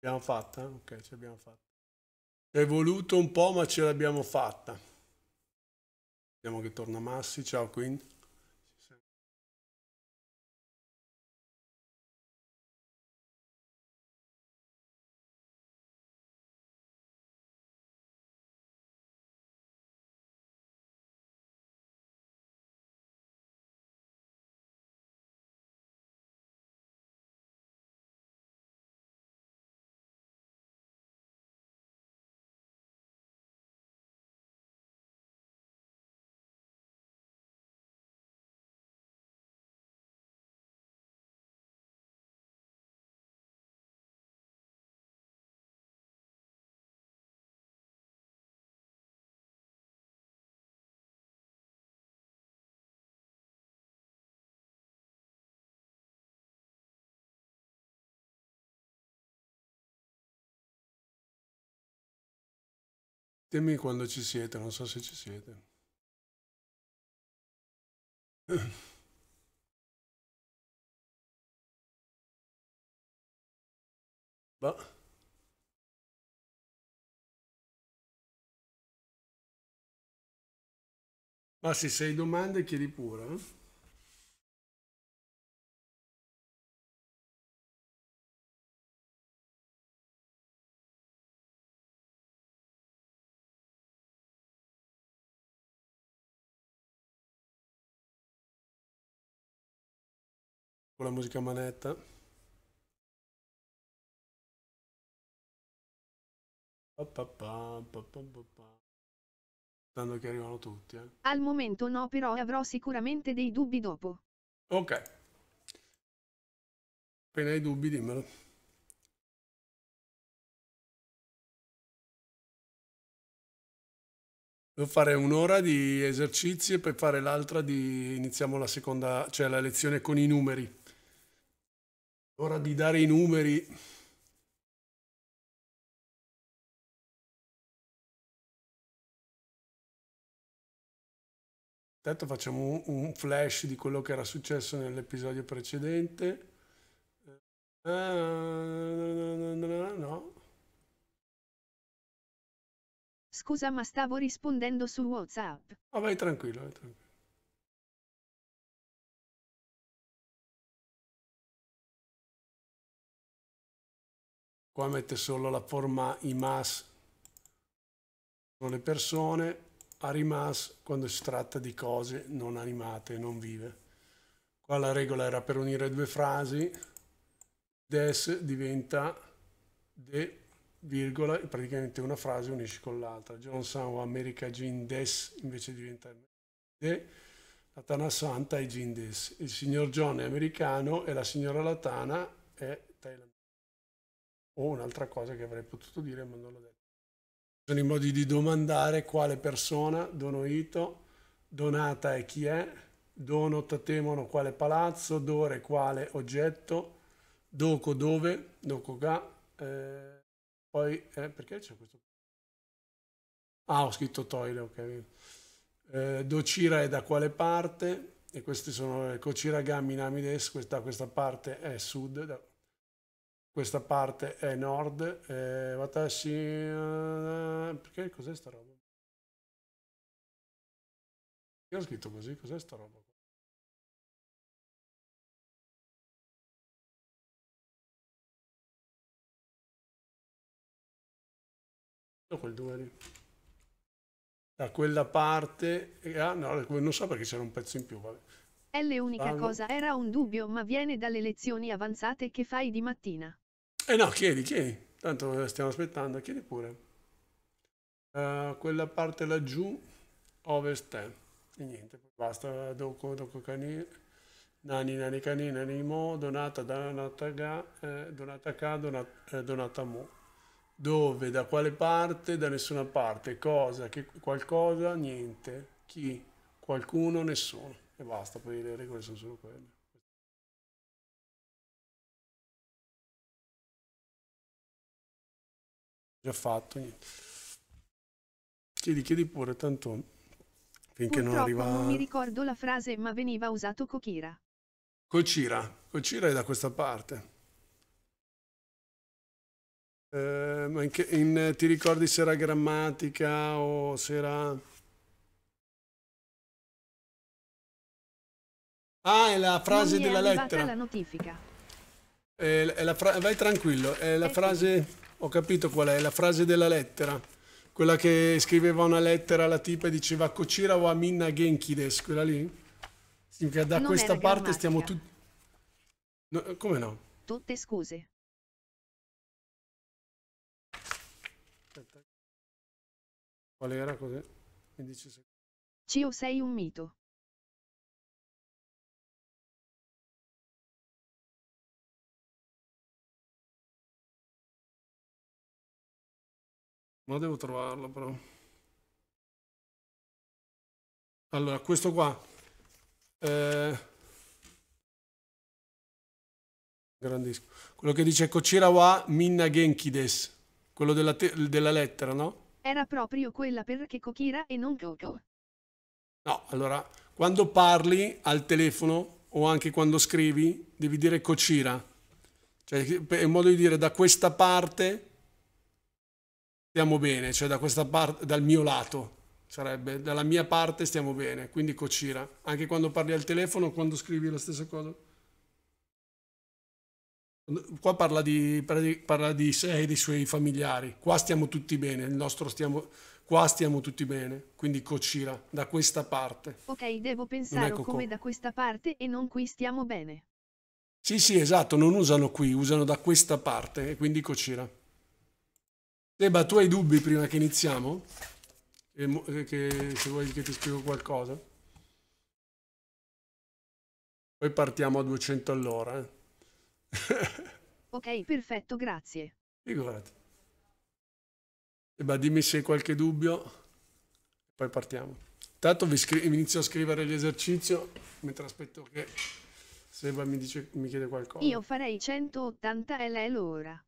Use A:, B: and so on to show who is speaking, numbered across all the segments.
A: Abbiamo fatta? Ok, ce l'abbiamo fatta. È voluto un po', ma ce l'abbiamo fatta. Vediamo che torna Massi, ciao quindi.
B: Dimmi quando ci siete, non so se ci siete. Boh. Ma... Ma se sei domande chiedi pure. Eh? con la musica manetta.
A: Tanto che arrivano tutti. Eh.
C: Al momento no, però avrò sicuramente dei dubbi dopo.
A: Ok. Appena hai dubbi dimmelo. Devo fare un'ora di esercizi e poi fare l'altra di iniziamo la seconda, cioè la lezione con i numeri. Ora di dare i numeri. Intanto facciamo un flash di quello che era successo nell'episodio precedente. No.
C: Scusa ma stavo rispondendo su WhatsApp.
B: Ah vai tranquillo, vai tranquillo.
A: Qua mette solo la forma i IMAS, sono le persone, ARIMAS quando si tratta di cose non animate, non vive. Qua la regola era per unire due frasi, des diventa de virgola, praticamente una frase unisce con l'altra. Johnson o America Gin Des invece diventa De, la Tana Santa è Gin Des. Il signor John è americano e la signora Latana è thailandese o un'altra cosa che avrei potuto dire ma non l'ho detto. Sono i modi di domandare quale persona, dono ito, donata e chi è, dono tatemono quale palazzo, dore quale oggetto, doco dove, doco ga, eh, poi eh, perché c'è questo? Ah, ho scritto toile, ok. Eh, docira è da quale parte, e queste sono le Kochira Gaminamides, questa, questa parte è sud, da, questa parte è nord, eh, Watashi... Eh, perché cos'è sta roba?
B: Io ho scritto così, cos'è sta roba? quel 2
A: Da quella parte... Eh, ah no, non so perché c'era un pezzo in più, vabbè.
C: È l'unica cosa, era un dubbio ma viene dalle lezioni avanzate che fai di mattina. Eh
A: no, chiedi, chiedi. Tanto stiamo aspettando, chiedi pure. Uh, quella parte laggiù, ovest è. E niente, basta. Doco, doco cani. Nani, nani, cani, nani, mo. Donata, donata, ga, eh, donata, ca, donata, eh, donata, mo. Dove, da quale parte, da nessuna parte. Cosa, che, qualcosa, niente. Chi, qualcuno, nessuno. E basta, poi le regole
B: sono solo quelle. già fatto. Chiedi,
A: chiedi pure, tanto finché Purtroppo non arriva... non mi
C: ricordo la frase, ma veniva usato Kokira.
A: Kokira, Kokira è da questa parte. Eh, ma in, in, ti ricordi se era grammatica o
B: se era...
A: Ah, è la frase della lettera. La
C: notifica.
A: È, è la fra... Vai tranquillo, è la è frase ho capito qual è la frase della lettera. Quella che scriveva una lettera alla tipa e diceva Kocira wa minna genkides, quella lì? Significa da non questa parte stiamo tutti... No, come no?
C: Tutte scuse.
B: Qual era? Cos'è? 15 secondi.
D: Cio sei un mito.
B: Ma devo trovarlo però. Allora, questo qua. Eh,
A: grandisco. Quello che dice Kochira minna genkides. Quello della, della, lettera, no?
C: Era proprio quella perché Kokira e non Koko.
A: No, allora, quando parli al telefono o anche quando scrivi, devi dire Kochira. Cioè, è un modo di dire da questa parte stiamo bene, cioè da questa parte, dal mio lato sarebbe, dalla mia parte stiamo bene, quindi Cocira, anche quando parli al telefono, quando scrivi la stessa cosa. Qua parla di, parla di sé e dei suoi familiari, qua stiamo tutti bene, il nostro stiamo, qua stiamo tutti bene, quindi Cocira, da questa parte.
C: Ok, devo pensare come da questa parte e non qui stiamo bene.
A: Sì, sì, esatto, non usano qui, usano da questa parte e quindi Cocira. Seba, tu hai dubbi prima che iniziamo? Che, che, se vuoi che ti spiego qualcosa? Poi partiamo a 200 all'ora. Eh.
C: ok, perfetto, grazie.
A: Figurati. Seba, dimmi se hai qualche dubbio, poi partiamo. Intanto vi, vi inizio a scrivere l'esercizio mentre aspetto che Seba mi, dice, mi chiede qualcosa. Io
C: farei 180 L l'ora.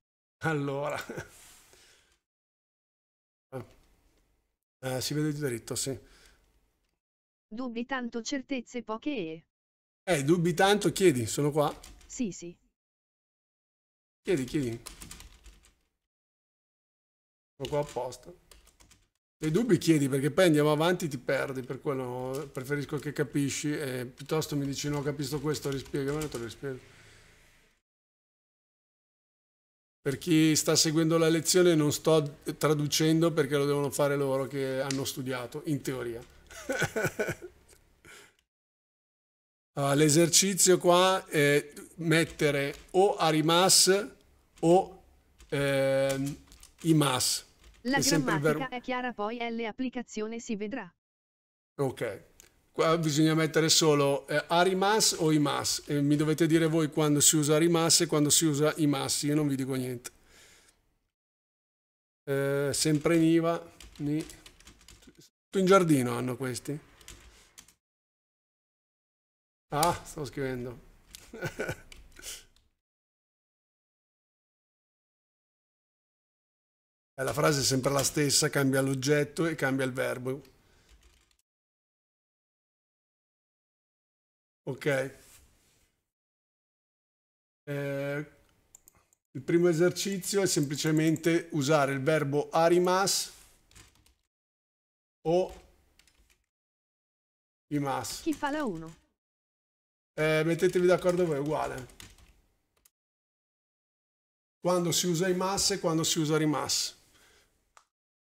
A: Allora. Eh, si vede di dritto, sì.
C: Dubbi tanto, certezze poche e...
A: Eh, dubbi tanto, chiedi, sono qua. Sì, sì. Chiedi, chiedi. Sono qua apposta. Dei dubbi chiedi perché poi andiamo avanti ti perdi, per quello preferisco che capisci e piuttosto mi dici no capisco questo, rispiegamelo te lo rispiego. Per chi sta seguendo la lezione non sto traducendo perché lo devono fare loro che hanno studiato, in teoria. Ah, l'esercizio qua è mettere o Arimas o eh, Imas.
C: La grammatica è chiara, poi è l'applicazione si vedrà.
A: Ok. Qua bisogna mettere solo eh, Arimas o Imas. E mi dovete dire voi quando si usa Arimas e quando si usa Imas. Io non vi dico niente. Eh, sempre Niva. Ni. Tutto in giardino hanno questi. Ah,
B: stavo scrivendo. Eh, la frase è sempre la stessa, cambia l'oggetto e cambia il verbo. Ok.
A: Eh, il primo esercizio è semplicemente usare il verbo arimas o imas.
C: Chi fa la 1?
A: Eh, mettetevi d'accordo voi, uguale. Quando si usa imas e quando si usa rimas.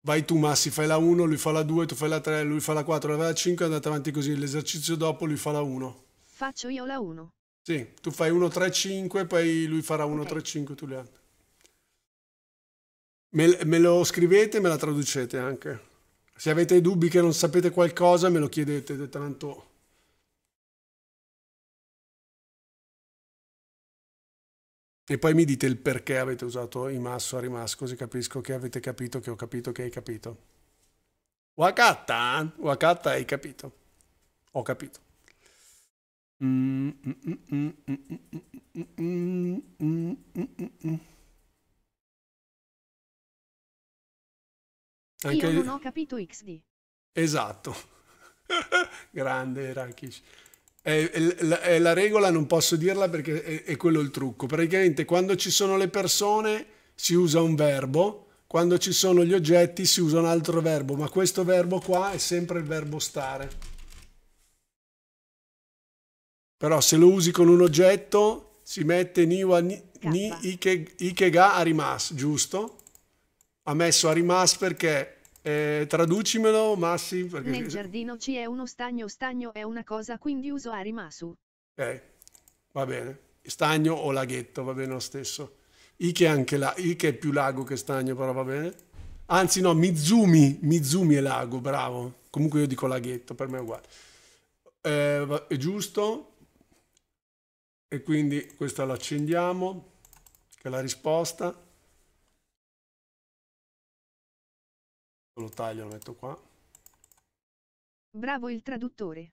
A: Vai tu Massi, fai la 1, lui fa la 2, tu fai la 3, lui fa la 4, lui fa la 5, andate avanti così. L'esercizio dopo lui fa la 1.
C: Faccio io la 1.
A: Sì, tu fai 1, 3, 5, poi lui farà 1, 3, 5, tu le altre. Me, me lo scrivete e me la traducete anche. Se avete dubbi che non sapete qualcosa, me lo chiedete, tanto... E poi mi dite il perché avete usato i masso a Rimas, così capisco che avete capito, che ho capito, che hai capito. Wakata, Wakata hai capito. Ho capito. Anche...
C: Io non ho capito XD.
A: Esatto. Grande Rakic. È, è, è, la regola, non posso dirla perché è, è quello il trucco. Praticamente quando ci sono le persone si usa un verbo, quando ci sono gli oggetti si usa un altro verbo, ma questo verbo qua è sempre il verbo stare. Però se lo usi con un oggetto si mette niwa ni, ni ike, ikega arimas, giusto? Ha messo arimas perché eh, traducimelo Massi perché... Nel giardino
C: ci è uno stagno, stagno è una cosa, quindi uso arimasu. Ok,
A: eh, va bene. Stagno o laghetto, va bene lo stesso. Ike è anche la, Ike è più lago che stagno, però va bene. Anzi no, Mizumi, Mizumi è lago, bravo. Comunque io dico laghetto, per me è uguale. Eh, è giusto? e quindi questa la accendiamo che è la risposta
B: lo taglio lo metto qua
C: bravo il traduttore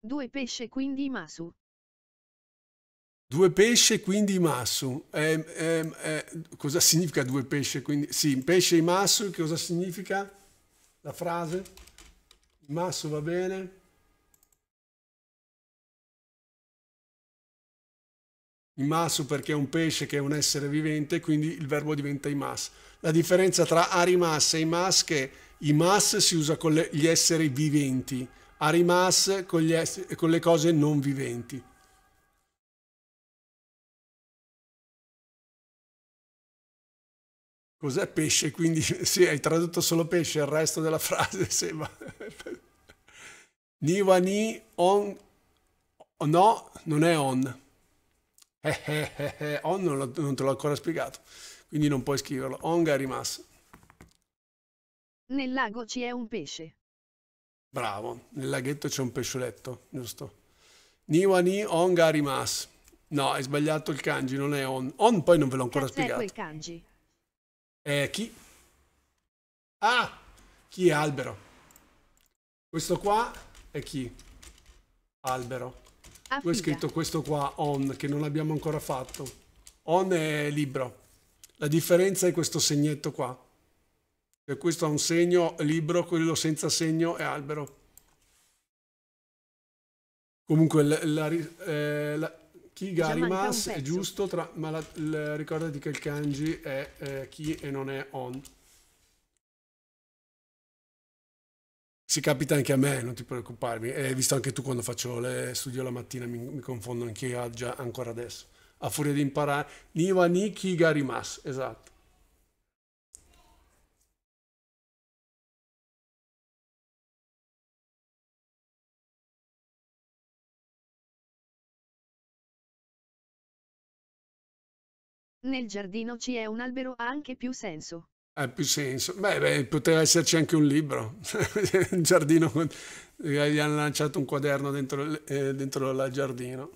C: due pesce quindi masu
A: Due pesce, quindi masu Eh, eh, eh, cosa significa due pesce? Quindi, sì, pesce Imasu, cosa significa la frase? Imasu va bene. Imasu perché è un pesce che è un essere vivente, quindi il verbo diventa imas. La differenza tra arimas e imas è che imas si usa con le, gli esseri viventi, arimas con, esseri, con le cose non viventi. Cos'è pesce? Quindi sì, hai tradotto solo pesce, il resto della frase sembra... ni on... No, non è on. Eh, eh, eh, eh On oh, non, non te l'ho ancora spiegato, quindi non puoi scriverlo. Onga è rimasto.
C: Nel lago ci è un pesce.
A: Bravo, nel laghetto c'è un pescioletto, giusto? Niwa ni onga rimas. No, hai sbagliato il kanji, non è on. On poi non ve l'ho ancora Cazzo spiegato. Quel kanji. Eh, chi? Ah, chi è albero? Questo qua è chi? Albero. Affiga. Ah, Poi è scritto questo qua, on, che non abbiamo ancora fatto. On è libro. La differenza è questo segnetto qua. Per questo ha un segno libro, quello senza segno è albero. Comunque, la, la, eh, la chi Garimas è giusto, tra, ma la, la, ricordati che il kanji è eh, chi e non è on. Ci capita anche a me, non ti preoccuparmi. Hai eh, visto anche tu quando faccio le studio la mattina, mi, mi confondo anche io già, ancora adesso. A furia di imparare. Niva Niki kiga rimas, esatto.
C: Nel giardino ci è un albero ha anche più senso.
A: Ha eh, più senso. Beh, beh, poteva esserci anche un libro. un giardino, eh, gli hanno lanciato un quaderno dentro, eh, dentro il giardino.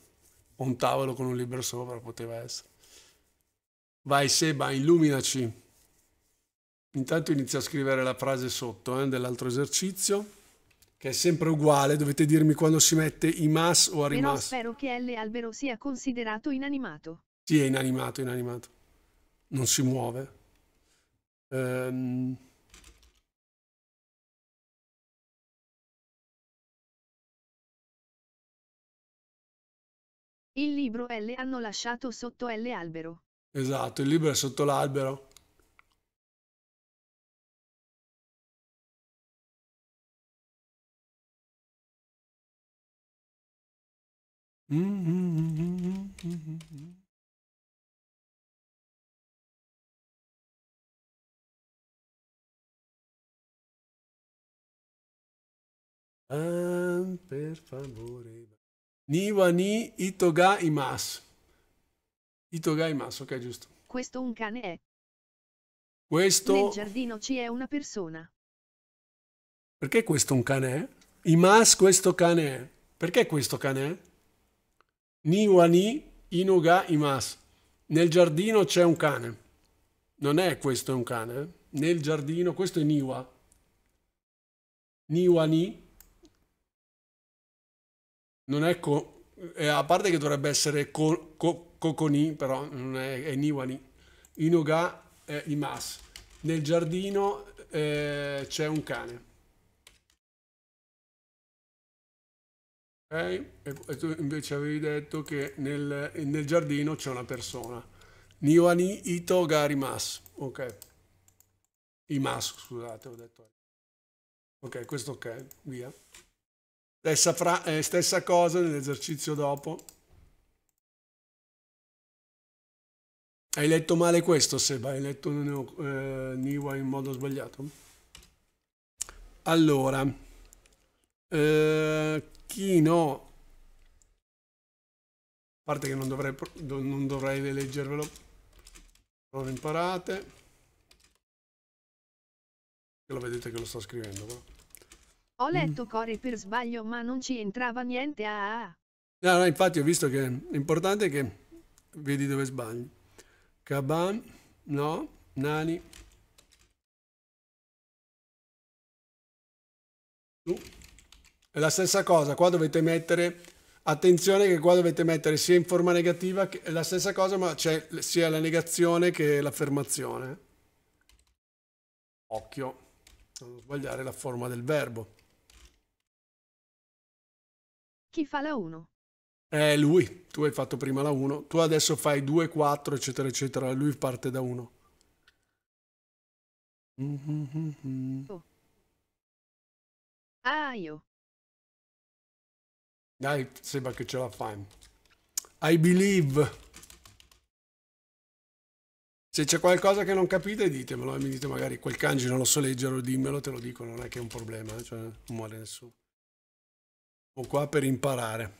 A: O un tavolo con un libro sopra, poteva essere. Vai Seba, illuminaci. Intanto inizio a scrivere la frase sotto eh, dell'altro esercizio, che è sempre uguale, dovete dirmi quando si mette i imas o arimas.
C: Però spero che l'albero sia considerato inanimato.
A: Sì, è inanimato, inanimato. Non si muove. Um,
D: il libro L hanno lasciato sotto L albero.
B: Esatto, il libro è sotto l'albero. Mm-hmm.
A: Ah, per favore. Niwa ni itoga imas. Itoga imas, ok, giusto.
C: Questo un cane è.
A: Questo... Nel
C: giardino ci è una persona.
A: Perché questo un cane è? Imas questo cane è. Perché questo cane è? Niwa ni inoga imas. Nel giardino c'è un cane. Non è questo un cane. Eh. Nel giardino, questo è Niwa. Niwa ni non è co- eh, a parte che dovrebbe essere co- co- però non è, è Niwani. Inoga è Imas. Nel giardino eh, c'è un cane. Ok? E, e tu invece avevi detto che nel, nel giardino c'è una persona. Niwani Ito rimas. Ok. Imas, scusate, ho detto. Ok, questo ok, via. Stessa, fra, eh, stessa cosa nell'esercizio dopo. Hai letto male questo, Seba? Hai letto eh, Niwa in modo sbagliato? Allora, eh, no? A parte che non dovrei, non dovrei leggervelo. Non imparate. Che lo vedete che lo sto scrivendo, però.
C: Ho mm. letto Core per sbaglio, ma non ci entrava niente. Ah, ah, ah.
A: No, no, infatti ho visto che l'importante è che vedi dove sbagli. Kaban,
B: no, Nani.
A: Su. È la stessa cosa, qua dovete mettere, attenzione che qua dovete mettere sia in forma negativa, che è la stessa cosa, ma c'è sia la negazione che l'affermazione. Occhio, non sbagliare la forma del
B: verbo.
C: Chi fa la 1?
A: È eh, lui. Tu hai fatto prima la 1. Tu adesso fai 2, 4, eccetera, eccetera. Lui parte da 1.
B: Mm -hmm. oh. Ah, io. Dai, sembra che ce la fai.
A: I believe. Se c'è qualcosa che non capite, ditemelo. Mi dite magari quel kanji non lo so leggere, dimmelo, te lo dico. Non è che è un problema, eh, cioè non muore nessuno. Sono qua per imparare.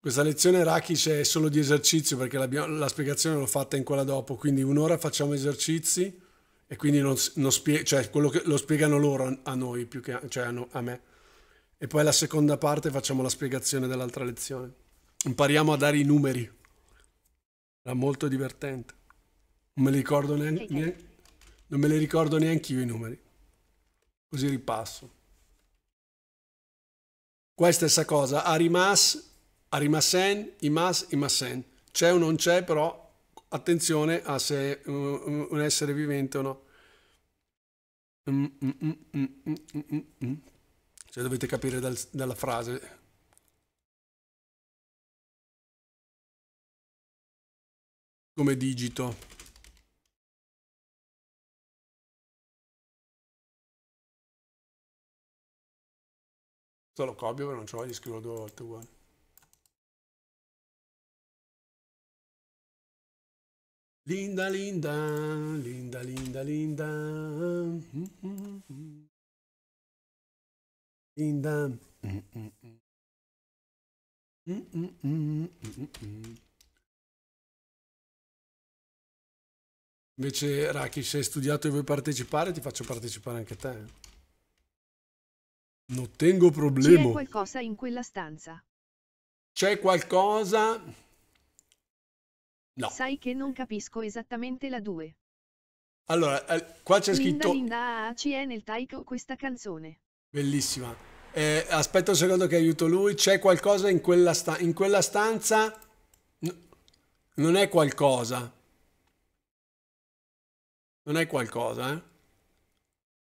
A: Questa lezione Rakic è solo di esercizio perché la spiegazione l'ho fatta in quella dopo, quindi un'ora facciamo esercizi e quindi non, non spie- cioè quello che lo spiegano loro a noi più che a, cioè a, no a me. E poi la seconda parte facciamo la spiegazione dell'altra lezione. Impariamo a dare i numeri. Era molto divertente. Non me li ricordo neanche. Non me le ricordo neanche io i numeri. Così ripasso. Qua è stessa cosa, Arimas, Arimasen, Imas, Imasen. C'è o non c'è, però attenzione a se è eh, un essere vivente o no. Mm, mm, mm, se dovete capire dal, dalla frase.
B: Come digito. lo copio, però non ce l'ho, gli scrivo due volte uguali. Linda, Linda, Linda, Linda, Linda. Linda.
A: Invece, Raki, se hai studiato e vuoi partecipare, ti faccio partecipare anche te. Non tengo problema. C'è
C: qualcosa in quella stanza.
A: C'è qualcosa... No.
C: Sai che non capisco esattamente la 2.
A: Allora, eh, qua c'è scritto... Linda,
C: Linda c'è nel taiko questa canzone.
A: Bellissima. Eh, aspetta un secondo che aiuto lui. C'è qualcosa in quella, sta... in quella stanza? No. Non è qualcosa. Non è qualcosa, eh?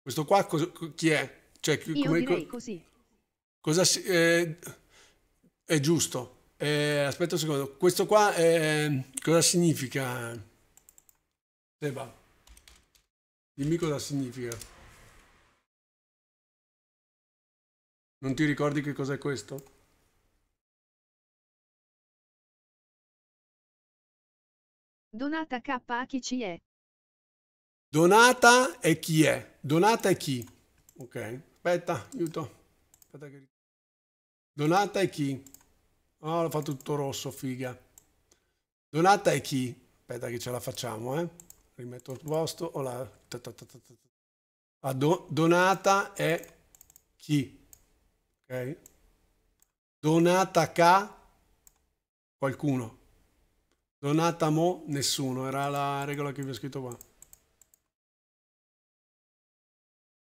A: Questo qua chi è? Cioè, Io come, direi così. Cosa si, eh, è giusto. Eh, aspetta un secondo, questo qua è, eh, cosa significa? Seba, dimmi cosa significa.
B: Non ti ricordi che cos'è questo?
C: Donata K a chi ci è.
A: Donata e chi è? Donata e chi? Ok. Aspetta, aiuto. Aspetta che... Donata è chi? Oh, ah, lo fa tutto rosso, figa. Donata è chi? Aspetta che ce la facciamo, eh. Rimetto al posto. Oh, la... Ah, donata è chi? Ok. Donata K? Qualcuno. Donata Mo? Nessuno. Era la regola che vi ho scritto qua.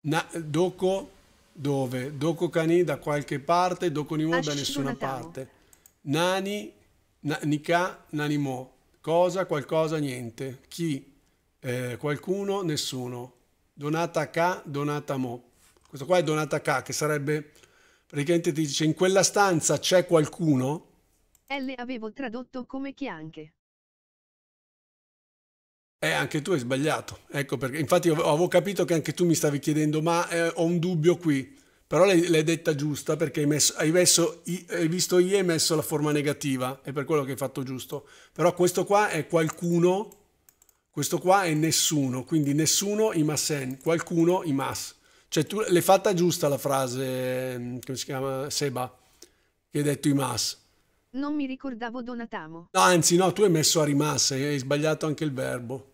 A: Na, Doco dove? Doco Cani da qualche parte, Doco Nimo ah, da nessuna parte. Nani, na, Nika, Nanimo. Cosa, qualcosa, niente. Chi? Eh, qualcuno, nessuno. Donata K, Donata Mo. Questo qua è Donata K, che sarebbe... Praticamente ti dice, in quella stanza c'è qualcuno?
C: Eh, L avevo tradotto come che anche.
A: Eh, anche tu hai sbagliato. Ecco perché, infatti, avevo capito che anche tu mi stavi chiedendo, ma eh, ho un dubbio qui. Però l'hai, l'hai detta giusta perché hai, messo, hai, messo, hai visto I e hai messo la forma negativa, è per quello che hai fatto giusto. Però questo qua è qualcuno, questo qua è nessuno, quindi nessuno i massen, qualcuno i mas. Cioè tu l'hai fatta giusta la frase, mm, come si chiama, Seba, che hai detto i mas.
C: Non mi ricordavo Donatamo.
A: No, anzi no, tu hai messo a rimasse, hai sbagliato anche il verbo.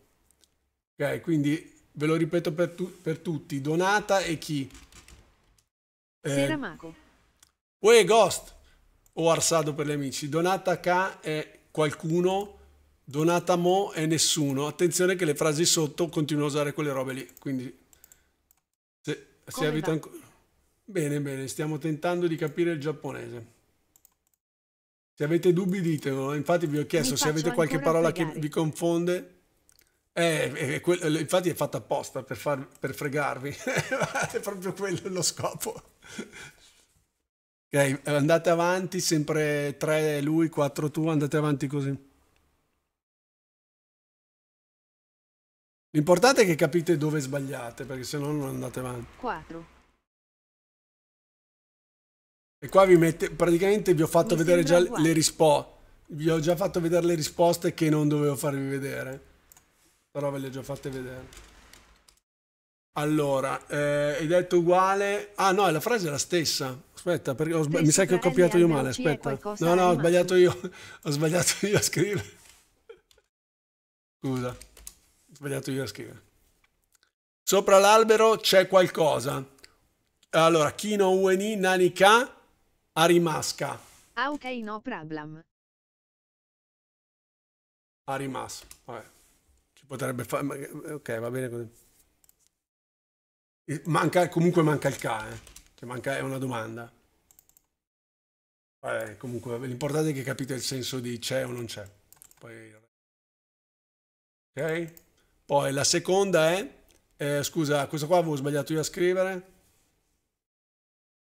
A: Ok, quindi ve lo ripeto per, tu per tutti. Donata e chi? Eh,
C: Seramago.
A: Uè, Ghost! O Arsado per gli amici. Donata K è qualcuno, Donata Mo è nessuno. Attenzione che le frasi sotto continuano a usare quelle robe lì. Quindi, se, se avete ancora... Bene, bene, stiamo tentando di capire il giapponese. Se avete dubbi ditelo, infatti vi ho chiesto Mi se avete qualche parola pregare. che vi confonde. Eh, eh, eh, eh, infatti è fatta apposta per, far, per fregarvi, è proprio quello lo scopo. Ok, eh, andate avanti, sempre 3 lui, 4 tu, andate avanti così. L'importante è che capite dove sbagliate, perché se no non andate avanti.
C: 4.
A: E qua vi mette, praticamente vi ho fatto Mi vedere già uguale. le risposte, vi ho già fatto vedere le risposte che non dovevo farvi vedere però ve le ho già fatte vedere. Allora, eh, hai detto uguale... Ah no, la frase è la stessa. Aspetta, perché ho mi sa che ho copiato io male, aspetta. No, no, ho sbagliato io. ho sbagliato io a scrivere. Scusa, ho sbagliato io a scrivere. Sopra l'albero c'è qualcosa. Allora, Kino Ueni Nanika Arimasca.
C: Ah, ok, no problem.
A: Arimas, vabbè potrebbe fare... Ok, va bene così. Manca, comunque manca il K, eh? cioè manca, è una domanda. Vabbè, comunque l'importante è che capite il senso di c'è o non c'è. Poi... Ok? Poi la seconda è... Eh, scusa, questo qua avevo sbagliato io a scrivere.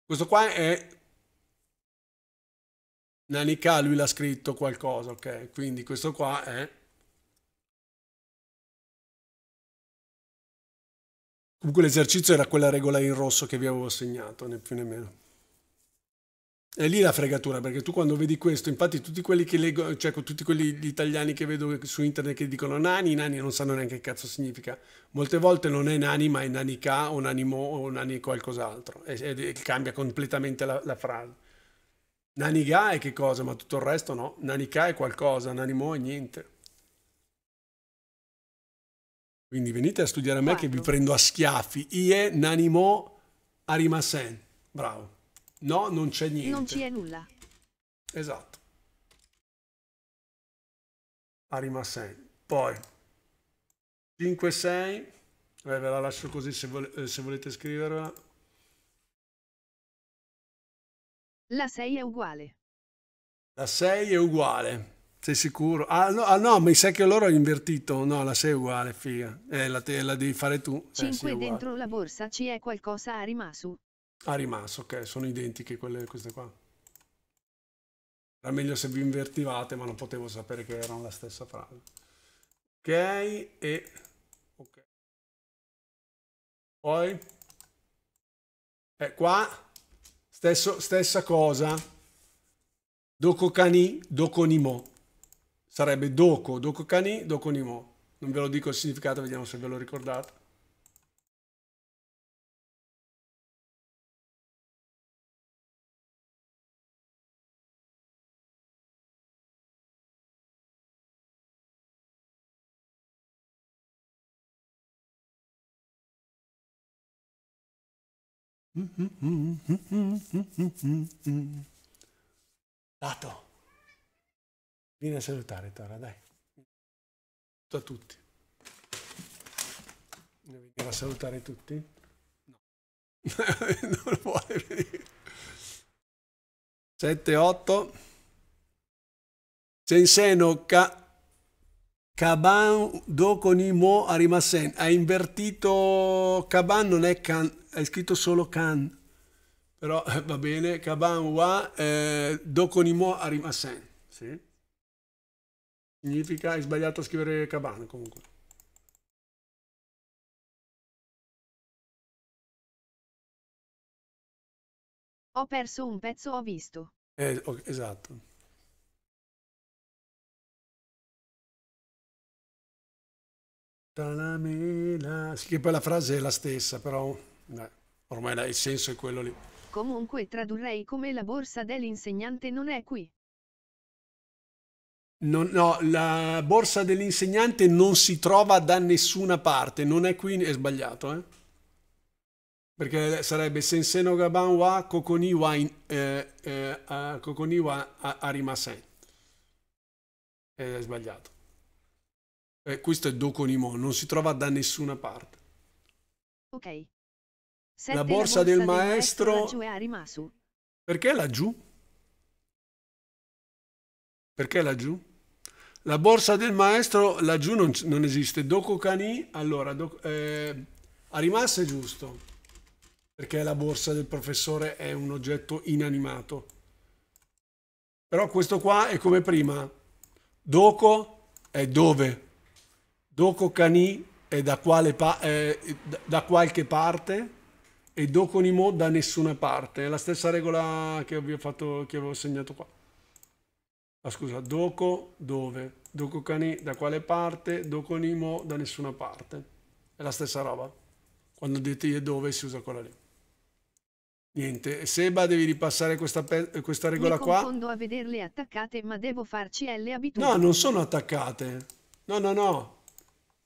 A: Questo qua è... Nanica, lui l'ha
B: scritto qualcosa, ok? Quindi questo qua è...
A: Comunque l'esercizio era quella regola in rosso che vi avevo segnato, né più né meno. È lì la fregatura, perché tu quando vedi questo, infatti tutti quelli che leggo, cioè tutti quelli gli italiani che vedo su internet che dicono nani, nani non sanno neanche che cazzo significa. Molte volte non è nani, ma è nani ka o nani mo o nani qualcos'altro. E, e, cambia completamente la, la frase. Nani ga è che cosa, ma tutto il resto no. Nani ka è qualcosa, nani mo è niente. Quindi venite a studiare a me Quattro. che vi prendo a schiaffi. Ie nanimo arimasen. Bravo. No, non c'è niente. Non c'è nulla. Esatto. Arimasen. Poi 5 6 eh, ve la lascio così se, vol eh, se volete scriverla.
C: La 6 è uguale.
A: La 6 è uguale. Sei sicuro? Ah no, ah, no, mi sa che loro hanno invertito. No, la sei uguale, figa. Eh, la, te, la devi fare tu. 5 eh, dentro
C: la borsa ci è qualcosa a rimaso.
A: A rimaso, ok. Sono identiche quelle, queste qua. Era meglio se vi invertivate, ma non potevo sapere che erano la stessa frase. Ok, e... Ok.
B: Poi... E eh,
A: qua... Stesso, stessa cosa. Dokokani, Dokonimo sarebbe Doko, Doko Kani, Doko Nimo. Non ve lo dico il significato, vediamo se ve lo ricordate.
B: Mm, mm, mm, Dato.
A: Vieni a salutare Tora, dai. A tutti. Devi a salutare tutti? No. non vuole venire. 7, 8. Senseno Ka, Kaban Dokonimo Arimasen. Ha invertito Kaban, non è Kan, è scritto solo Kan. Però eh, va bene, Kaban Wa eh, Dokonimo Arimasen. Sì. Significa hai sbagliato a scrivere cabana comunque.
D: Ho perso un pezzo, ho visto.
B: Eh, okay, esatto.
A: Tanamela. Sì, che poi la frase è la stessa, però beh, ormai il senso è quello lì.
C: Comunque tradurrei come la borsa dell'insegnante non è qui.
A: Non, no, la borsa dell'insegnante non si trova da nessuna parte, non è qui, è sbagliato, eh? Perché sarebbe Senseno Gaban wa Kokoni wa, in, eh, eh, a, kokoni wa a, Arimasen. Ed è sbagliato. Eh, questo è Dokonimo, non si trova da nessuna parte.
C: Ok. la, borsa la borsa del, del maestro... maestro è Arimasu.
A: Perché laggiù? Perché laggiù? La borsa del maestro laggiù non, non esiste. Cani, allora, do, eh, Arimas è giusto, perché la borsa del professore è un oggetto inanimato. Però questo qua è come prima. Doko è dove. Dokokani è da, è da qualche parte e Nimo da nessuna parte. È la stessa regola che, vi ho fatto, che avevo segnato qua. Ah, scusa, Doco dove? Doco Cani da quale parte? Doco Nimo da nessuna parte. È la stessa roba. Quando dite dove si usa quella lì. Niente, Seba devi ripassare questa, questa regola qua. Mi confondo
C: a vederle attaccate ma devo farci L abitudini. No, non
A: sono attaccate. No, no, no.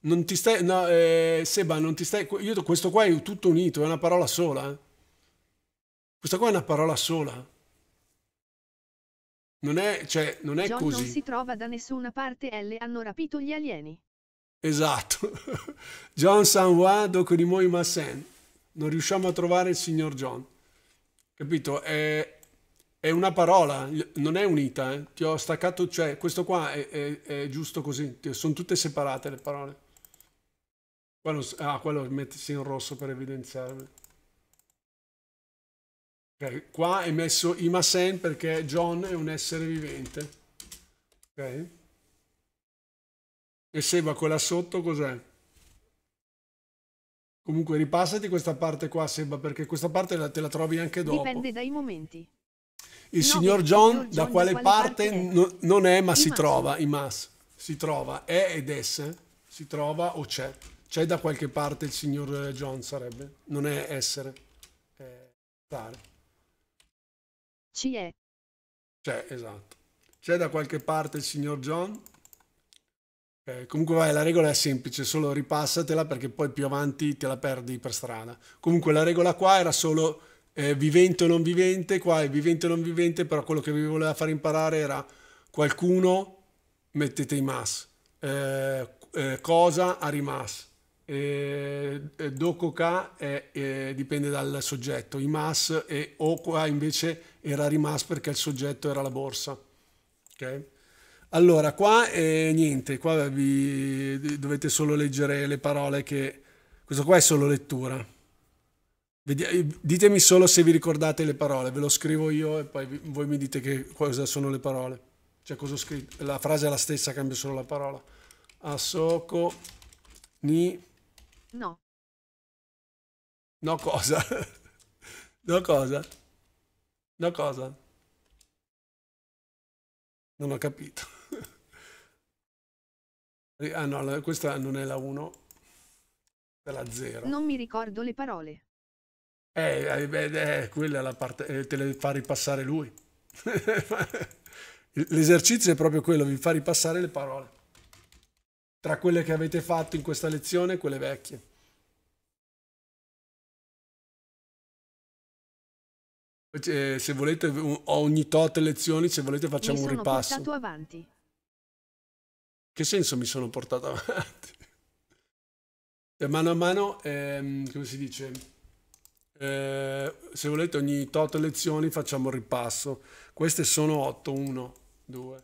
A: Non ti stai... No, eh, Seba, non ti stai... Io, questo qua è tutto unito, è una parola sola. Eh. Questa qua è una parola sola. Non è, cioè, non è John così. non si
C: trova da nessuna parte L hanno rapito gli alieni.
A: Esatto. John San Juan Dokunimoi Masen. Non riusciamo a trovare il signor John. Capito? È, è una parola, non è unita. Eh. Ti ho staccato, cioè, questo qua è, è, è giusto così. Sono tutte separate le parole. Quello, ah, quello mettesi in rosso per evidenziarmi. Okay. Qua è messo Imasen perché John è un essere vivente. Ok? E Seba quella sotto cos'è? Comunque ripassati questa parte qua Seba perché questa parte la, te la trovi anche dopo.
C: Dipende dai momenti.
A: Il no, signor John, John da quale, quale parte, parte non è ma si trova, in mass. Si trova, è ed esse, si trova o c'è. C'è da qualche parte il signor eh, John sarebbe, non è essere, è stare. Ci è. C'è, esatto. C'è da qualche parte il signor John? Eh, comunque vai, la regola è semplice, solo ripassatela perché poi più avanti te la perdi per strada. Comunque la regola qua era solo eh, vivente o non vivente, qua è vivente o non vivente, però quello che vi voleva far imparare era qualcuno, mettete i mas, eh, eh cosa a rimas, eh, eh, doco ca dipende dal soggetto, i mas e o qua invece era rimasto perché il soggetto era la borsa. Okay? Allora, qua è eh, niente, qua vi dovete solo leggere le parole che... Questo qua è solo lettura. Eh, ditemi solo se vi ricordate le parole, ve lo scrivo io e poi voi mi dite che cosa sono le parole. Cioè cosa ho scritto. La frase è la stessa, cambio solo la parola. Asoko ni... No. No cosa? no cosa? Da cosa? Non ho capito. ah no, questa non è la 1, è la 0. Non
C: mi ricordo le parole.
A: Eh, eh, eh quella è la parte, eh, te le fa ripassare lui. L'esercizio è proprio quello, vi fa ripassare le parole. Tra quelle che avete fatto in questa lezione
B: e quelle vecchie.
A: Eh, se volete, ogni tot lezioni, se volete facciamo un ripasso. Mi sono portato avanti. Che senso mi sono portato avanti? E cioè, mano a mano, ehm, come si dice, eh, se volete ogni tot lezioni facciamo un ripasso. Queste sono 8, 1, 2.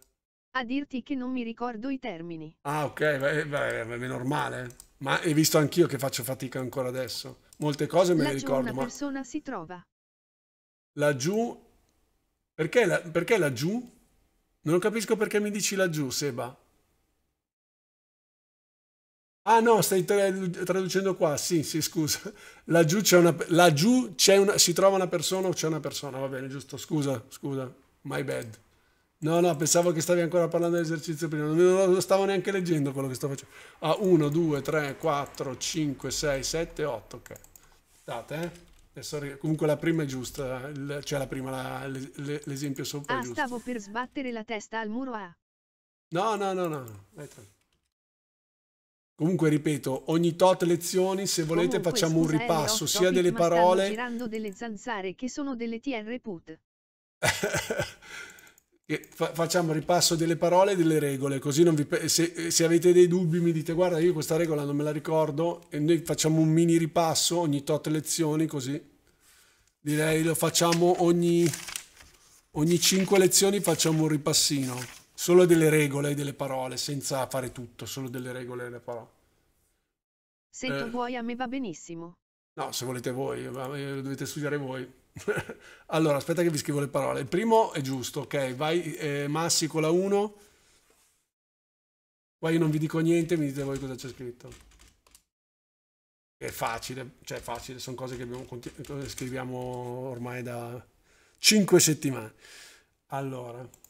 C: A dirti che non mi ricordo i termini.
A: Ah ok, beh, eh, beh, eh, beh, è normale. Ma hai visto anch'io che faccio fatica ancora adesso. Molte cose me Laggiù le ricordo. Una ma...
C: persona si trova
A: laggiù. Perché, la, perché laggiù? Non capisco perché mi dici laggiù, Seba. Ah no, stai traducendo qua, sì, sì, scusa. Laggiù c'è una... Laggiù c'è una... Si trova una persona o c'è una persona, va bene, giusto, scusa, scusa, my bad. No, no, pensavo che stavi ancora parlando dell'esercizio prima, non, lo stavo neanche leggendo quello che sto facendo. Ah, 1, 2, 3, 4, 5, 6, 7, 8, ok. Date, eh. Eh, comunque la prima è giusta, il, cioè la prima, la, l'esempio sopra. Ah, giusto. stavo
C: per sbattere la testa al muro A.
A: No, no, no, no. Comunque ripeto, ogni tot lezioni, se volete comunque, facciamo scusa, un eh, ripasso sia delle parole...
C: girando delle zanzare che sono delle TR put.
A: facciamo ripasso delle parole e delle regole, così vi, se, se, avete dei dubbi mi dite guarda io questa regola non me la ricordo e noi facciamo un mini ripasso ogni tot lezioni così. Direi lo facciamo ogni, ogni 5 lezioni facciamo un ripassino, solo delle regole e delle parole, senza fare tutto, solo delle regole e delle parole.
C: Se eh. tu vuoi a me va benissimo.
A: No, se volete voi, eh, dovete studiare voi. allora, aspetta che vi scrivo le parole. Il primo è giusto, ok? Vai eh, Massi con la 1. Poi io non vi dico niente, mi dite voi cosa c'è scritto. È facile, cioè facile, sono cose che abbiamo, scriviamo ormai da 5 settimane. Allora.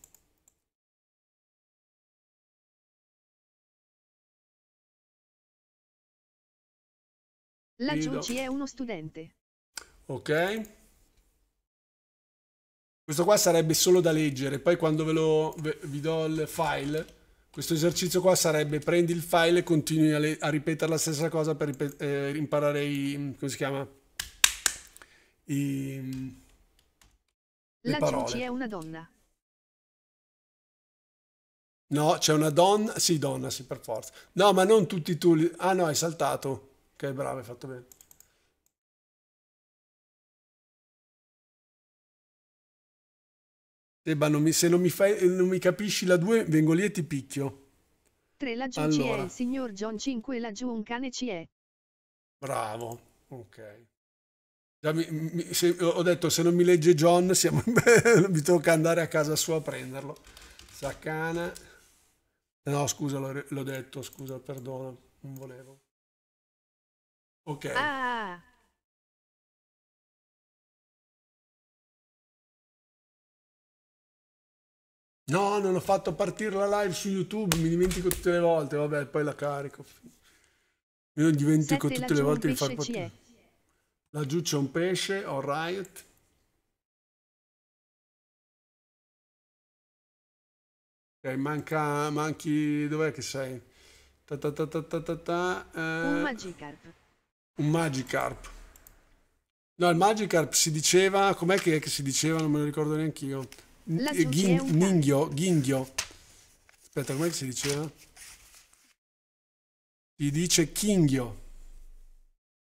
C: La Giuci è uno studente.
A: Ok. Questo qua sarebbe solo da leggere, poi quando ve lo, vi do il file, questo esercizio qua sarebbe prendi il file e continui a, a ripetere la stessa cosa per eh, imparare i... come si chiama? I...
C: La Cici è una donna.
A: No, c'è una donna, sì donna, sì per forza. No, ma non tutti tu, ah no, hai saltato. Ok, bravo, hai fatto bene. Seba, non mi, se non mi, fai, non mi capisci la 2, vengo lì e ti picchio.
C: 3 laggiù allora. è il signor John, 5 laggiù un cane ci è.
A: Bravo, ok. Mi, mi, se, ho detto se non mi legge John siamo, mi tocca andare a casa sua a prenderlo. Saccana. No, scusa, l'ho detto, scusa, perdono, non volevo.
B: Ok.
D: Ah.
B: No, non ho fatto partire
A: la live su YouTube, mi dimentico tutte le volte, vabbè, poi la carico. Io dimentico Sette, tutte le volte di far partire. Laggiù c'è un pesce, ho Riot. Ok, manca, manchi, dov'è che sei? Ta ta ta ta ta ta, eh... Un
C: Magikarp.
A: Un Magikarp. No, il Magikarp si diceva, com'è che, che si diceva? Non me lo ricordo neanche io.
C: Ghin,
A: ninghio, ghinghio. Aspetta, come si diceva? Si dice chinghio.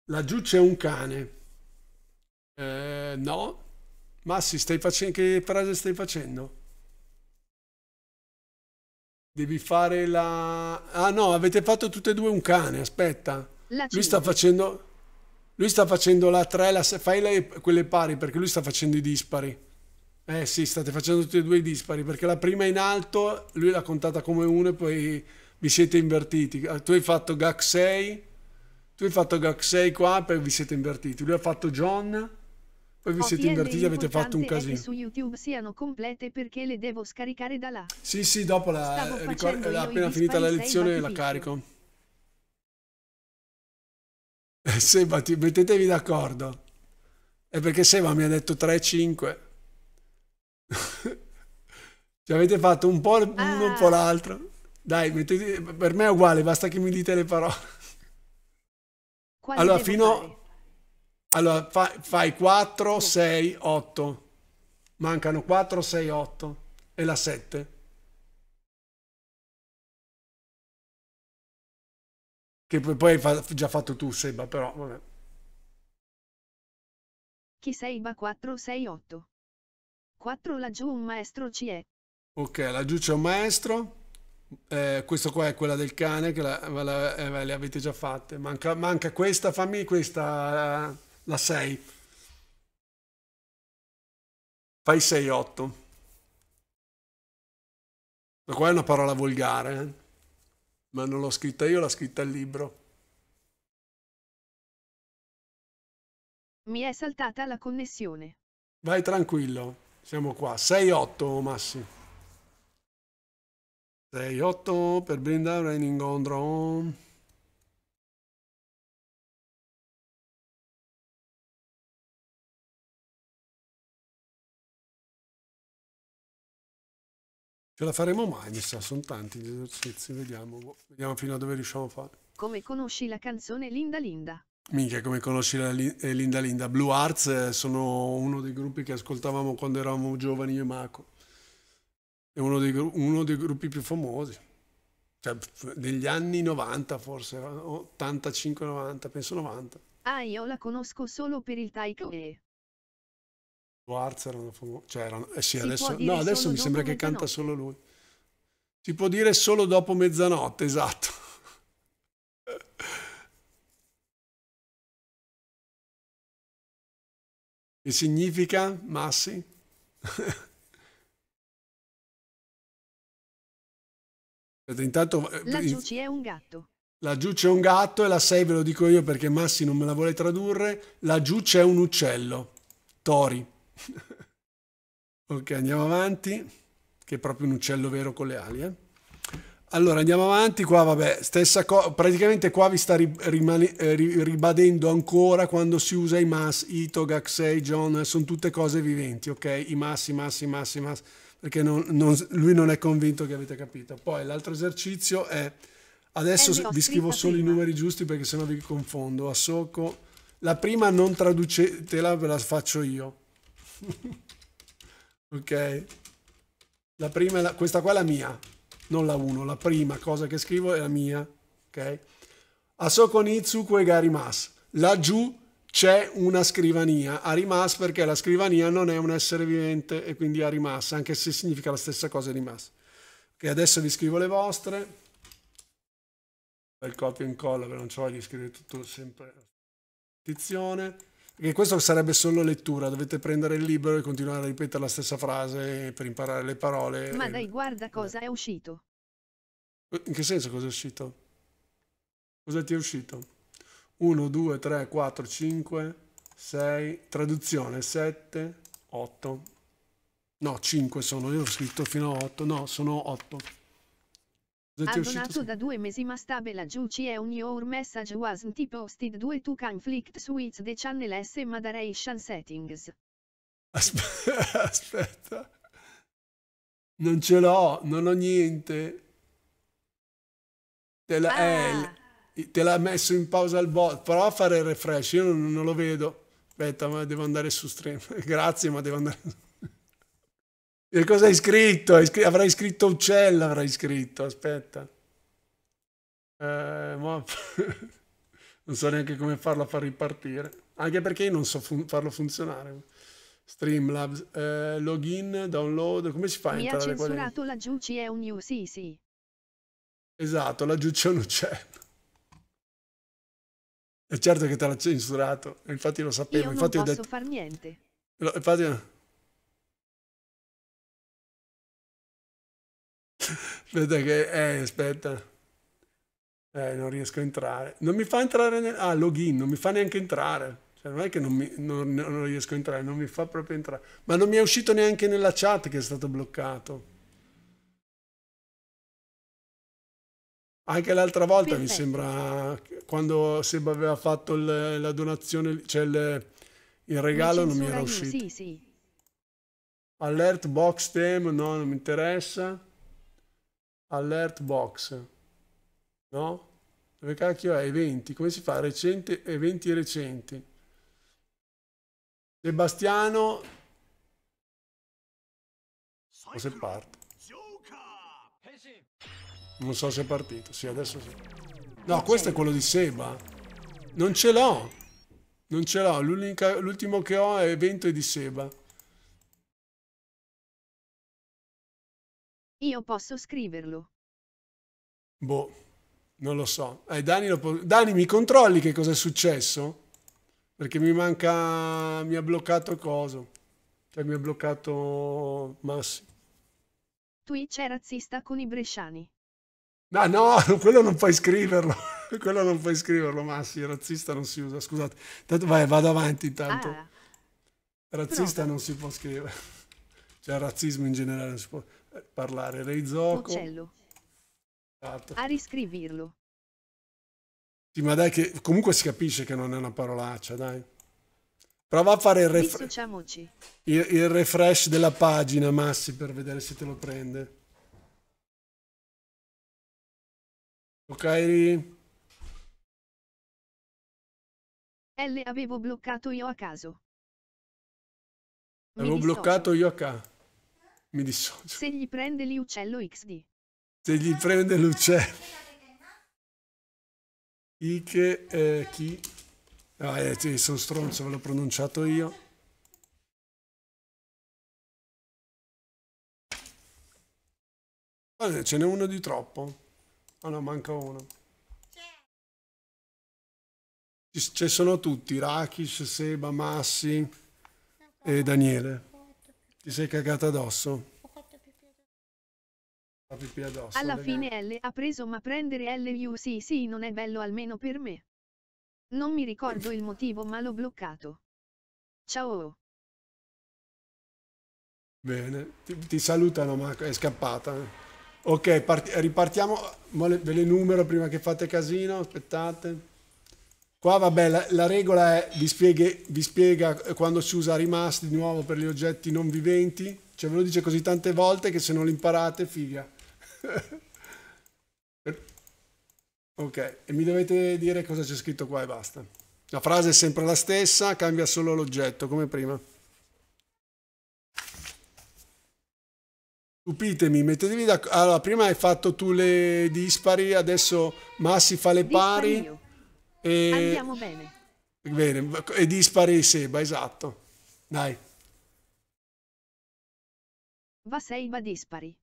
A: Laggiù c'è un cane. Eh, no. Massi, stai facendo... Che frase stai facendo? Devi fare la... Ah no, avete fatto tutte e due un cane, aspetta. Lui sta facendo... Lui sta facendo la 3, la fai le, quelle pari perché lui sta facendo i dispari. Eh sì, state facendo tutti e due i dispari, perché la prima in alto, lui l'ha contata come uno e poi vi siete invertiti. Ah, tu hai fatto Gak 6, tu hai fatto Gak 6 qua e poi vi siete invertiti. Lui ha fatto John, poi vi OPN oh, siete invertiti e avete fatto un casino. È che su
C: YouTube siano complete perché le devo scaricare da là.
A: Sì, sì, dopo la, ricordo, appena finita la lezione la carico. Seba, mettetevi d'accordo. È perché Seba mi ha detto 3-5. Ci avete fatto un po' l'uno, ah. un po' ah. l'altro. Dai, mettete, per me è uguale, basta che mi dite le parole.
D: Quali allora, fino... Fare?
A: Allora, fai, fai 4, 6, 8. Mancano 4, 6, 8 e la 7.
B: Che poi hai già fatto tu, Seba, però vabbè.
C: Chi sei, 4, 6, 8? 4 laggiù un maestro ci è.
A: Ok, laggiù c'è un maestro. Eh, questo qua è quella del cane che la, la, eh, le avete già fatte. Manca, manca questa, fammi questa, la 6. Fai 6, 8. Ma qua è una parola volgare, eh? ma non l'ho scritta io, l'ha scritta il libro.
C: Mi è saltata la connessione.
A: Vai tranquillo. Siamo qua, 6-8 Massi. 6-8 per Brinda Raining on Drone
B: Ce la faremo mai, mi sa,
A: sono tanti gli esercizi, vediamo, vediamo fino a dove riusciamo a fare.
C: Come conosci la canzone Linda Linda?
A: Minchia, come conosci eh, Linda Linda? Blue Arts eh, sono uno dei gruppi che ascoltavamo quando eravamo giovani io e Marco. È uno dei, uno dei gruppi più famosi. Cioè, negli anni 90 forse, 85-90, eh, penso 90.
C: Ah, io la conosco solo per il Taiko e...
A: Blue Arts erano famosi. Cioè, erano, eh sì, adesso, no, adesso mi sembra che canta solo lui. Si può dire solo dopo mezzanotte, esatto.
B: Che significa, Massi?
A: Aspetta, intanto... Eh, Laggiù
C: c'è un gatto.
A: Laggiù c'è un gatto e la 6 ve lo dico io perché Massi non me la vuole tradurre. Laggiù c'è un uccello. Tori. ok, andiamo avanti. Che è proprio un uccello vero con le ali, eh? Allora andiamo avanti, qua vabbè, stessa cosa, praticamente qua vi sta ri- rimane- eh, ri- ribadendo ancora quando si usa i mas, Ito, Gaksei, John, sono tutte cose viventi, ok? I mass, i mass, i mass, i mass, perché non, non, lui non è convinto che avete capito. Poi l'altro esercizio è, adesso eh, vi scrivo solo prima. i numeri giusti perché sennò vi confondo, Asoko, la prima non traducetela, ve la faccio io, ok? La prima, la, questa qua è la mia non la 1, la prima cosa che scrivo è la mia, ok? Asoko kue ga rimas. Laggiù c'è una scrivania, arimas perché la scrivania non è un essere vivente e quindi arimas, anche se significa la stessa cosa rimas. Ok, adesso vi scrivo le vostre. Il copio e incolla, perché non ho di scrivere tutto sempre. Tizione. Perché questo sarebbe solo lettura, dovete prendere il libro e continuare a ripetere la stessa frase per imparare le parole. Ma
C: dai, guarda cosa è uscito.
A: Eh, in che senso cosa è uscito? Cosa ti è uscito? 1, 2, 3, 4, 5, 6, traduzione 7, 8. No, 5 sono, io ho scritto fino a 8, no, sono 8.
C: Abbonato da due mesi ma stabile la giuci e ogni your message wasn't posted due to conflict switch the channel S moderation settings.
A: Aspetta, aspetta. Non ce l'ho, non ho niente. Te la, eh, ah. eh, l'ha messo in pausa il bot. Prova a fare il refresh, io non, non lo vedo. Aspetta, ma devo andare su stream. Grazie, ma devo andare su che cosa hai scritto? Hai scr avrai scritto uccello, avrai scritto, aspetta. Eh, ma... non so neanche come farlo a far ripartire. Anche perché io non so fun farlo funzionare. Streamlabs, eh, login, download, come si fa a Mi entrare? Mi ha censurato
C: laggiù c'è un UCC. Sì.
A: Esatto, laggiù c'è un uccello. È certo che te l'ha censurato, infatti lo sapevo. Io non infatti posso ho detto...
C: far niente.
A: Infatti
B: aspetta
A: che... Eh, aspetta. Eh, non riesco a entrare. Non mi fa entrare... Nel, ah, login, non mi fa neanche entrare. Cioè, non è che non, mi, non, non riesco a entrare, non mi fa proprio entrare. Ma non mi è uscito neanche nella chat che è stato bloccato. Anche l'altra volta Perfetto. mi sembra quando Seba aveva fatto il, la donazione, cioè il, il regalo non mi era uscito. Sì, sì. Alert box theme, no, non mi interessa alert box, no? Dove cacchio è? Eventi, come si fa? Recente, eventi recenti. Sebastiano, o se parte. Non so se è partito, sì, adesso sì. No, questo è quello di Seba. Non ce l'ho. Non ce l'ho, l'ultimo che ho è evento di Seba.
C: Io posso scriverlo.
A: Boh, non lo so. Eh, Dani, lo Dani, mi controlli che cosa è successo? Perché mi manca... mi ha bloccato coso. Cioè mi ha bloccato Massi.
C: Twitch è razzista con i bresciani.
A: Ah, no, no, quello non puoi scriverlo. quello non puoi scriverlo, Massi. Razzista non si usa, scusate. Tanto, vai, vado avanti intanto. Ah. Razzista Prova. non si può scrivere. Cioè razzismo in generale non si può parlare Reizoko. Uccello. Esatto. A
C: riscrivirlo.
A: Sì, ma dai che comunque si capisce che non è una parolaccia, dai. Prova a fare il, ref... il, il refresh della pagina, Massi, per vedere se te lo prende.
B: Ok?
C: L avevo bloccato io a caso. Avevo bloccato
A: io a caso. Mi dissocio.
C: Se gli prende l'uccello XD.
A: Se gli prende l'uccello. Ike, eh, chi? Ah, eh, sì, sono stronzo, ve l'ho pronunciato io. Guarda, ce n'è uno di troppo. Ah no, manca uno. Ci sono tutti, Rakish, Seba, Massi e Daniele. Ti sei cagata addosso? Ho fatto pipì addosso. Alla fine
C: L ha preso ma prendere LUCC sì, sì, non è bello almeno per me. Non mi ricordo il motivo ma l'ho bloccato. Ciao.
A: Bene, ti, ti salutano ma è scappata. Ok, ripartiamo, ve le numero prima che fate casino, aspettate. Qua vabbè, la, la regola è, vi, spieghe, vi, spiega quando si usa rimasti di nuovo per gli oggetti non viventi, cioè ve lo dice così tante volte che se non li imparate, figa. ok, e mi dovete dire cosa c'è scritto qua e basta. La frase è sempre la stessa, cambia solo l'oggetto, come prima. Stupitemi, mettetevi d'accordo. Allora, prima hai fatto tu le dispari, adesso Massi fa le pari. E... Andiamo bene. Bene, e dispari Seba, esatto. Dai.
C: Va Seba dispari.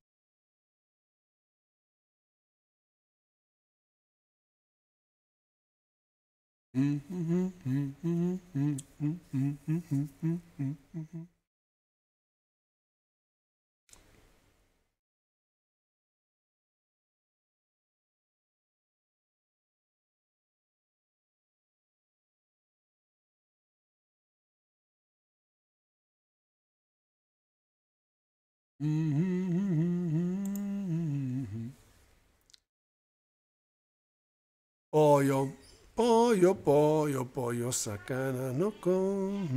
B: Mm-hmm. Mm-hmm.
A: Pollo, pollo, pollo, pollo, sacana, no con.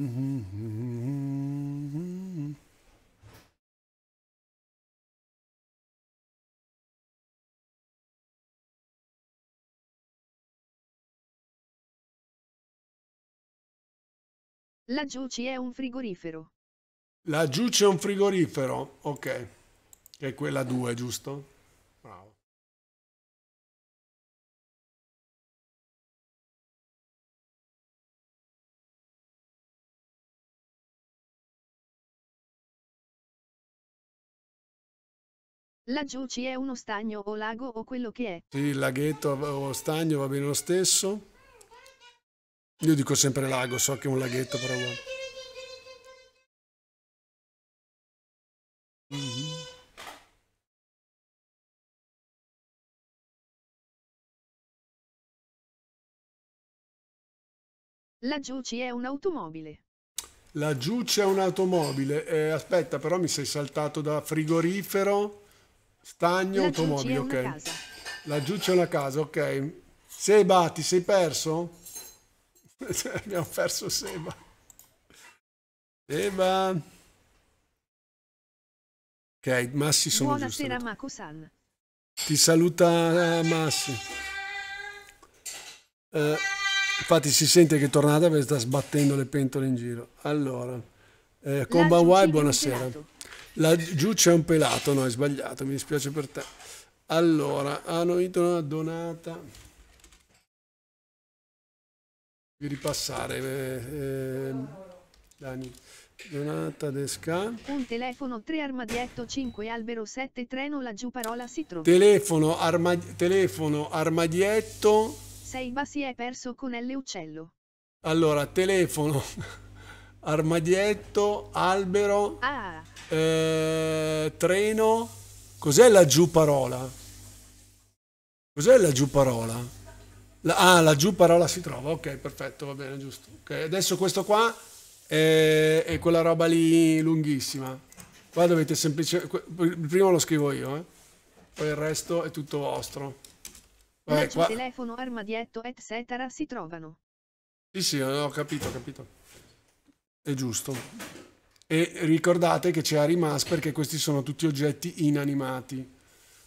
A: Mm-hmm.
C: Laggiù ci è un frigorifero.
B: Laggiù c'è un frigorifero, ok. è quella 2, giusto? Bravo.
C: Laggiù ci è uno stagno o lago o quello che è.
A: Sì, il laghetto o stagno va bene lo stesso. Io dico sempre lago, so che è un laghetto, però.
D: Mm-hmm.
C: La Giuci è un'automobile.
A: Laggiù c'è un'automobile. Eh, aspetta, però mi sei saltato da frigorifero, stagno, Laggiù automobile, ok. Casa. Laggiù c'è una casa, ok. Seba, ti sei perso? Abbiamo perso Seba. Seba. Ok, Massi sono Buonasera mako Ti saluta eh, Massi. Eh, infatti si sente che è tornata perché sta sbattendo le pentole in giro. Allora, eh, Comba Wai, buonasera. Laggiù c'è un pelato, no, hai sbagliato, mi dispiace per te. Allora, hanno una donata di ripassare. Eh, eh, Dani. Donata Desca.
C: Un telefono 3 armadietto 5 albero 7 treno laggiù parola si trova.
A: Telefono, arma, telefono armadietto.
C: 6 bassi è perso con L uccello.
A: Allora, telefono armadietto albero. Ah. Eh, treno. Cos'è laggiù parola? Cos'è laggiù parola? ah, laggiù parola si trova, ok, perfetto, va bene, giusto. Okay. Adesso questo qua è, è, quella roba lì lunghissima. Qua dovete semplicemente... Il primo lo scrivo io, eh. poi il resto è tutto vostro. Vabbè, qua...
C: telefono, armadietto, eccetera, si trovano.
A: Sì, sì, ho capito, ho capito. È giusto. E ricordate che c'è Arimas perché questi sono tutti oggetti inanimati.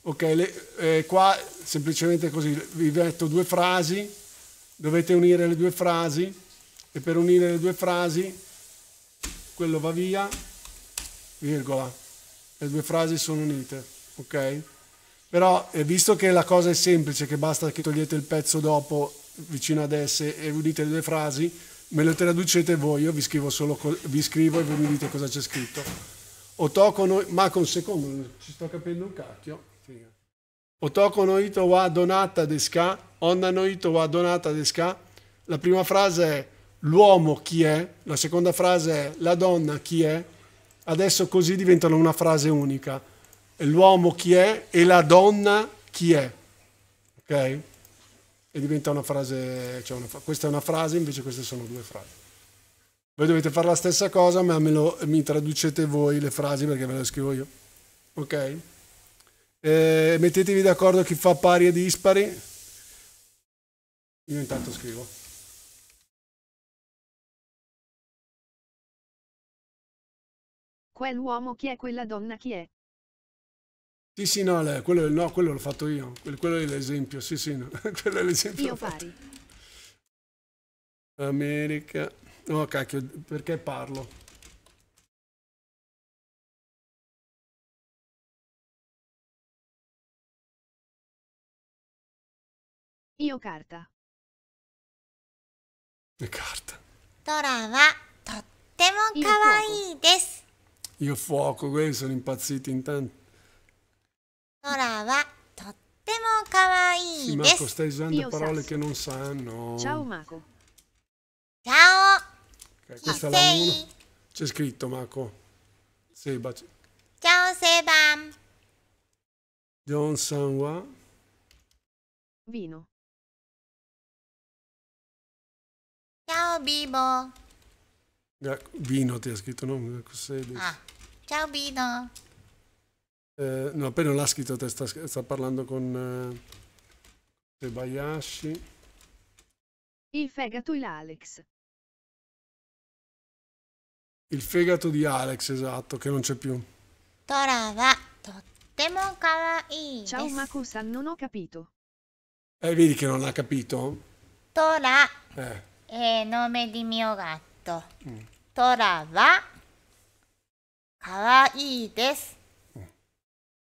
A: Ok, le, eh, qua semplicemente così, vi metto due frasi, dovete unire le due frasi e per unire le due frasi quello va via, virgola, le due frasi sono unite, ok? Però eh, visto che la cosa è semplice, che basta che togliete il pezzo dopo vicino ad esse e unite le due frasi, me lo traducete voi, io vi scrivo, solo vi scrivo e voi mi dite cosa c'è scritto. O tocco noi, ma con secondo, ci sto capendo un cacchio. Otoko no ito wa donata deska, onna no ito wa donata deska. La prima frase è l'uomo chi è, la seconda frase è la donna chi è. Adesso così diventano una frase unica. L'uomo chi è e la donna chi è. Ok? E diventa una frase, cioè una, questa è una frase, invece queste sono due frasi. Voi dovete fare la stessa cosa, ma me lo, mi traducete voi le frasi perché ve le scrivo io. Ok? Eh, mettetevi d'accordo chi fa pari e dispari. Io intanto scrivo.
D: Quell'uomo chi è, quella donna chi
A: è? Sì, sì, no, le, quello, no quello l'ho fatto io. Quello, quello è l'esempio, sì, sì, no. quello è l'esempio. Io pari. America. No,
B: oh, cacchio, perché parlo?
C: Io carta. Carta. va tottemo Io kawaii desu.
A: Io fuoco, quelli sono impazziti in tanto.
B: Torava, tottemo kawaii sì, Marco, stai usando Io parole sasso. che
A: non sanno. Ciao
B: Mako. Ciao.
A: Okay, questa è la C'è scritto Mako. Seba.
B: Ciao
D: Seba.
A: John Sanwa.
D: Vino. Ciao Bibo.
A: Eh, Vino ti ha scritto, no? Ah,
D: ciao Bino.
A: Eh, no, appena l'ha scritto te, sta, sta, parlando con eh, Sebayashi.
C: Il fegato il Alex.
A: Il fegato di Alex, esatto, che non c'è più.
C: Tora va, tottemo kawaii. Ciao Makusa, non ho capito.
A: Eh, vedi che non ha capito? Tora. Eh
C: eh, nome di mio gatto. Mm. Tora va. kawaii des.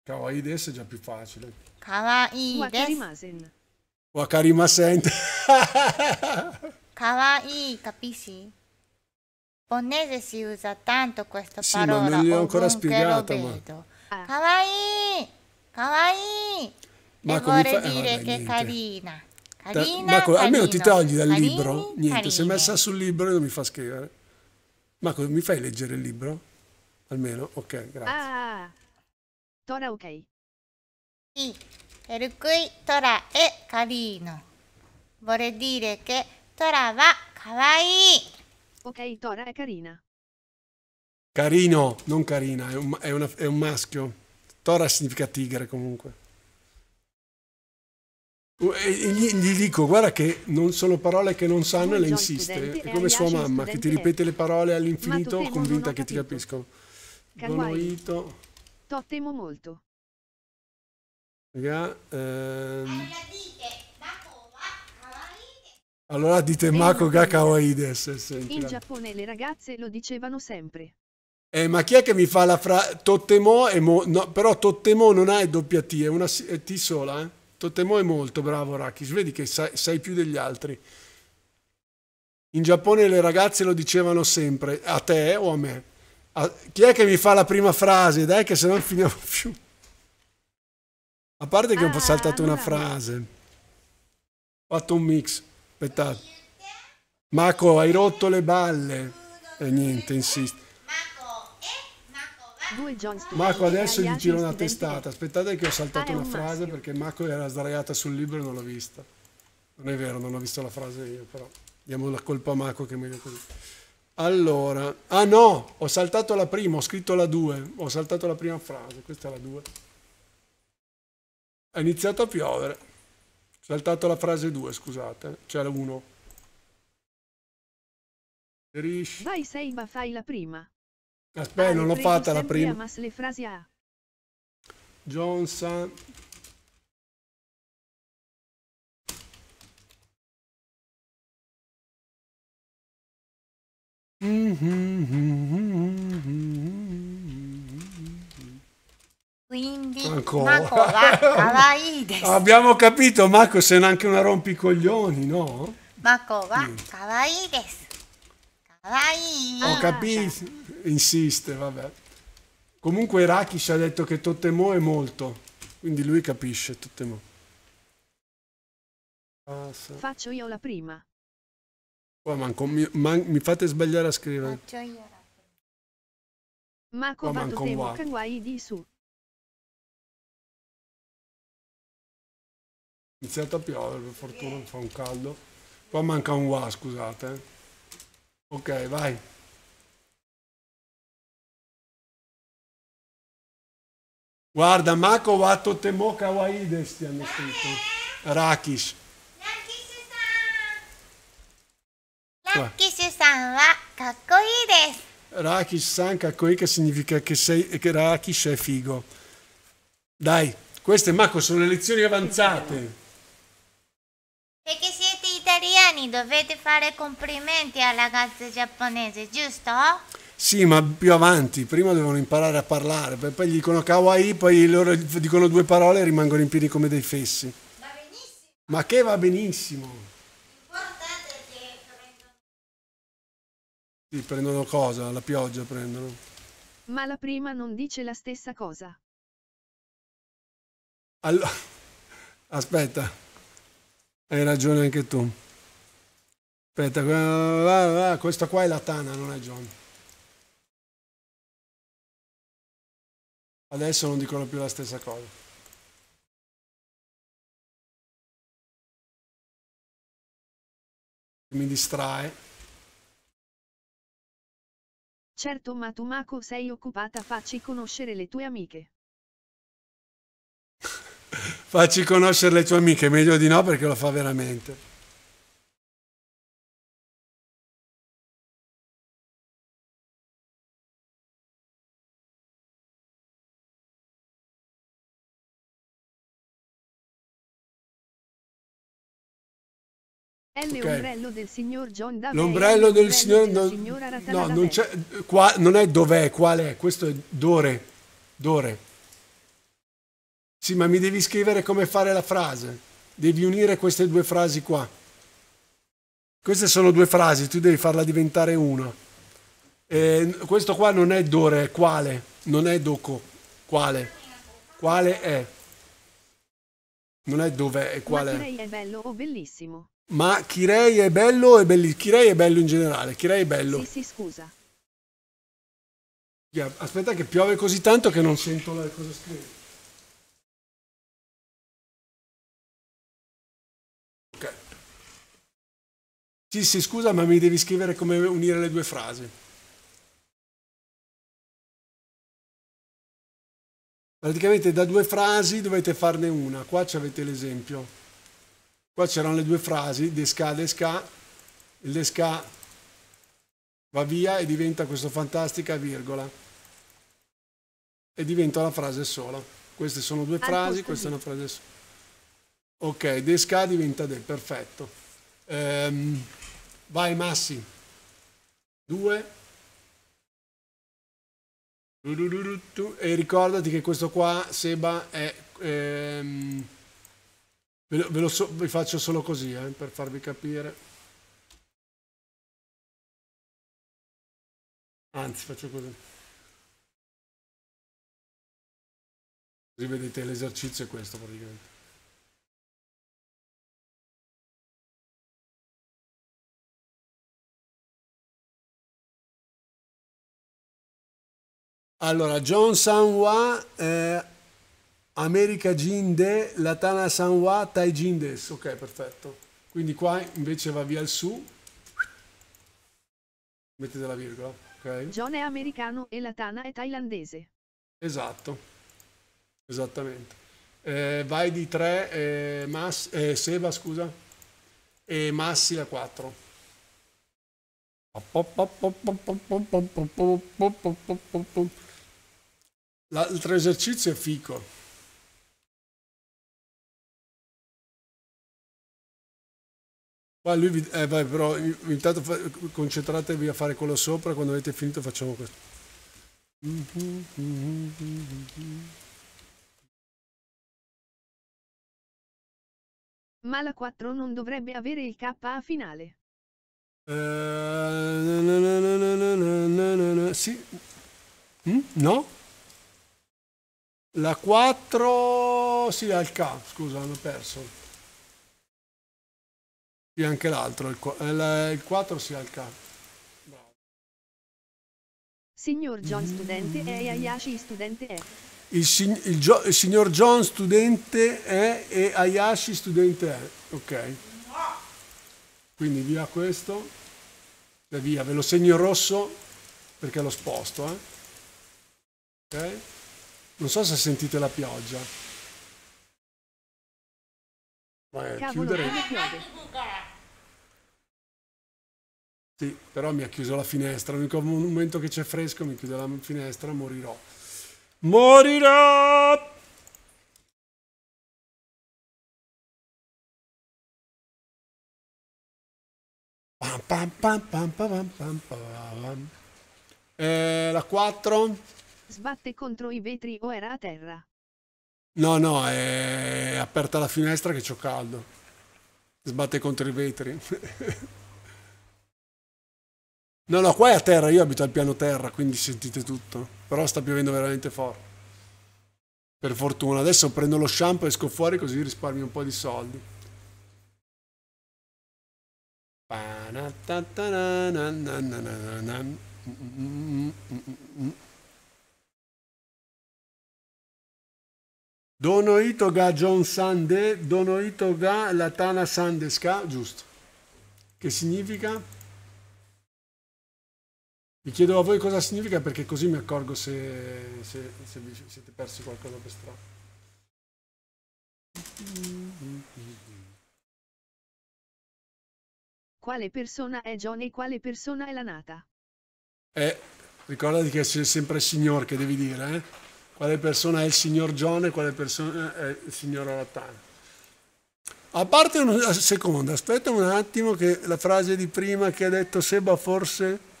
A: Kawaii mm. des è già più facile.
C: Kawaii des. Wakarimasen.
A: Wakarimasen.
C: kawaii, capisci? Giapponese si usa tanto questa sì, parola. Sì, ma non gliel'ho ancora spiegata. Ma... Kawaii, kawaii.
B: Ma e vuole fa... dire eh, vabbè, che è carina.
C: Carina, Marco, carino. almeno ti togli dal Carini, libro. Niente, carine. si è
A: messa sul libro e non mi fa scrivere. Marco, mi fai leggere il libro? Almeno? Ok, grazie.
C: Ah, tora ok. Sì, per cui Tora è carino. Vorrei dire che Tora va kawaii. Ok, Tora è carina.
A: Carino, non carina, è un, è una, è un maschio. Tora significa tigre comunque. Gli, gli, dico, guarda che non sono parole che non sanno e le insiste. È eh, come sua mamma che ti ripete le parole all'infinito convinta che ti capiscono.
C: Donoito. Tottemo molto.
A: Raga, ehm... Allora dite Mako ga kawaides. Eh, In
C: Giappone le ragazze lo dicevano sempre.
A: Eh, ma chi è che mi fa la frase? Tottemo e mo... No, però Tottemo non ha doppia T, è una T sola, eh? Totemo è molto bravo Rakis, vedi che sai, sai più degli altri. In Giappone le ragazze lo dicevano sempre, a te o a me. A, chi è che mi fa la prima frase? Dai che se no finiamo più. A parte che ah, ho saltato una frase. Ho fatto un mix. Aspettate. Mako, hai rotto le balle. E niente, insisto.
C: Marco adesso gli tiro una
A: testata. Aspettate che ho saltato una frase perché Marco era sdraiata sul libro e non l'ho vista. Non è vero, non ho visto la frase io, però diamo la colpa a Marco che è meglio così. Allora, ah no, ho saltato la prima, ho scritto la 2, ho saltato la prima frase, questa è la 2. Ha iniziato a piovere, ho saltato la frase 2, scusate, c'è la 1.
C: Vai Seiba, fai la prima.
A: Aspetta, non l'ho fatta la prima.
C: Amas le frasi A.
B: Johnson.
C: Quindi, ancora.
A: Marco,
B: va,
A: Abbiamo capito, Marco, sei anche una rompicoglioni, no?
C: Marco, va, va, va, va, va, va, va, va, va, va, va, va, va, va, va, va, va, va, kawaii desu.
B: Dai! Ho ah. capito,
A: insiste, vabbè. Comunque Rakish ha detto che Totemo è molto, quindi lui capisce Totemo.
C: Faccio io la prima.
A: Oh, manco, mi, man, mi, fate sbagliare a scrivere.
C: Faccio io la prima. Mako manco temo kawaii
B: Iniziato a piovere, per fortuna fa un caldo. Qua manca un wa, scusate. Eh. Ok, vai.
A: Guarda, Mako Watto Temo Kawaides ti hanno scritto. Rakis.
B: Rakis-san wa kakkoi desu.
A: Rakis-san che significa che, sei, che Rakis è figo. Dai, queste Mako sono le lezioni avanzate.
B: Perché si italiani dovete fare complimenti al ragazzo giapponese, giusto?
A: Sì, ma più avanti, prima devono imparare a parlare, poi gli dicono kawaii, poi loro dicono due parole e rimangono in piedi come dei fessi. Va benissimo. Ma che va benissimo? L'importante è che prendono... Sì, prendono cosa? La pioggia prendono.
C: Ma la prima non dice la stessa cosa.
A: Allora... Aspetta,
B: hai ragione anche tu. Aspetta, questa qua è la Tana, non è John. Adesso non dicono più la stessa cosa. Mi distrae.
C: Certo ma tu Mako sei occupata, facci conoscere le tue amiche.
B: facci conoscere le tue amiche, meglio di no perché lo fa veramente.
C: L okay. del signor John Davey. L'ombrello del signor... Non, no, non,
A: c'è, qua, non è dov'è, qual è, questo è dore, dore. Sì, ma mi devi scrivere come fare la frase. Devi unire queste due frasi qua. Queste sono due frasi, tu devi farla diventare una. E questo qua non è dore, è quale, non è doco, quale. Quale è? Non è dov'è, è quale. Ma
C: è bello o bellissimo.
A: Ma Kirei è bello e bellissimo. Kirei è bello in generale. Kirei è bello.
C: Sì, sì, scusa.
A: Aspetta che piove così tanto che non sento la
B: cosa scrive. Ok. Sì, sì, scusa, ma mi devi scrivere come unire le due frasi.
A: Praticamente da due frasi dovete farne una. Qua avete l'esempio. Qua c'erano le due frasi, Desca, Desca, il Desca va via e diventa questa fantastica virgola. E diventa una frase sola. Queste sono due frasi, questa è una frase sola. Ok, Desca diventa del, perfetto. Ehm, vai Massi. Due. E ricordati che questo qua, Seba, è... Ehm, Ve lo, ve lo so, vi faccio solo così eh, per farvi capire.
B: Anzi, faccio così. Così vedete l'esercizio è questo praticamente.
A: Allora, John Sanwa eh, America Jinde, Latana Sanwa, Tai Jindes. Ok, perfetto. Quindi qua invece va via il su. Mettete la virgola. Okay.
C: John è americano e Latana è thailandese.
A: Esatto. Esattamente. Eh, vai di 3, eh, Mas, eh, Seba, scusa. E Massi la 4. L'altro
B: esercizio è fico.
A: Ma lui eh, vai, però intanto concentratevi a fare quello sopra, quando avete finito facciamo questo.
C: Ma la 4 non dovrebbe avere il K a finale.
B: Uh,
A: sì. Mm, no? La 4 si sì, ha il K, scusa, hanno perso. Sì, anche l'altro, il, eh, il, il 4 sia il capo.
C: Signor John studente e Ayashi studente è.
A: Il, sig il, il, signor John studente è e Ayashi studente è. Ok. Quindi via questo. E via, ve lo segno rosso perché lo sposto. Eh? Ok. Non so se sentite la pioggia. Vai a Cavolo, chiudere. Sì, però mi ha chiuso la finestra. L'unico momento che c'è fresco mi chiude la finestra, morirò. Morirò!
B: Pam, pam, pam,
A: eh, la 4
C: sbatte contro i vetri o era a terra
A: No, no, è aperta la finestra che c'ho caldo. Sbatte contro i vetri. no, no, qua è a terra, io abito al piano terra, quindi sentite tutto. Però sta piovendo veramente forte. Per fortuna. Adesso prendo lo shampoo e esco fuori così risparmio un po' di soldi. Dono Itoga John Sande, Dono Itoga Latana Sandeska, giusto. Che significa? Vi chiedo a voi cosa significa perché così mi accorgo se, se, se vi siete persi qualcosa per strada.
C: Quale persona è John e quale persona è la nata?
A: Eh, ricordati che c'è sempre il signor che devi dire, eh? quale persona è il signor John e quale persona è il signor Rattan. A parte una seconda, aspetta un attimo che la frase di prima che ha detto Seba forse...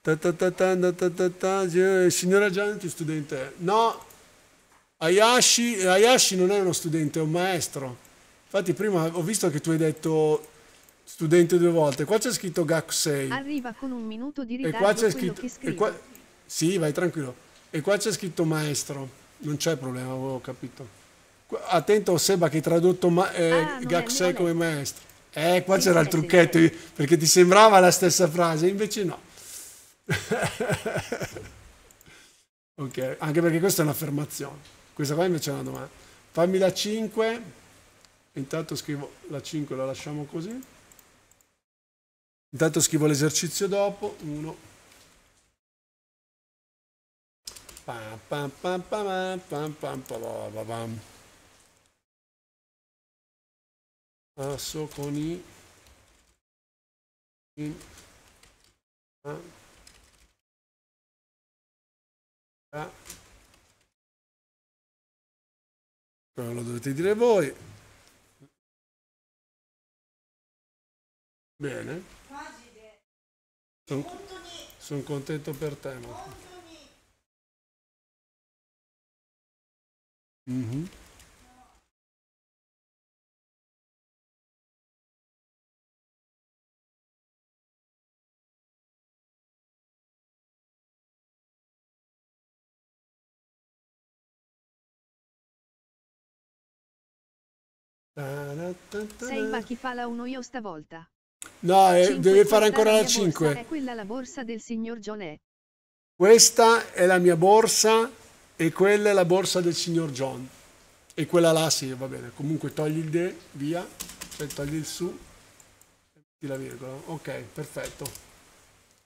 A: Ta ta ta ta ta ta ta ta, il signor Agenti, studente... No, Ayashi, Hayashi non è uno studente, è un maestro. Infatti prima ho visto che tu hai detto studente due volte. Qua c'è scritto Gakusei.
C: Arriva con un minuto di ritardo e qua c'è scritto,
A: qua... Sì, vai tranquillo. E qua c'è scritto maestro, non c'è problema, avevo capito. Attento Seba che hai tradotto ma- eh, ah, Gaxè come maestro. Eh, qua c'era il trucchetto, perché ti sembrava la stessa frase, invece no. ok, anche perché questa è un'affermazione. Questa qua invece è una domanda. Fammi la 5. Intanto scrivo la 5, la lasciamo così. Intanto scrivo l'esercizio dopo. 1,
B: Passo con i... In, a, a, lo dovete dire voi. Bene. Sono, sono contento per te. Marco. mm mm-hmm. Sei ma
C: chi fa la 1 io stavolta.
A: No, eh, deve fare ancora la, la 5. È
C: quella la borsa del signor John
A: Questa è la mia borsa e quella è la borsa del signor John. E quella là sì, va bene. Comunque togli il D, via, cioè togli il su e metti la virgola. Ok, perfetto.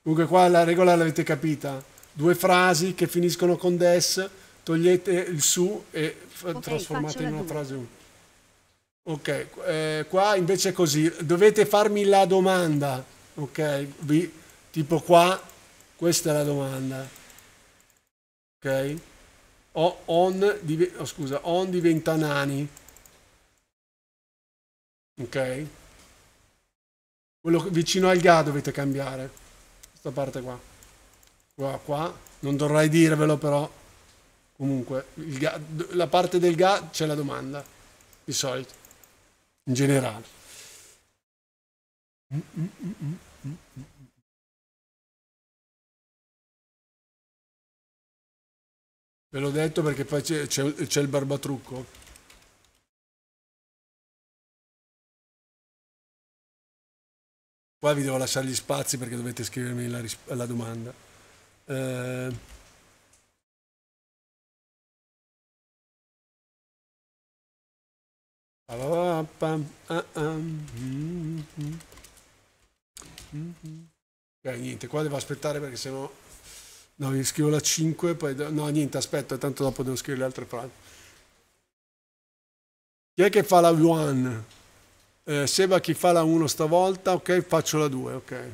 A: Comunque qua la regola l'avete capita. Due frasi che finiscono con des, togliete il su e okay, trasformate in una frase. 1. Ok, eh, qua invece è così. Dovete farmi la domanda. Ok, Vi, tipo qua, questa è la domanda. Ok? o on, div oh, scusa, on diventa nani. Ok? Quello vicino al ga dovete cambiare. Questa parte qua. Qua, qua. Non dovrei dirvelo però. Comunque, ga, la parte del ga c'è la domanda. Di solito. In generale.
B: Mm, mm, mm, Ve l'ho detto perché poi c'è il barbatrucco. Qua vi devo lasciare gli spazi perché dovete scrivermi la, la domanda. Eh... Ah, ah, ah, mm, mm, mm.
A: Ok, niente, qua devo aspettare perché sennò No, gli scrivo la 5, poi... No, niente, aspetta, tanto dopo devo scrivere le altre frasi. Chi è che fa la 1? Eh, Seba chi fa la 1 stavolta, ok, faccio la 2, ok.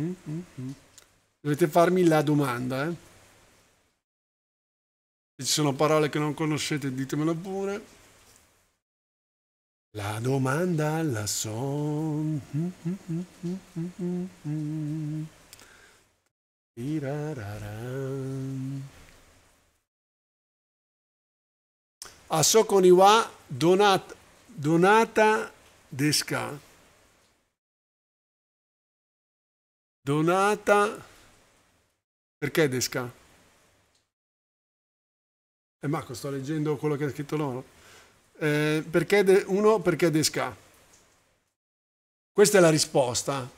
A: Mm -hmm. Dovete farmi la domanda, eh. Se ci sono parole che non conoscete, ditemelo pure. La domanda la son.
B: A Sokoni wa
A: donat, donata desca. Donata perché desca? E eh, Marco, sto leggendo quello che ha scritto loro. Eh, perché de, uno perché Desca? Questa è la risposta.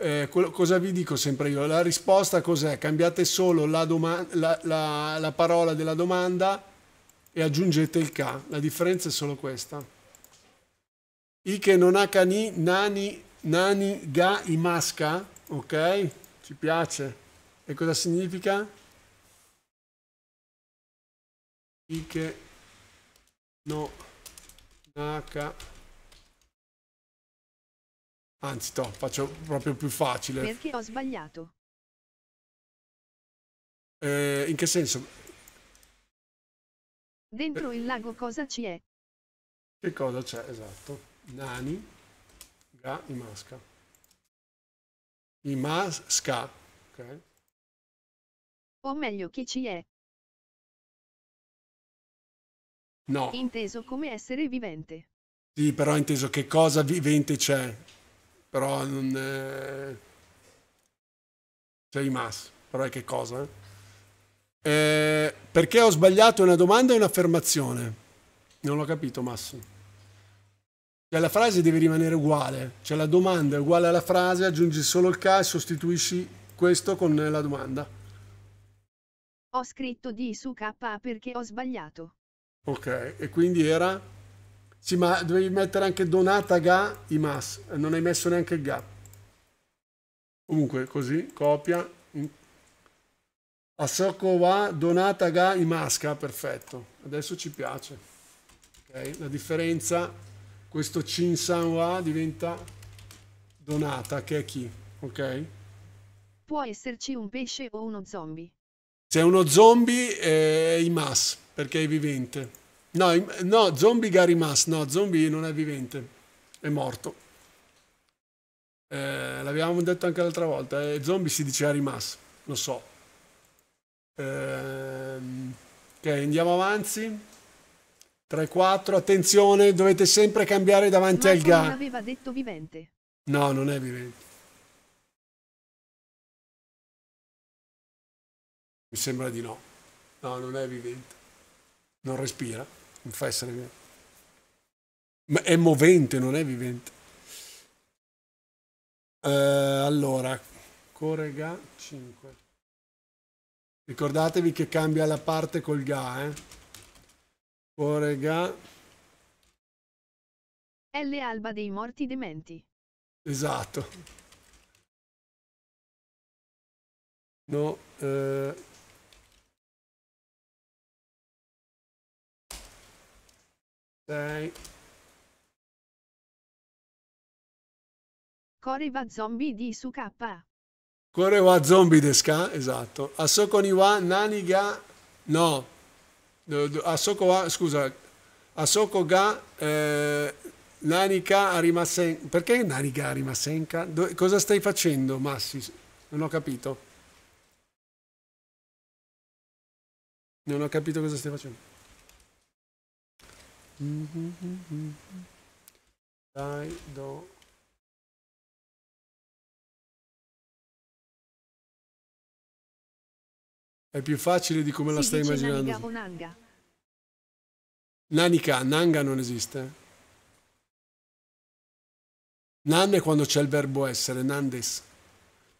A: Eh, cosa vi dico sempre io? La risposta cos'è? Cambiate solo la, la, la, la parola della domanda e aggiungete il ca. La differenza è solo questa. I che non ha cani, nani, nani, ga, imasca, ok? Ci piace. E cosa significa? I che no
B: H. Anzi, no, faccio proprio più facile.
C: Perché ho sbagliato.
B: Eh,
A: in che senso?
C: Dentro il lago cosa ci è?
A: Che cosa c'è, esatto. Nani, ga, masca.
B: I Imasca, ok.
C: O meglio, chi ci è? No. Inteso come essere vivente.
A: Sì, però inteso che cosa vivente c'è. Però non... È... C'è Imas, però è che cosa? Eh, perché ho sbagliato una domanda e un'affermazione? Non l'ho capito, Massimo. Cioè la frase deve rimanere uguale, cioè la domanda è uguale alla frase, aggiungi solo il K e sostituisci questo con la domanda.
C: Ho scritto D su K perché ho sbagliato.
A: Ok, e quindi era... Sì, ma dovevi mettere anche Donata Ga i mas, non hai messo neanche Ga. Comunque, così, copia. Asoko wa Donata Ga i Imasca, perfetto. Adesso ci piace. Okay. La differenza, questo Chin San wa diventa Donata, che è chi, ok?
C: Può esserci un pesce o uno zombie.
A: Se è uno zombie eh, è i mas, perché è vivente. No, no, zombie Garimas, no, zombie non è vivente, è morto. Eh, l'avevamo detto anche l'altra volta, eh, zombie si dice Arimas, lo so. Eh, ok, andiamo avanti. 3-4, attenzione, dovete sempre cambiare davanti Marco al gas. Non
C: aveva detto vivente.
A: No, non è vivente. Mi sembra di no. No, non è vivente non respira, non fa essere vivente. Ma è movente, non è vivente. Uh, allora, corega 5. Ricordatevi che cambia la parte col ga, eh. Corega.
C: L alba dei morti dementi.
A: Esatto.
B: No, eh,
D: 6.
C: Coreva zombie di su Suka.
A: Coreva zombie ska, esatto. Asoko niwa nani ga... No. Asoko wa... Scusa. Asoko ga... Eh, nanika arimasen... Perché nanika arimasenka? Do, cosa stai facendo, Massi? Non ho capito. Non ho capito cosa stai facendo.
B: Dai, do. È più
A: facile di come si la stai immaginando. Naniga Nanica, nanga non esiste. Nan è quando c'è il verbo essere, nandes.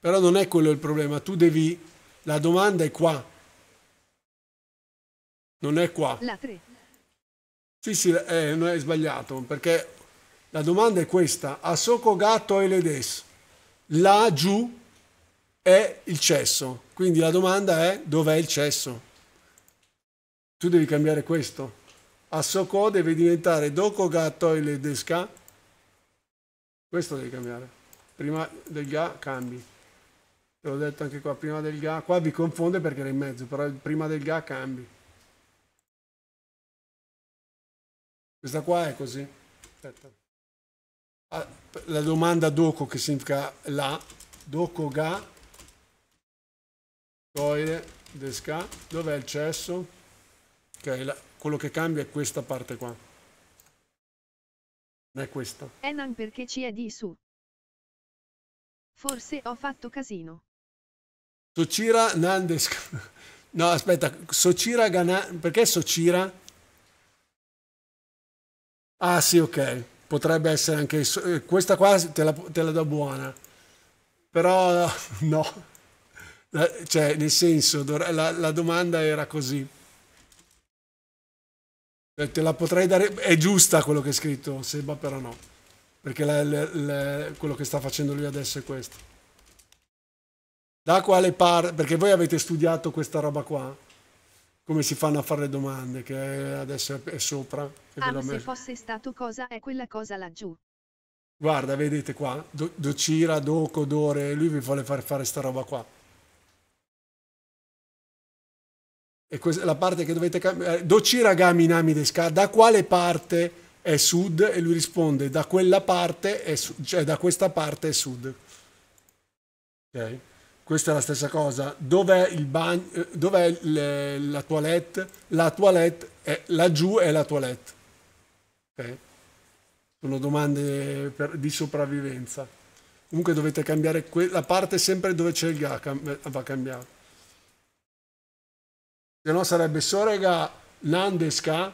A: Però non è quello il problema, tu devi... La domanda è qua. Non è qua. La 3. Sì, sì, eh, non è sbagliato, perché la domanda è questa. Asoko Gatto e Ledes, là giù è il cesso, quindi la domanda è dov'è il cesso? Tu devi cambiare questo. Asoko deve diventare Doko Gatto e Ledes Questo devi cambiare. Prima del Ga cambi. Te l'ho detto anche qua, prima del Ga. Qua vi confonde perché era in mezzo, però prima del Ga cambi. Questa qua è così. Aspetta. Ah, la domanda doko che significa la. Doko ga. Toie. Desca. Dov'è il cesso? Ok, la, quello che cambia è questa parte qua. Non è questa.
C: Enan eh, perché ci è di su. Forse ho fatto casino.
A: Socira Nandes. No, aspetta, Socira Ganan. Perché Socira? Ah sì, ok, potrebbe essere anche... Eh, questa qua te la, te la do buona, però no. Eh, cioè, nel senso, la, la domanda era così. Eh, te la potrei dare, è giusta quello che è scritto Seba, però no, perché la, la, la, quello che sta facendo lui adesso è questo. Da quale parte, perché voi avete studiato questa roba qua, come si fanno a fare le domande, che adesso è sopra. Ah, ma se
C: fosse stato cosa è quella cosa laggiù.
A: Guarda, vedete qua, do, docira, doco, dore, lui vi vuole far fare sta roba qua. E questa è la parte che dovete cambiare. Eh, docira nami desca, da quale parte è sud? E lui risponde, da quella parte, è sud, cioè da questa parte è sud. Ok? questa è la stessa cosa. Dov'è il bagno? Eh, dov'è le, la toilette? La toilette è laggiù è la toilette. Okay. Sono domande per, di sopravvivenza. Comunque dovete cambiare la parte sempre dove c'è il ga cam eh, va cambiato. Se no sarebbe Sorega Nandesca,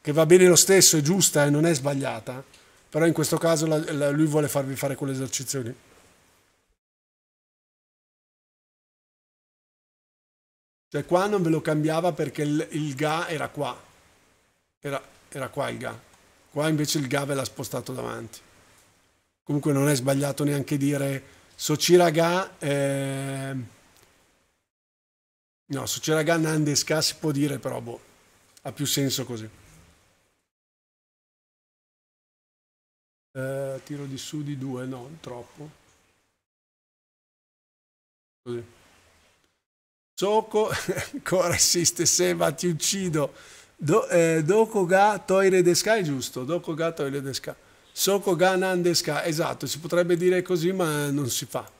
A: che va bene lo stesso, è giusta e non è sbagliata, però in questo caso la, la, lui vuole farvi fare quelle esercizioni.
B: Cioè qua non ve lo
A: cambiava perché il, il ga era qua. Era, era qua il ga. Qua invece il ga ve l'ha spostato davanti. Comunque non è sbagliato neanche dire Sochiraga... Eh, No, Sochiraga Nandesca si può dire però, boh, ha più senso così.
B: Eh, tiro di su di due, no, troppo.
A: Così. Soko, ancora assiste ma ti uccido. Do, eh, doko ga toire deska è giusto, doko ga toire deska. Soko ga nan deska, esatto, si potrebbe dire così ma non si fa.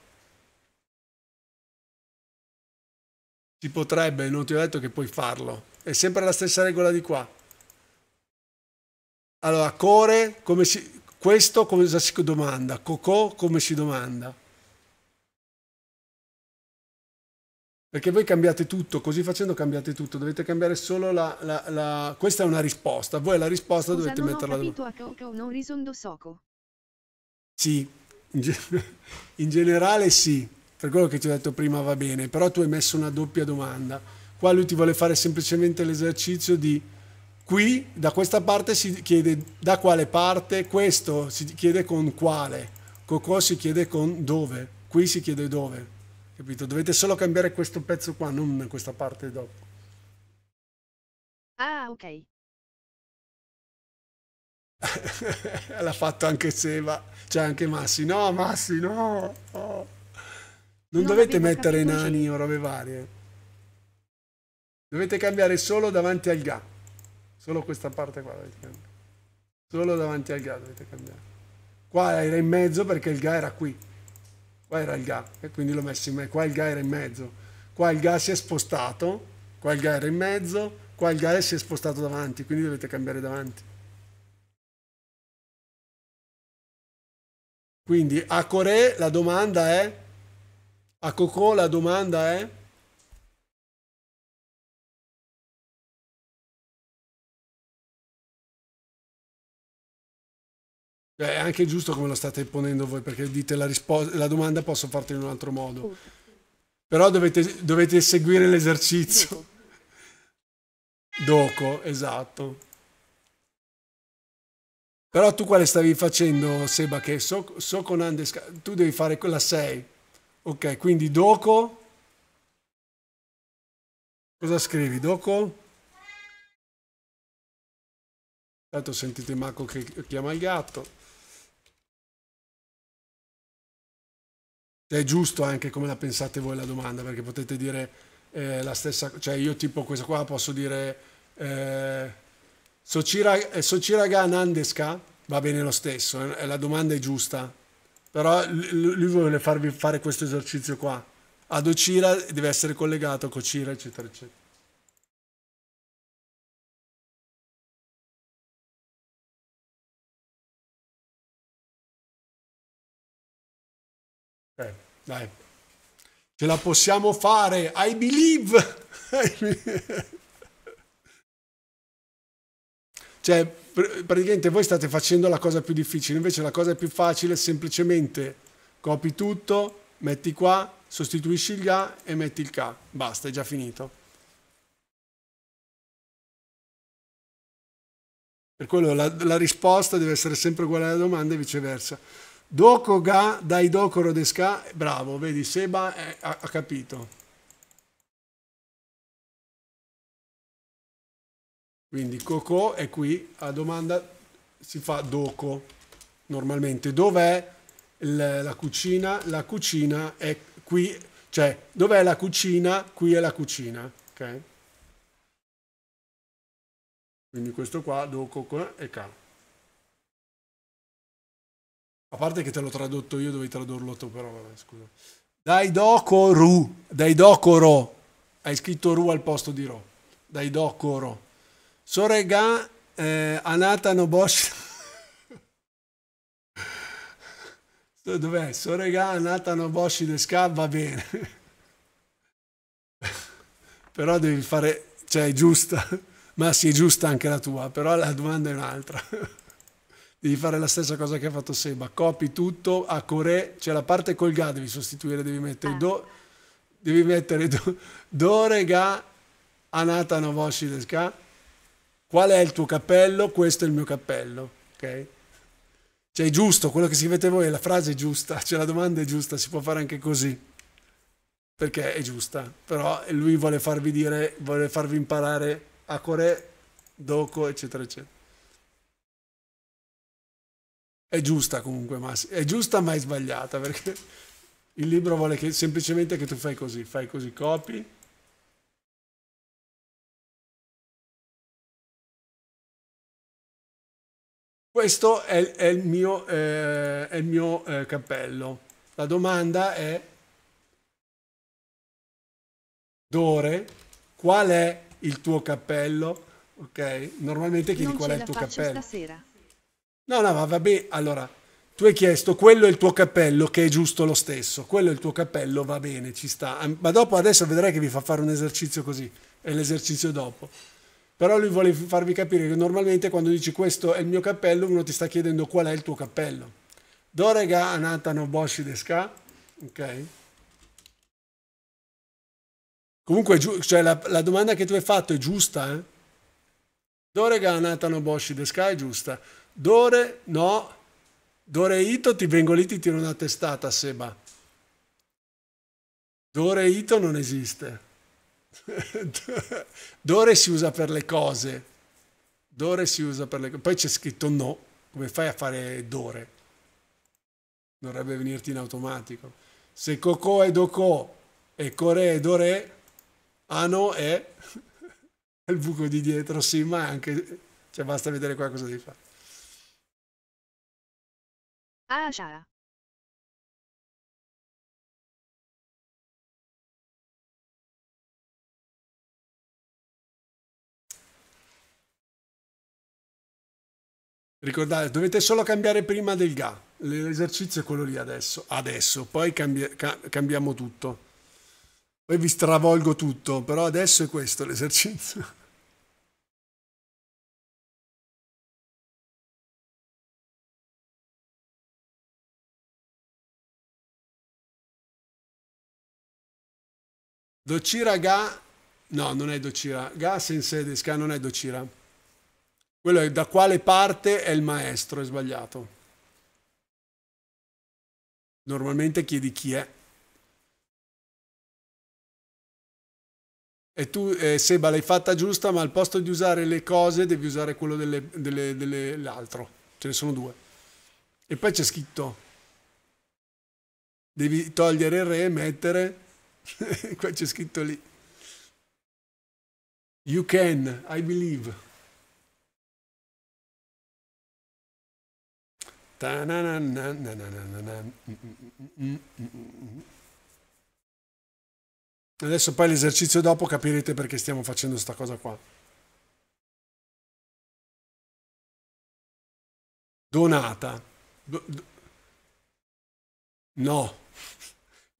A: Si potrebbe, non ti ho detto che puoi farlo. È sempre la stessa regola di qua. Allora, core, come si, questo come si domanda? Coco, come si domanda? Perché voi cambiate tutto, così facendo cambiate tutto, dovete cambiare solo la... la, la... Questa è una risposta, voi la risposta Scusa, dovete non metterla... Ho
C: capito, da... non risondo soco.
A: Sì, in, ge... in generale sì, per quello che ti ho detto prima va bene, però tu hai messo una doppia domanda. Qua lui ti vuole fare semplicemente l'esercizio di qui da questa parte si chiede da quale parte, questo si chiede con quale, Coco si chiede con dove, qui si chiede dove. Capito? Dovete solo cambiare questo pezzo qua, non questa parte dopo.
C: Ah, ok.
A: L'ha fatto anche Seba, cioè anche Massi. No, Massi, no! Oh. Non, non dovete mettere nani o robe varie. Dovete cambiare solo davanti al ga. Solo questa parte qua dovete cambiare. Solo davanti al ga dovete cambiare. Qua era in mezzo perché il ga era qui qua era il ga e quindi l'ho messo in mezzo, qua il ga era in mezzo, qua il ga si è spostato, qua il ga era in mezzo, qua il ga si è spostato davanti, quindi dovete cambiare davanti.
B: Quindi a Coré la domanda è, a Cocò la domanda è,
A: Cioè, è anche giusto come lo state ponendo voi, perché dite la, risposta, la domanda posso farti in un altro modo. Però dovete, dovete seguire l'esercizio. Doco, esatto. Però tu quale stavi facendo, Seba, che so, so con Andesca, tu devi fare quella 6. Ok, quindi Doco. Cosa
B: scrivi, Doco? Tanto sentite Marco che
A: chiama il gatto. è giusto anche come la pensate voi la domanda, perché potete dire eh, la stessa, cosa, cioè io tipo questa qua posso dire eh, Sochiraga Sochira eh, Nandeska, va bene lo stesso, eh, la domanda è giusta, però lui vuole farvi fare questo esercizio qua, Adocira deve essere collegato a Cocira, eccetera, eccetera. Eh, dai, ce la possiamo fare. I believe. cioè, pr praticamente voi state facendo la cosa più difficile, invece la cosa più facile è semplicemente copi tutto, metti qua, sostituisci il ga e metti il k. Basta, è già finito.
B: Per quello la, la risposta
A: deve essere sempre uguale alla domanda e viceversa. Doko ga dai dokoro deska. Bravo, vedi, Seba è, eh, ha, ha capito. Quindi Coco è qui, la domanda si fa Doko normalmente. Dov'è la cucina? La cucina è qui, cioè dov'è la cucina? Qui è la cucina, ok? Quindi questo qua, Doko e K. A parte che te l'ho tradotto io, dovevi tradurlo tu, però vabbè, scusa. Dai Daidoko Ru, Daidoko Ro. Hai scritto Ru al posto di Ro. Dai Daidoko Ro. Sorega eh, Anata Noboshi. Dov'è? Sorega Anata de Deska va bene. però devi fare, cioè è giusta, ma sì è giusta anche la tua, però la domanda è un'altra devi fare la stessa cosa che ha fatto Seba, copi tutto a Corè, cioè la parte col ga devi sostituire, devi mettere eh. do, devi mettere do, do re ga anata no des ka. Qual è il tuo cappello? Questo è il mio cappello, ok? Cioè è giusto, quello che scrivete voi, la frase è giusta, cioè la domanda è giusta, si può fare anche così, perché è giusta, però lui vuole farvi dire, vuole farvi imparare a Corè, Doko, eccetera, eccetera. È giusta comunque, ma è giusta ma è sbagliata perché il libro vuole che, semplicemente che tu fai così, fai così, copi. Questo è, è il mio, eh, è il mio eh, cappello. La domanda è, Dore, qual è il tuo cappello? Ok, normalmente chiedi non qual è il tuo cappello. Stasera. No, no, ma vabbè, allora, tu hai chiesto quello è il tuo cappello, che è giusto lo stesso, quello è il tuo cappello, va bene, ci sta. Ma dopo adesso vedrai che vi fa fare un esercizio così, è l'esercizio dopo. Però lui vuole farvi capire che normalmente quando dici questo è il mio cappello, uno ti sta chiedendo qual è il tuo cappello. Dorega anatano boshi desca, ok? Comunque, cioè, la, la, domanda che tu hai fatto è giusta, eh? Dorega anatano boshi desca è giusta. Dore, no. Dore Ito, ti vengo lì, ti tiro una testata, Seba. Dore Ito non esiste. Dore si usa per le cose. Dore si usa per le cose. Poi c'è scritto no. Come fai a fare dore? Dovrebbe venirti in automatico. Se Coco è Doco e Core è Dore, Ano è il buco di dietro, sì, ma anche... Cioè basta vedere qua cosa devi fare. Ashara. Ricordate, dovete solo cambiare prima del ga. L'esercizio è quello lì adesso. Adesso, poi cambi ca cambiamo tutto. Poi vi stravolgo tutto, però adesso è questo
B: l'esercizio.
A: Docira Ga, no, non è Docira, Ga Sensei Desca non è Docira. Quello è da quale parte è il maestro, è sbagliato. Normalmente chiedi chi è. E tu, eh, Seba, l'hai fatta giusta, ma al posto di usare le cose devi usare quello dell'altro. Ce ne sono due. E poi c'è scritto. Devi togliere il re e mettere Qua c'è scritto lì.
B: You can, I believe.
A: Adesso poi l'esercizio dopo capirete perché stiamo facendo
B: questa cosa qua.
A: Donata. Do, do. No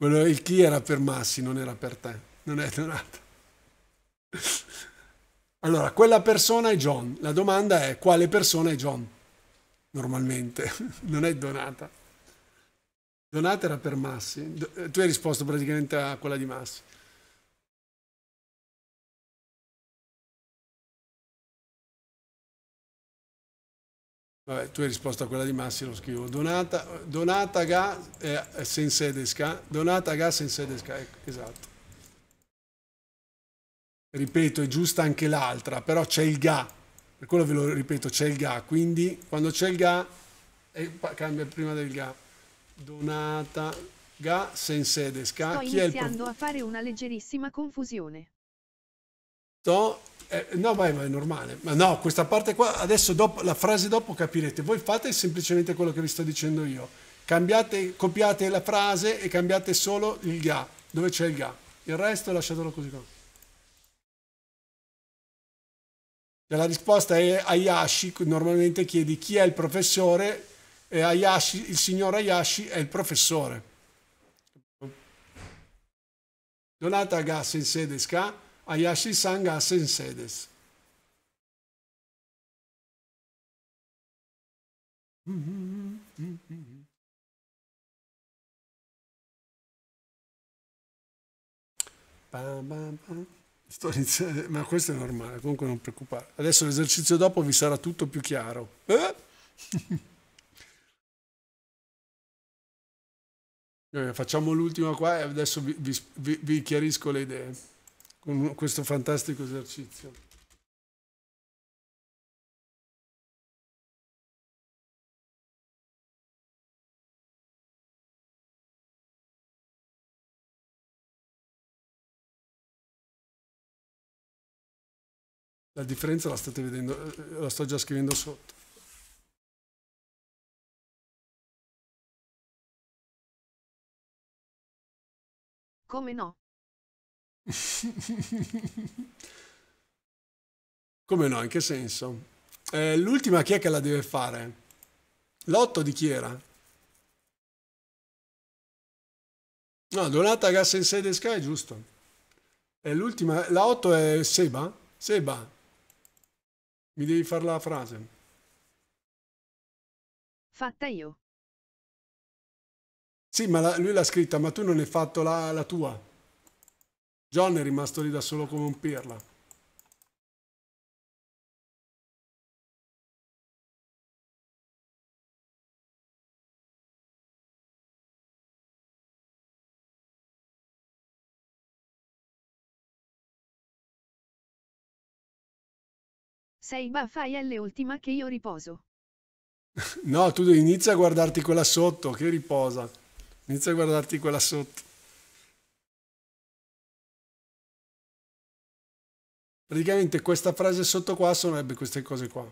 A: il chi era per Massi, non era per te, non è Donato. Allora, quella persona è John. La domanda è quale persona è John? Normalmente, non è Donata. Donata era per Massi. Eh, tu hai risposto praticamente a quella di Massi. Vabbè, tu hai risposto a quella di Massi, lo scrivo. Donata, donata ga eh, sensei Donata ga sensedesca, desca, ecco, esatto. Ripeto, è giusta anche l'altra, però c'è il ga. Per quello ve lo ripeto, c'è il ga. Quindi quando c'è il ga, eh, cambia prima del ga. Donata ga sensei desca. Sto Chi iniziando
C: a fare una leggerissima confusione.
A: Sto eh, no, ma è, ma è, normale. Ma no, questa parte qua, adesso dopo, la frase dopo capirete. Voi fate semplicemente quello che vi sto dicendo io. Cambiate, copiate la frase e cambiate solo il ga, dove c'è il ga. Il resto lasciatelo così La risposta è Ayashi, normalmente chiedi chi è il professore e Ayashi, il signor Ayashi è il professore. Donata Gas in sede Ska. Ayashi San hacen
B: sedes.
A: ma questo è normale, comunque non preoccupare. Adesso l'esercizio dopo vi sarà tutto più chiaro. Eh? Facciamo l'ultima qua e adesso vi, vi, vi chiarisco le idee con questo fantastico
B: esercizio. La differenza la state vedendo, eh, la sto già scrivendo sotto.
C: Come no?
B: Come no, in che senso? Eh, l'ultima chi è che la deve fare?
A: L'otto di chi era? No, Donata Gas in sede Sky, giusto. E l'ultima, la 8 è Seba? Seba, mi devi fare la frase.
C: Fatta io.
A: Sì, ma la, lui l'ha scritta, ma tu non hai fatto la, la tua. John è rimasto lì da solo come un pirla.
C: Sei baffa e baffai all'ultima che io riposo.
A: no, tu inizia a guardarti quella sotto, che riposa. Inizia a guardarti quella sotto.
B: Praticamente questa frase sotto qua sarebbe queste cose qua.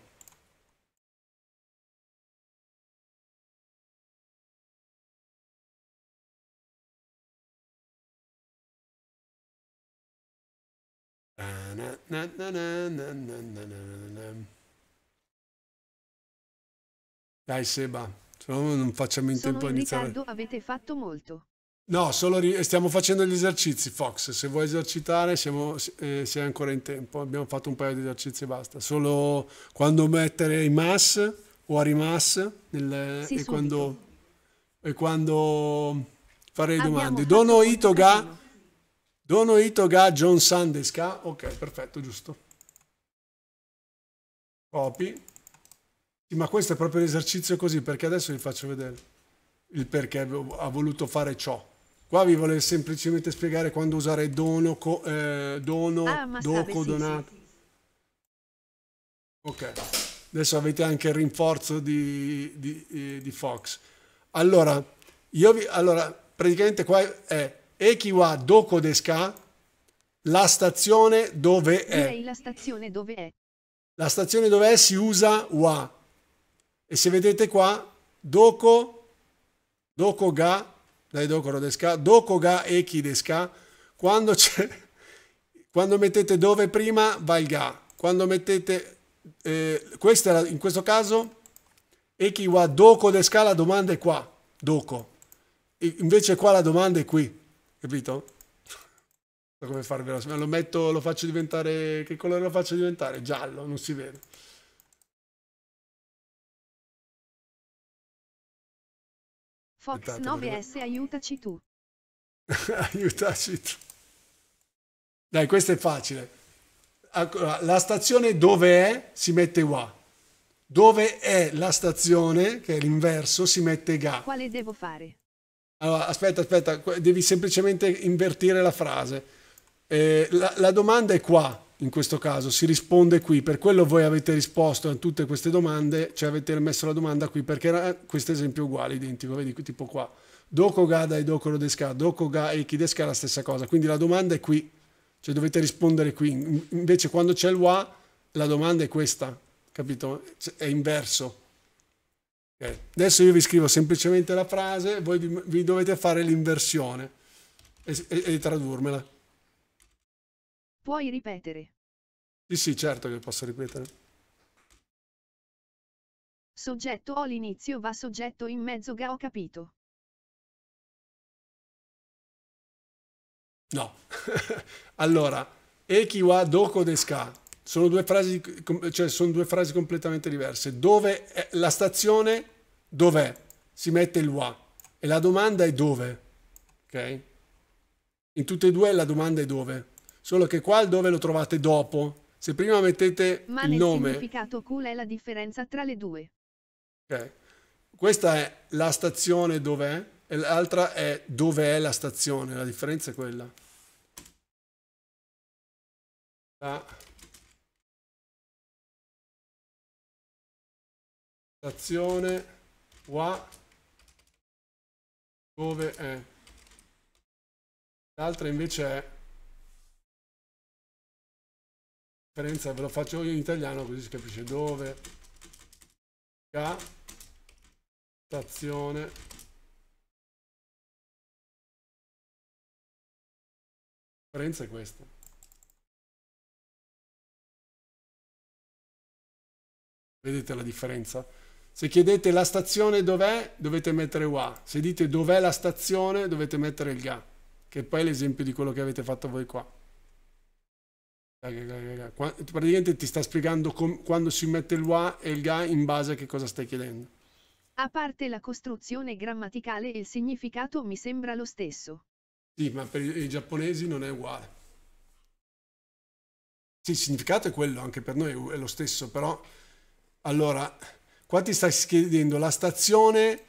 B: Dai
A: Seba, se no non facciamo in Sono tempo a iniziare. Riccardo,
C: avete fatto molto.
A: No, solo ri- stiamo facendo gli esercizi, Fox. Se vuoi esercitare, siamo, eh, sei ancora in tempo. Abbiamo fatto un paio di esercizi e basta. Solo quando mettere i mass o arimas nel, sì, e, quando, e, quando, fare le domande. Dono Itoga, Dono Itoga, John Sandeska. Ok, perfetto, giusto. Copy. Sì, ma questo è proprio l'esercizio così, perché adesso vi faccio vedere il perché ha voluto fare ciò. Qua vi volevo semplicemente spiegare quando usare dono, co, eh, dono, ah, doco, sì, donato. Sì, sì. Ok, adesso avete anche il rinforzo di, di, eh, di Fox. Allora, io vi, allora, praticamente qua è Ekiwa Doko desca, la stazione dove è.
C: la stazione dove è.
A: La stazione dove è si usa wa. E se vedete qua, Doko, Doko ga dai dokoro desu doko ga eki desu quando quando mettete dove prima va il ga quando mettete eh, questa in questo caso eki wa doko desu la domanda è qua doko invece qua la domanda è qui capito? come farvelo lo metto lo faccio diventare che colore lo faccio diventare? giallo non si vede
D: Fox 9S, aiutaci tu.
A: aiutaci tu. Dai, questo è facile. Allora, la stazione dove è si mette wa. Dove è la stazione, che è l'inverso, si mette ga.
C: Quale devo fare?
A: Allora, aspetta, aspetta, devi semplicemente invertire la frase. Eh, la, la domanda è qua, in questo caso, si risponde qui, per quello voi avete risposto a tutte queste domande, cioè avete messo la domanda qui perché era questo esempio uguale, identico, vedi tipo qua, Doko ga dai Doko Rodeska, Doko ga Eiki Deska è la stessa cosa, quindi la domanda è qui, cioè dovete rispondere qui, invece quando c'è il wa la domanda è questa, capito? Cioè, è inverso. Okay. Adesso io vi scrivo semplicemente la frase, voi vi, vi dovete fare l'inversione e, e, e tradurmela.
C: Puoi ripetere.
B: Sì, sì, certo che posso ripetere.
C: Soggetto O l'inizio va soggetto in mezzo ga ho capito.
A: No. allora, eki wa doko desu ka? Sono due frasi, cioè sono due frasi completamente diverse. Dove è, la stazione dov'è? Si mette il wa e la domanda è dove. Ok? In tutte e due la domanda è dove. Solo che qua il dove lo trovate dopo se prima mettete Ma il nome...
C: significato cool è la differenza tra le due.
A: Ok. Questa è la stazione dov'è e l'altra è dov'è la stazione. La differenza è quella. La
B: stazione qua dove è. L'altra invece è differenza ve lo faccio io in italiano così si capisce dove K stazione la differenza è questa
A: vedete la differenza se chiedete la stazione dov'è dovete mettere wa se dite dov'è la stazione dovete mettere il ga che è poi l'esempio di quello che avete fatto voi qua praticamente ti sta spiegando com- quando si mette il wa e il ga in base a che cosa stai chiedendo.
C: A parte la costruzione grammaticale, il significato mi sembra lo stesso.
A: Sì, ma per i giapponesi non è uguale. Sì, il significato è quello, anche per noi è lo stesso, però... Allora, qua ti stai chiedendo la stazione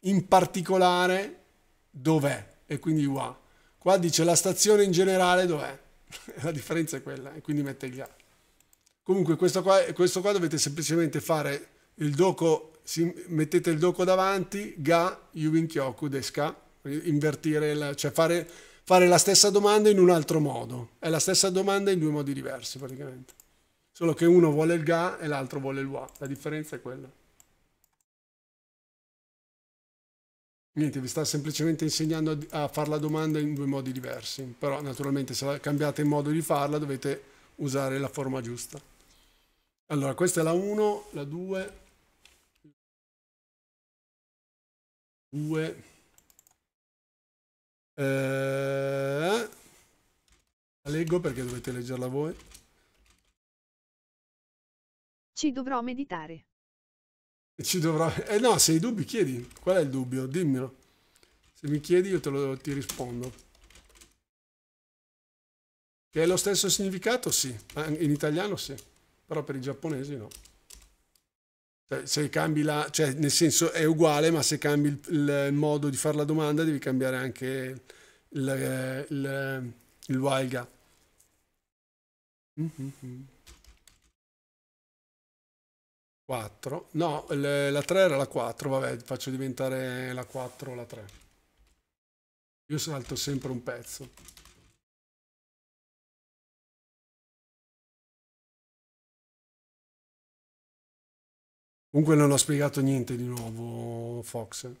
A: in particolare dov'è, e quindi wa. Qua dice la stazione in generale dov'è. la differenza è quella, e quindi mette gli A. Comunque questo qua, questo qua dovete semplicemente fare il doco, mettete il doco davanti, ga, yubin kyoku, deska, invertire, il, cioè fare, fare la stessa domanda in un altro modo. È la stessa domanda in due modi diversi praticamente. Solo che uno vuole il ga e l'altro vuole il wa. La differenza è quella. Niente, vi sta semplicemente insegnando a, fare la domanda in due modi diversi, però naturalmente se cambiate il modo di farla dovete usare la forma giusta. Allora, questa è la 1, la 2,
B: 2, eh, la leggo perché dovete leggerla voi.
C: Ci dovrò meditare.
B: Ci dovrò...
A: Eh no, se hai dubbi chiedi. Qual è il dubbio? Dimmelo. Se mi chiedi io te lo, ti rispondo. Che è lo stesso significato? Sì. In italiano sì. Però per i giapponesi no. Cioè, se cambi la... Cioè, nel senso è uguale, ma se cambi il, il modo di fare la domanda devi cambiare anche il, eh, il, il, il mm -hmm. 4. No, le, la 3 era la 4, vabbè, faccio diventare la 4 o la 3. Io salto
B: sempre un pezzo. Comunque non ho spiegato niente
A: di nuovo, Fox.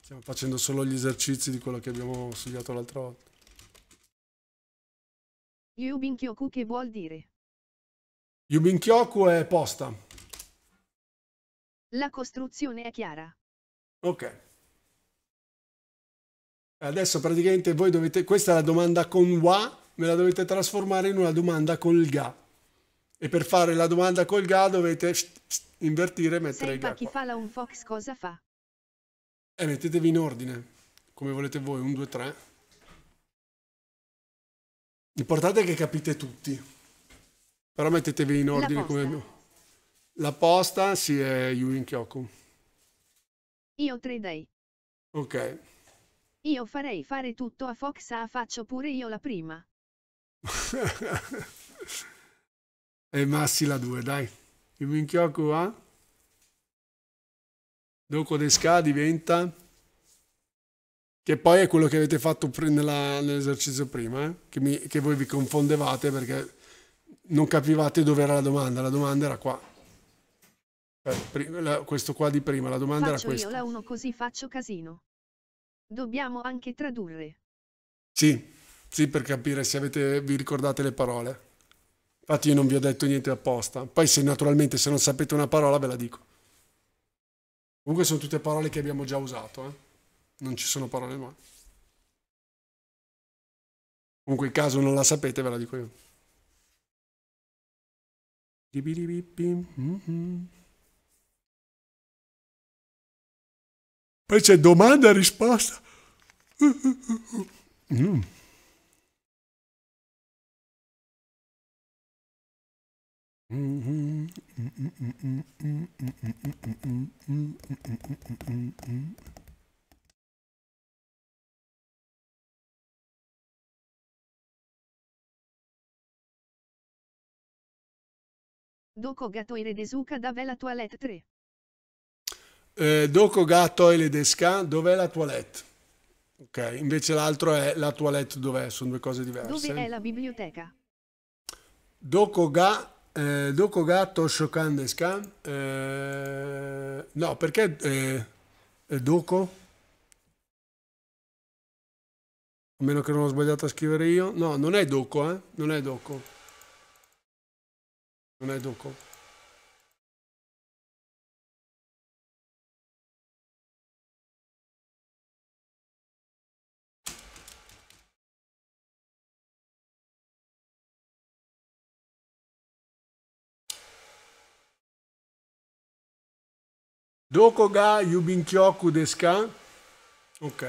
A: Stiamo facendo solo gli esercizi di quello che abbiamo studiato l'altra volta.
C: Yubin Kyoku che vuol dire?
B: Yubin Kyoku è posta.
C: La costruzione è chiara.
A: Ok. Adesso praticamente voi dovete, questa è la domanda con wa, me la dovete trasformare in una domanda con il ga. E per fare la domanda col ga dovete sh, sh, invertire e mettere Sei il ga. chi
C: fa la un fox cosa fa?
A: E eh, mettetevi in ordine, come volete voi, un, due, tre. L'importante è che capite tutti. Però mettetevi in ordine come... La posta si è Yuin Kyoku.
C: Io 3D. Ok. Io farei fare tutto a Fox A, ah, faccio pure io la prima.
A: e Massi la 2, dai. Yuin Kyoku A. Ah. Doco Desca diventa... Che poi è quello che avete fatto nell'esercizio prima, eh? che, mi, che voi vi confondevate perché non capivate dove era la domanda. La domanda era qua. Eh, questo qua di prima, la domanda faccio era questa. Faccio
C: io la 1 così faccio casino. Dobbiamo anche tradurre.
A: Sì, sì, per capire se avete, vi ricordate le parole. Infatti io non vi ho detto niente apposta. Poi se naturalmente se non sapete una parola ve la dico. Comunque sono tutte parole che abbiamo già usato, eh? Non ci sono parole nuove. Comunque in caso non la sapete ve la dico io.
B: Bibi Mm-hmm. Poi c'è domanda e risposta. Mm.
C: Doko Gatoire Desuka da Vela Toilette 3
A: eh, Doko ga toilet escan, dov'è la toilette? Ok, invece l'altro è la toilette dov'è? Sono due cose diverse. Dove è
C: la biblioteca?
A: Doko ga eh, Doko ga toshokan desca? Eh, no, perché eh, Doko? A meno che non ho sbagliato a scrivere io. No, non è doko, eh? Non è doko.
B: Non è doko. Doko ga yubinkyoku desu ka? Ok.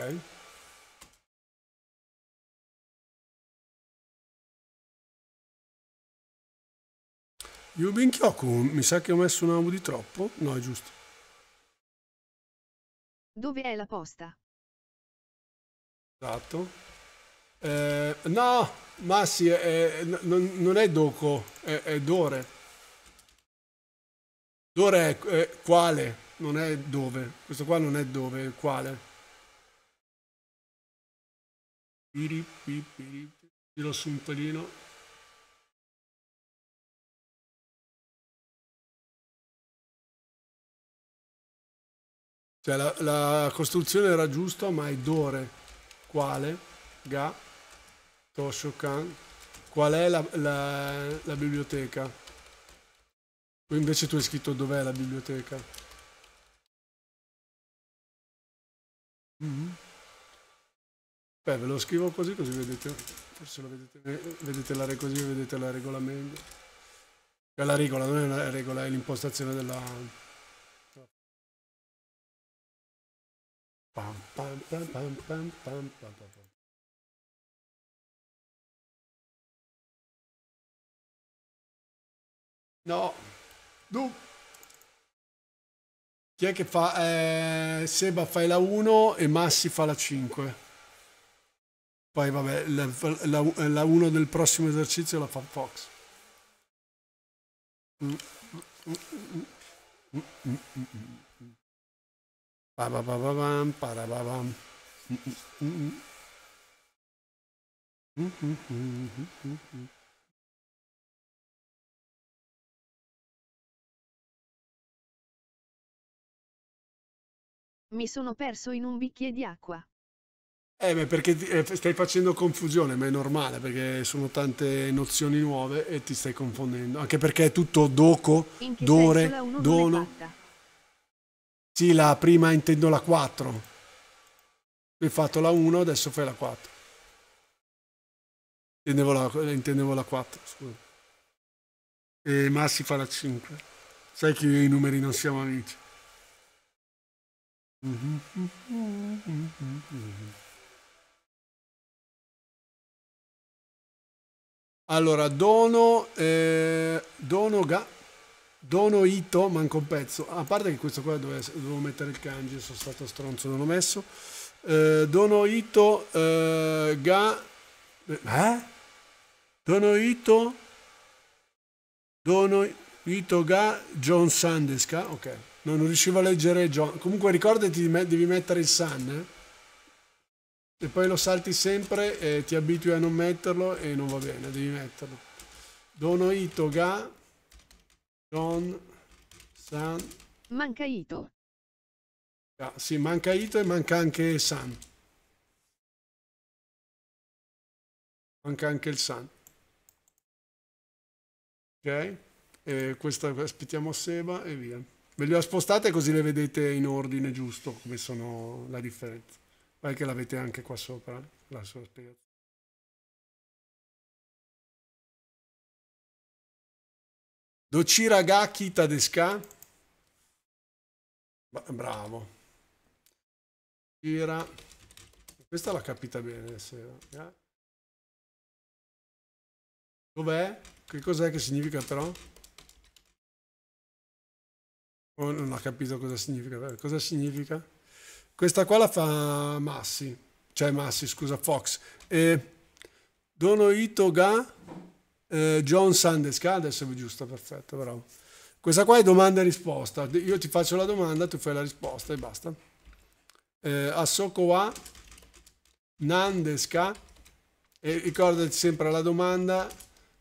B: Yubinkyoku, mi sa che ho messo un U di troppo. No, è giusto.
C: Dove è la posta?
B: Esatto.
A: Eh, no, Massi, è, è, non, è Doko, è, è Dore. Dore è, è quale? non è
B: dove, questo qua non è dove, quale. Tiro su un pelino.
A: Cioè la, la costruzione era giusta, ma è dore. quale, ga, toshokan, qual è la, la, la biblioteca. Poi invece tu hai scritto dov'è la biblioteca. Mm -hmm. Beh, ve lo scrivo così così vedete, forse lo vedete, vedete la, così, vedete la regolamento. Cioè la regola, non è la regola, è l'impostazione della...
B: Pam, pam, pam, pam, pam, pam, pam, pam.
A: No, no. Chi è che fa? Eh, Seba fai la 1 e Massi fa la 5. Poi vabbè, la, 1 del prossimo esercizio la fa Fox.
B: Parababam, Mm-hmm.
C: Mi sono perso in un bicchiere di acqua.
A: Eh beh, perché ti, eh, stai facendo confusione, ma è normale perché sono tante nozioni nuove e ti stai confondendo. Anche perché è tutto doco,
C: dore, dono.
A: Sì, la prima intendo la 4. Hai fatto la 1, adesso fai la 4. Intendevo la, eh, intendevo la 4, scusa. E Massi fa la 5. Sai che io i numeri non siamo amici. Allora, Dono, eh, Dono, Ga, Dono Ito, manco un pezzo. a parte che questo qua dove, dovevo mettere il kanji, sono stato stronzo, non l'ho messo. Eh, Dono Ito, eh, Ga, eh? eh? Dono Ito, Dono Ito. Ga John Sandesca. ok. No, non riuscivo a leggere John. Comunque ricordati, devi mettere il Sun, eh? E poi lo salti sempre e ti abitui a non metterlo e non va bene, devi metterlo. Dono Ito Ga John San.
C: Manca Ito.
B: Ah, sì, manca Ito e manca anche San.
A: Manca anche il San. Ok eh, questa aspettiamo a Seba e via. Ve le ho spostate così le vedete in ordine giusto, come sono la differenza. Vai che l'avete anche qua sopra, la sua spiegazione. Dochiragaki Tadesca. Bravo. Gira. Questa l'ha capita bene. Se...
B: Eh? Dov'è? Che cos'è che significa però?
A: Oh, non ho capito cosa significa. Cosa significa? Questa qua la fa Massi, cioè Massi, scusa, Fox. E Dono Ito Ga eh, John Sandeska, adesso è giusto, perfetto, bravo. Questa qua è domanda e risposta. Io ti faccio la domanda, tu fai la risposta e basta. Eh, Asoko wa Nandeska. E ricordati sempre la domanda,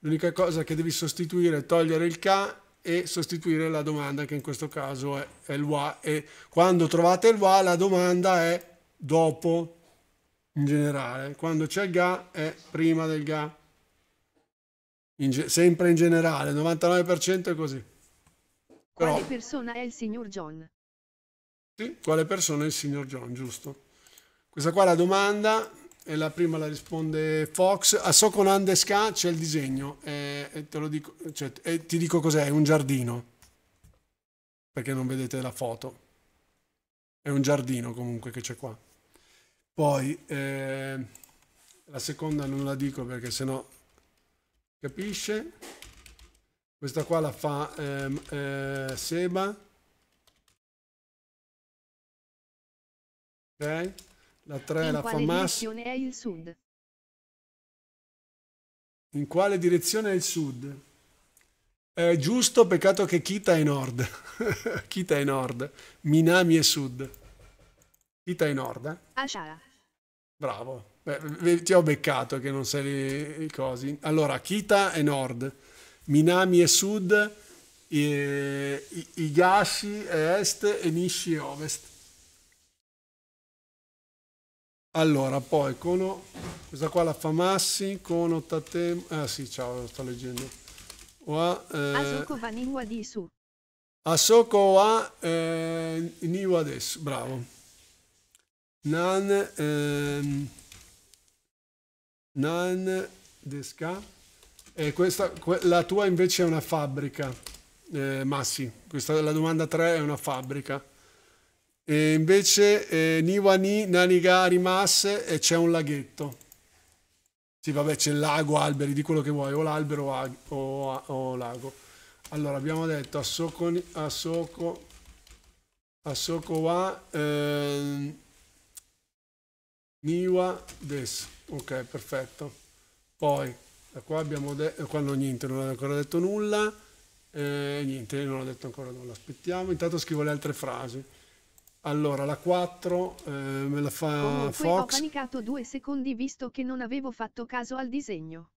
A: l'unica cosa che devi sostituire è togliere il K e sostituire la domanda che in questo caso è, è il WA e quando trovate il WA la domanda è dopo in generale, quando c'è il GA è prima del GA, in sempre in generale, 99% è così.
C: Però, quale persona è il signor John?
A: Sì, quale persona è il signor John, giusto. Questa qua è la domanda e la prima la risponde Fox. A ah, Socon Andesca c'è il disegno, eh, e, te lo dico, cioè, e ti dico cos'è, è un giardino, perché non vedete la foto. È un giardino comunque che c'è qua. Poi eh, la seconda non la dico perché sennò capisce. Questa qua la fa eh, eh, Seba.
B: Ok. La 3 la fa Mas.
C: In quale direzione è il sud?
A: In quale direzione è il sud? È giusto, peccato che Kita è nord. Kita è nord. Minami è sud. Kita è nord. Eh? Ashara. Ah, Bravo. Beh, ti ho beccato che non sai i cosi. Allora, Kita è nord. Minami è sud. E... Igashi è est e Nishi è ovest. Allora, poi cono, questa qua la fa Massi, con Otatem. Ah sì, ciao, lo sto leggendo. Wa, eh, Asoko
C: wa niwa di su.
A: Asoko wa eh, niwa desu, bravo. Nan ehm, nan deska. E eh, questa, la tua invece è una fabbrica, eh, Massi. Questa, la domanda 3 è una fabbrica. E invece eh, Niwa Ni Naniga Rimasse e c'è un laghetto. Sì, vabbè, c'è il lago, alberi, di quello che vuoi, o l'albero o, o, o lago. Allora, abbiamo detto a Soko, a Soko, wa eh, Niwa Des. Ok, perfetto. Poi, da qua abbiamo detto, eh, qua no, niente, non ho ancora detto nulla. Eh, niente, non ho detto ancora nulla. Aspettiamo, intanto scrivo le altre frasi. Allora, la 4 eh, me la fa Comunque, Fox. ho
C: panicato due secondi visto che non avevo fatto caso al disegno.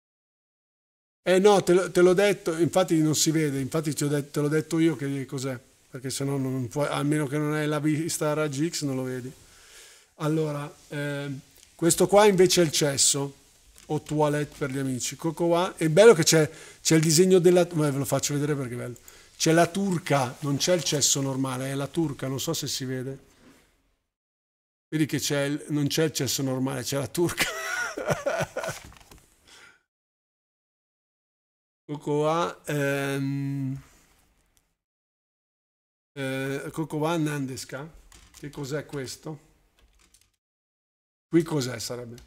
A: Eh no, te, te l'ho detto, infatti non si vede, infatti te, te l'ho detto io che cos'è, perché se no non puoi, almeno che non hai la vista raggi X non lo vedi. Allora, eh, questo qua invece è il cesso, o toilette per gli amici. Coco qua, è bello che c'è, il disegno della... Ma ve lo faccio vedere perché è bello c'è la turca, non c'è il cesso normale, è la turca, non so se si vede. Vedi che c'è il, non c'è il cesso normale, c'è la turca. Cocoa,
B: ehm,
A: eh, Cocoa Nandesca, che cos'è questo? Qui cos'è sarebbe?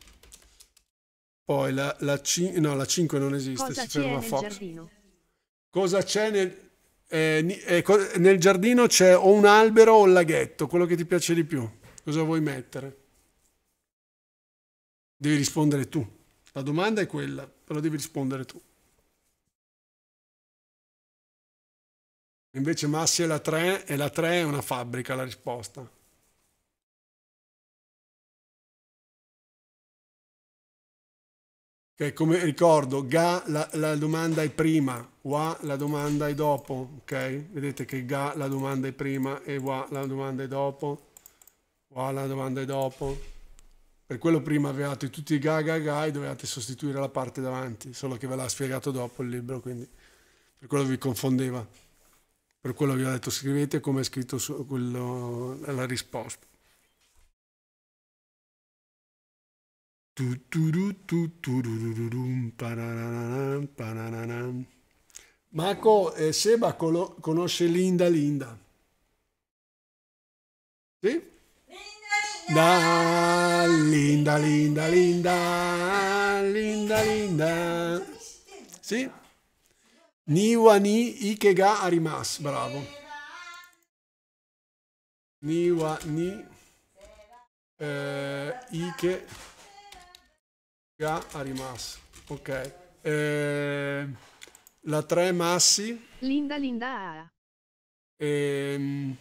A: Poi la, la, no, la 5 non esiste, Cosa si ferma Fox. Cosa c'è nel eh, ecco, nel giardino c'è o un albero o un laghetto, quello che ti piace di più. Cosa vuoi mettere? Devi rispondere tu. La domanda è quella, però devi rispondere tu. Invece Massi è la 3 e la 3 è una fabbrica la risposta. Okay, come ricordo, ga la, la, domanda è prima, wa la domanda è dopo, ok? Vedete che ga la domanda è prima e wa la domanda è dopo, wa la domanda è dopo. Per quello prima avevate tutti i ga ga ga e dovevate sostituire la parte davanti, solo che ve l'ha spiegato dopo il libro, quindi per quello vi confondeva. Per quello vi ho detto scrivete come è scritto su quello, la risposta. Marco eh, Seba conosce Linda Linda. Sì? Linda Linda Linda Linda Linda Linda. Sì? Niwa ni ikega arimas, bravo. Niwa ni eh, ike a Rimas. Ok. Eh, la 3 Massi.
C: Linda Linda
A: e, ehm,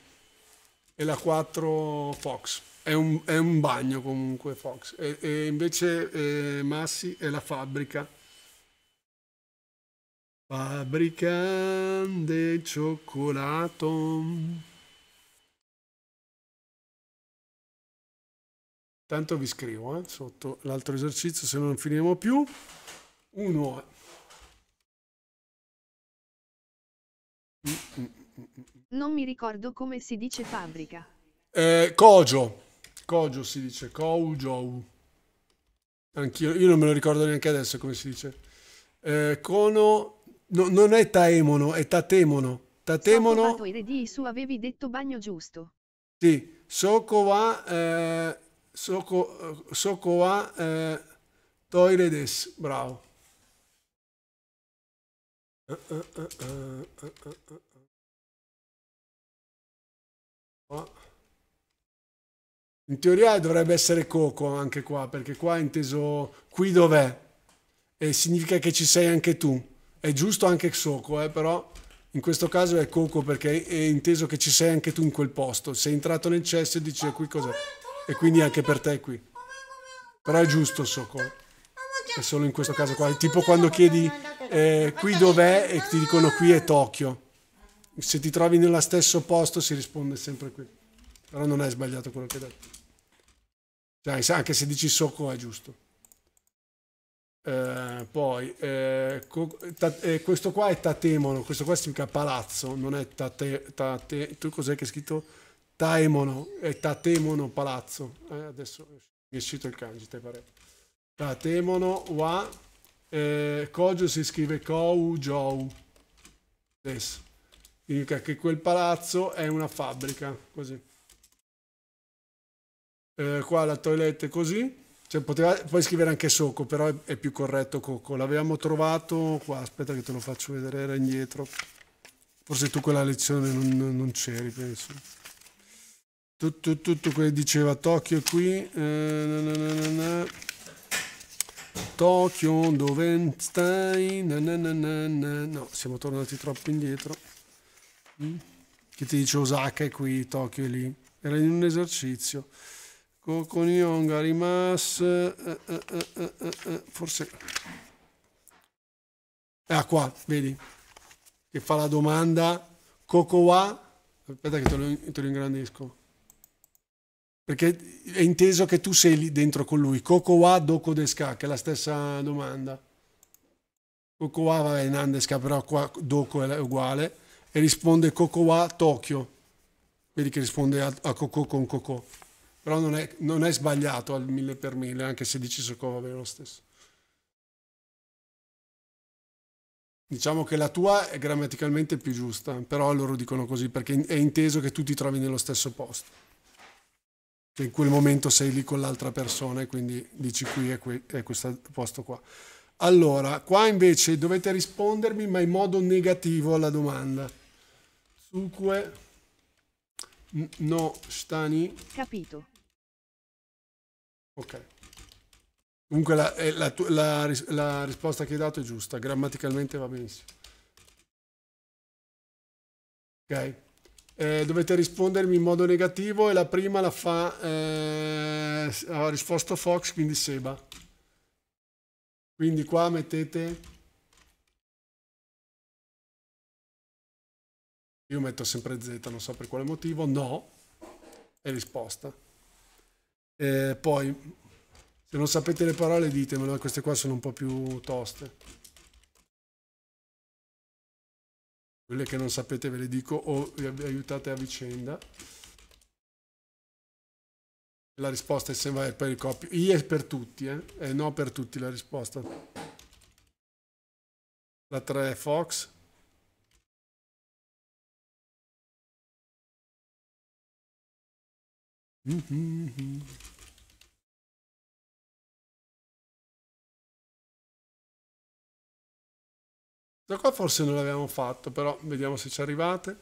A: e, la 4 Fox. È un, è un bagno comunque Fox. E, e invece eh, Massi è la fabbrica. Fabbricante cioccolato.
B: Tanto vi scrivo eh, sotto l'altro esercizio se non finiamo più. Uno.
C: Non mi ricordo come si dice fabbrica.
A: Eh, Cogio si dice. Koujou. Anch'io. Io non me lo ricordo neanche adesso come si dice. Eh, Kono. No, non è Taemono, è Tatemono. Tatemono.
C: So, avevi detto bagno giusto.
A: Sì. Soko wa... Eh, Soko, Sokoa eh, Toire des. Bravo. Eh, eh, eh, in teoria dovrebbe essere Coco anche qua, perché qua è inteso qui dov'è. E significa che ci sei anche tu. È giusto anche Soco, eh, però in questo caso è Coco perché è inteso che ci sei anche tu in quel posto. Sei entrato nel cesso e dici qui cos'è. E quindi anche per te qui. Però è giusto il Soko. È solo in questo caso qua. Tipo quando chiedi eh, qui dov'è e ti dicono qui è Tokyo. Se ti trovi nello stesso posto si risponde sempre qui. Però non hai sbagliato quello che hai detto. Cioè, anche se dici Soko è giusto. Eh, poi eh, eh, questo qua è Tatemono, questo qua significa palazzo, non è Tate, tate tu cos'è che è scritto? Taemono, eh, Tatemono Palazzo. Eh, adesso è uscito il kanji, te pare. Tatemono wa eh, Kojo si scrive Kou Jou. Yes. Significa che quel palazzo è una fabbrica, così. Eh, qua la toilette così. Cioè, poteva, puoi scrivere anche Soco, però è, è più corretto Coco. L'avevamo trovato qua, aspetta che te lo faccio vedere, era indietro. Forse tu quella lezione non, non c'eri, penso tutto, tutto quello che diceva Tokyo qui. Eh, na, na, na, Tokyo, dove stai? No, siamo tornati troppo indietro. Mm? Che ti dice Osaka è qui, Tokyo è lì. Era in un esercizio. Kokoni Ongarimas. Eh eh, eh, eh, eh, forse... Ah, qua, vedi? Che fa la domanda. Cocoa. Aspetta che te lo, te lo ingrandisco. Perché è inteso che tu sei lì dentro con lui. Coco wa doko desca, che è la stessa domanda. Coco wa va in andesca, però qua doko è uguale. E risponde Coco wa Tokyo. Vedi che risponde a, a Coco con Coco. Però non è, non è sbagliato al mille per mille, anche se dici Soco va bene lo stesso. Diciamo che la tua è grammaticalmente più giusta, però loro dicono così perché è inteso che tu ti trovi nello stesso posto. Cioè in quel momento sei lì con l'altra persona e quindi dici qui è, qui, è questo posto qua. Allora, qua invece dovete rispondermi ma in modo negativo alla domanda. Suque no stani. Capito. Ok. Comunque la, eh, la, la, la risposta che hai dato è giusta, grammaticalmente va benissimo. Ok? eh, dovete rispondermi in modo negativo e la prima la fa eh, ha risposto Fox quindi Seba quindi qua mettete io metto sempre Z non so per quale motivo no è risposta eh, poi se non sapete le parole ditemelo queste qua sono un po' più toste Quelle che non sapete ve le dico o vi aiutate a vicenda. La risposta è se vai per il copio I è per tutti, eh? È no per tutti la risposta. La 3 è Fox.
B: Mm-hmm. mm-hmm. Da qua forse non l'avevamo fatto, però vediamo se ci arrivate.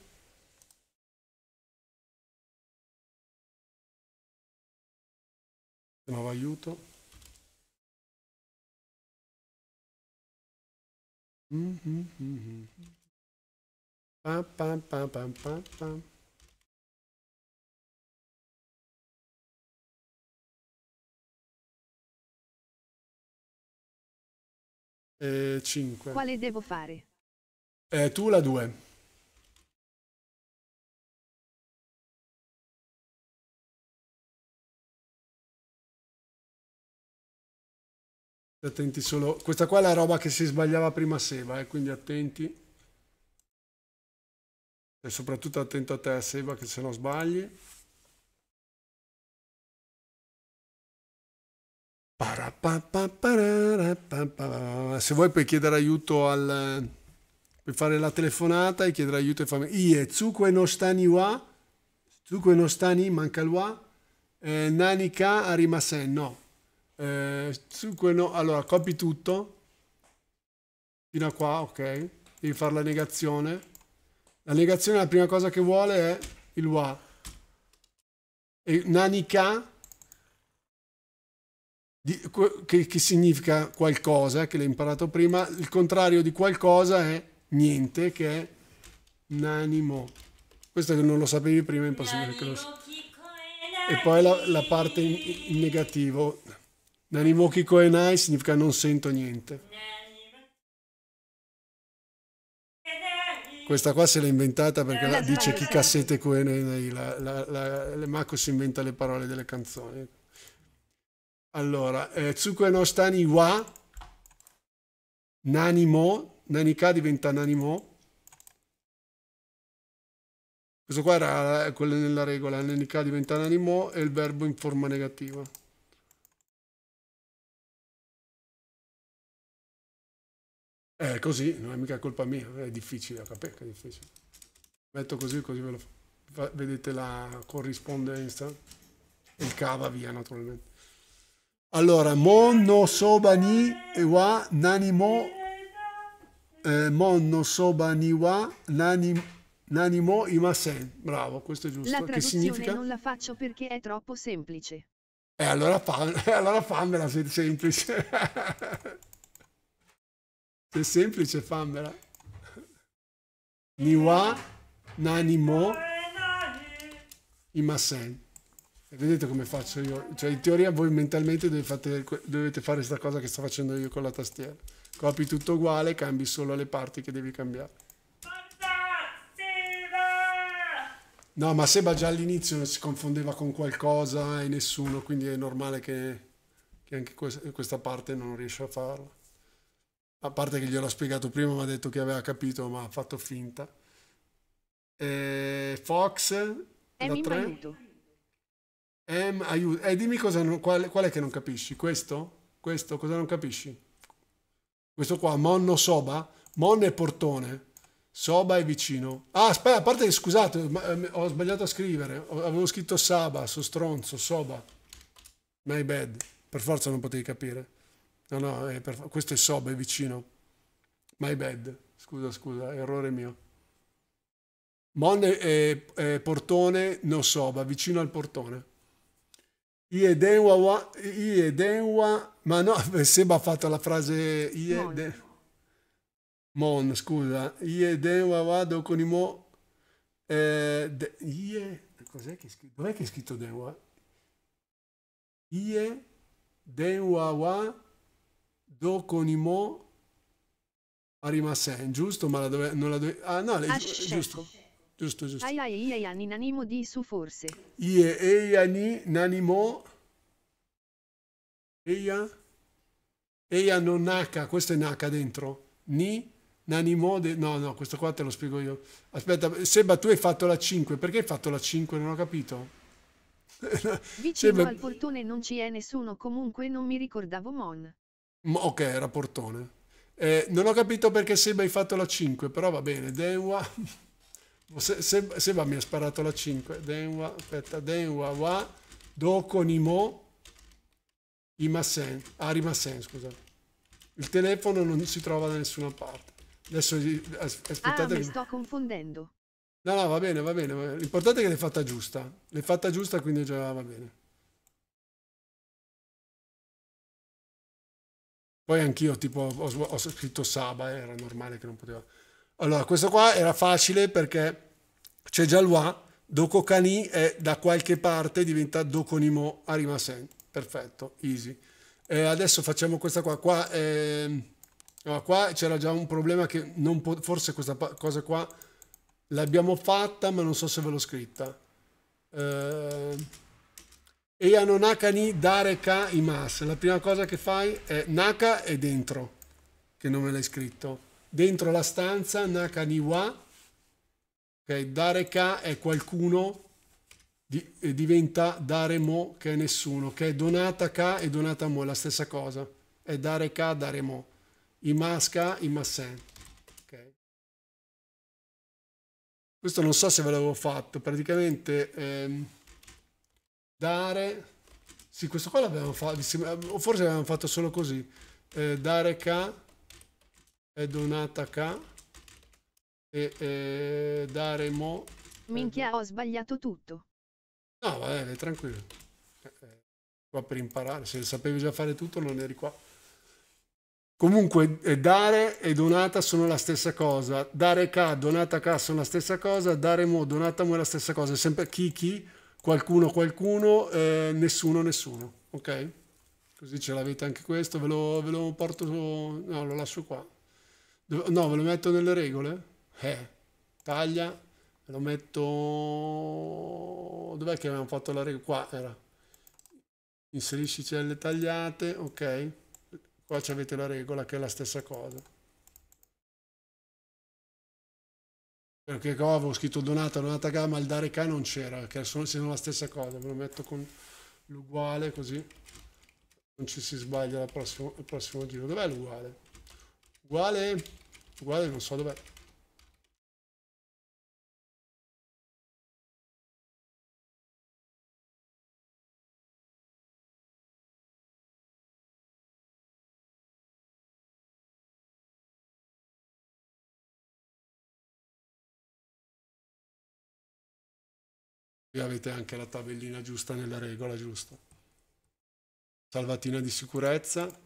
B: Nuovo aiuto. Mm -hmm. pam, mm-hmm. pam, pa, Eh, e 5. Quale
D: devo fare?
B: Eh, tu la 2.
A: Attenti solo. Questa qua è la roba che si sbagliava prima Seba, eh, quindi attenti. E soprattutto attento a te, Seba, che se no sbagli. Se vuoi puoi chiedere aiuto al... puoi fare la telefonata e chiedere aiuto ai familiari. Ie, zuque no stani wa, zuque no stani, manca il wa, eh, nani ka arimasen, no. Eh, zuque no, allora copi tutto, fino a qua, ok? Devi fare la negazione. La negazione la prima cosa che vuole è il wa. E nani ka di, che, che, significa qualcosa, che l'hai imparato prima, il contrario di qualcosa è niente, che è nanimo. Questo che non lo sapevi prima è impossibile che lo E poi la, la parte in, in, negativo, nanimo kiko enai significa non sento niente. Questa qua se l'ha inventata perché la, eh, dice chi cassette coenenai, la, la, la, la Mako si inventa le parole delle canzoni. Allora, eh, Tsuku no Stani wa Nanimo, Nanika diventa Nanimo. Questo qua era eh, quello nella regola, Nanika diventa Nanimo
B: e il verbo in forma negativa.
A: È eh, così, non è mica colpa mia, è difficile da capire, è difficile. Metto così, così ve lo fa. vedete la corrispondenza e il cava via naturalmente. Allora, mon no soba ni wa nanimo, eh, mon no soba ni wa nani, eh, nanimo, nanimo imasen. Bravo, questo è giusto. La traduzione che significa? non
C: la faccio perché è troppo semplice.
A: E eh, allora, fa, eh, allora fammela se è semplice. se è semplice fammela. Ni wa nani nanimo imasen. Vedete come faccio io? Cioè, in teoria voi mentalmente dovete, dovete fare questa cosa che sto facendo io con la tastiera. Copi tutto uguale, cambi solo le parti che devi cambiare. No, ma Seba già all'inizio si confondeva con qualcosa e nessuno, quindi è normale che, che anche questa parte non riesce a farla. A parte che gliel'ho spiegato prima, mi ha detto che aveva capito, ma ha fatto finta. E Fox, e da 3. Em, aiuto. Eh, dimmi cosa non, qual, qual, è che non capisci? Questo? Questo cosa non capisci? Questo qua, monno soba? Mon è portone. Soba è vicino. Ah, aspetta, a parte scusate, ehm, ho sbagliato a scrivere. Avevo scritto Saba, so stronzo, Soba. My bad. Per forza non potevi capire. No, no, è per, questo è Soba, è vicino. My bad. Scusa, scusa, errore mio. Mon è, è, è portone, no Soba, vicino al portone. Iedenwa, wa, Iedenwa, ma no, Seba ha fatto la frase Ieden, Mon, scusa, Iedenwa vado con i mo, eh, Ie, cos'è che è scritto? Dov'è che è scritto Denwa? Ie, Denwa wa, do con i mo, Arimasen, giusto? Ma la dove, non la dove, ah no, le, ah, giusto, Giusto, giusto.
C: Ai ai ai anni nanimo di su forse.
A: Ie ei ani nanimo. Eia. Eia non naka, questo è naka dentro. Ni nanimo de... No, no, questo qua te lo spiego io. Aspetta, Seba, tu hai fatto la 5. Perché hai fatto la 5? Non ho capito. Vicino Seba... al
C: portone non ci è nessuno, comunque non mi ricordavo Mon.
A: Ok, era portone. Eh, non ho capito perché Seba hai fatto la 5, però va bene. Dewa... Ah, se, se, Seba mi ha sparato la 5. Denwa, aspetta, Denwa, wa, Doko, Nimo, Imasen, ah, rimasen, scusa. Il telefono non si trova da nessuna parte. Adesso aspettate. Ah, mi sto
C: confondendo.
A: No, no, va bene, va bene. bene. L'importante è che l'hai fatta giusta. L'hai fatta giusta, quindi già
B: va bene. Poi
A: anch'io, tipo, ho, ho scritto Saba, era normale che non poteva. Allora, questo qua era facile perché c'è già l'Ua, Doko Kani è da qualche parte diventa Dokonimo Arimasen. Perfetto, easy. E adesso facciamo questa qua. Qua, eh, qua c'era già un problema che po- forse questa pa- cosa qua l'abbiamo fatta, ma non so se ve l'ho scritta. Eh, e a Nonaka ni dare ka imas. La prima cosa che fai è Naka è dentro, che non me l'hai scritto. Dentro la stanza, naka Nakaniwa, okay, ka è qualcuno, di, eh, diventa Daremo che è nessuno, che okay? è Donata Ka e Donata Mo, è la stessa cosa, è dare Dareka, Daremo, Imaska, Imasen. Okay. Questo non so se ve l'avevo fatto, praticamente ehm, dare... Sì, questo qua l'abbiamo fatto, forse l'abbiamo fatto solo così. Eh, dare ka è donata K e eh, dare mo
C: minchia ho sbagliato tutto
A: no vabbè tranquillo eh, eh, qua per imparare se sapevi già fare tutto non eri qua comunque eh, dare e donata sono la stessa cosa dare ca donata ca sono la stessa cosa dare mo donata mo è la stessa cosa sempre chi chi qualcuno qualcuno eh, nessuno nessuno ok così ce l'avete anche questo ve lo, ve lo porto no lo lascio qua No, ve lo metto nelle regole? Eh, taglia, ve lo metto... Dov'è che avevamo fatto la regola? Qua era. Inserisci celle tagliate, ok. Qua avete la regola che è la stessa cosa. Perché qua avevo scritto donata, donata gamma, il dare K non c'era, che sono, sono la stessa cosa. Ve lo metto con l'uguale così. Non ci si sbaglia al prossimo, al prossimo giro. Dov'è l'uguale? Uguale. Uguale, non so dov'è.
B: Qui avete anche la tabellina giusta nella
A: regola giusta. Salvatina di sicurezza.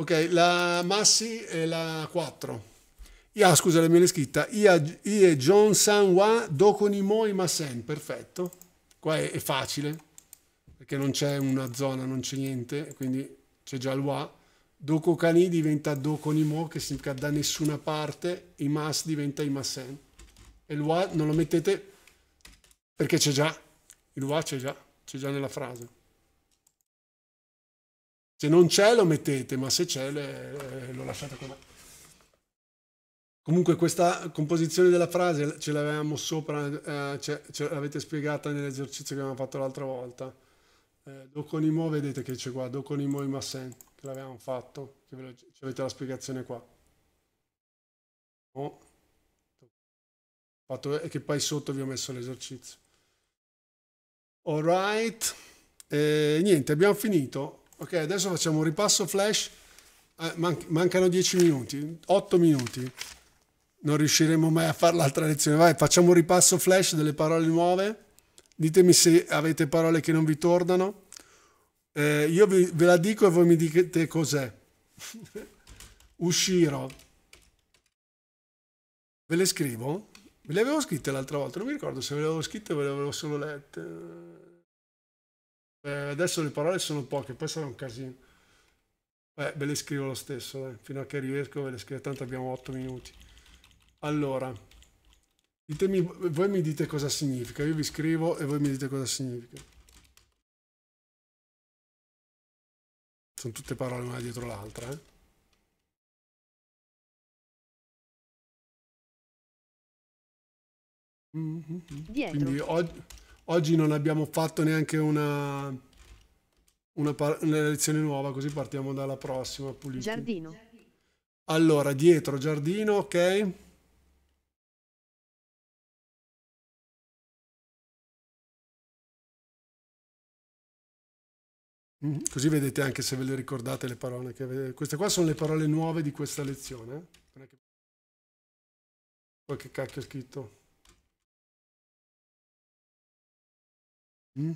A: Ok, la Massi è la 4. Ah, scusa, la mia scritta. Ie John San Wa Dokonimoi Masen. Perfetto. Qua è, è facile, perché non c'è una zona, non c'è niente, quindi c'è già il Wa. Dokokani diventa Dokonimo, che significa da nessuna parte. Imas diventa Imasen. E il Wa non lo mettete perché c'è già. Il Wa c'è già, c'è già nella frase. Se non c'è lo mettete, ma se c'è eh, lo lasciate come. Comunque questa composizione della frase ce l'avevamo sopra, eh, ce, ce l'avete spiegata nell'esercizio che abbiamo fatto l'altra volta. Eh, mo, vedete che c'è qua, Dokonimo Imasen, che l'avevamo fatto, che ve lo, ci avete la spiegazione qua. Oh. Fatto, è che poi sotto vi ho messo l'esercizio. Alright, eh, niente, abbiamo finito. Ok, adesso facciamo un ripasso flash. Eh, man mancano 10 minuti, 8 minuti. Non riusciremo mai a fare l'altra lezione. Vai, facciamo un ripasso flash delle parole nuove. Ditemi se avete parole che non vi tornano. Eh, io vi, ve la dico e voi mi dite cos'è. Usciro. Ve le scrivo? Ve le avevo scritte l'altra volta, non mi ricordo se ve le avevo scritte o ve le avevo solo lette. Eh, adesso le parole sono poche, poi sarà un casino. Beh, ve le scrivo lo stesso, eh. fino a che riesco ve le scrivo, tanto abbiamo 8 minuti. Allora, ditemi, voi mi dite cosa significa, io vi scrivo e
B: voi mi dite cosa significa. Sono tutte parole una dietro l'altra, eh.
A: Mm, mm, mm. Dietro. Quindi oggi... Oggi non abbiamo fatto neanche una, una, una lezione nuova, così partiamo dalla prossima. Puliti. Giardino. Allora, dietro, giardino, ok.
B: Mm-hmm. Così vedete anche se ve le ricordate le parole. Che... Queste qua sono le parole nuove di questa lezione. Qualche eh. cacchio ho scritto? mm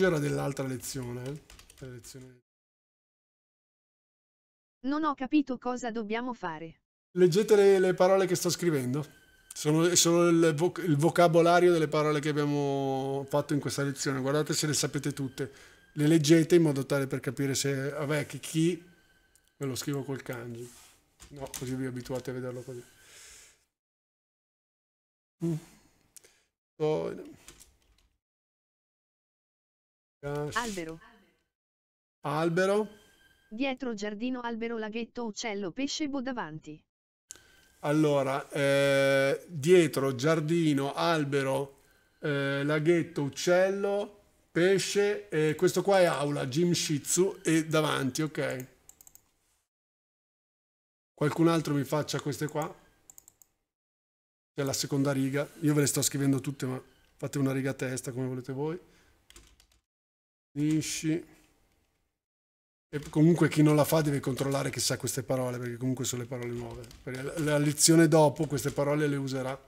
B: era dell'altra lezione. Eh?
A: lezione.
C: Non ho capito cosa dobbiamo fare.
A: Leggete le, le parole che sto scrivendo. Sono, sono il, voc il, vocabolario delle parole che abbiamo fatto in questa lezione. Guardate se le sapete tutte. Le leggete in modo tale per capire se... Vabbè, che chi... Me lo scrivo col kanji. No, così vi abituate a vederlo così.
B: Mm. Poi... Albero.
A: Albero.
C: Dietro giardino, albero, laghetto, uccello, pesce, boh davanti.
A: Allora, eh, dietro giardino, albero, eh, laghetto, uccello, pesce, eh, questo qua è aula, Jim shih e davanti, ok. Qualcun altro mi faccia queste qua. C'è la seconda riga. Io ve le sto scrivendo tutte, ma fate una riga a testa come volete voi. Lisci. E comunque chi non la fa deve controllare che sa queste parole, perché comunque sono le parole nuove. la lezione dopo queste parole le userà.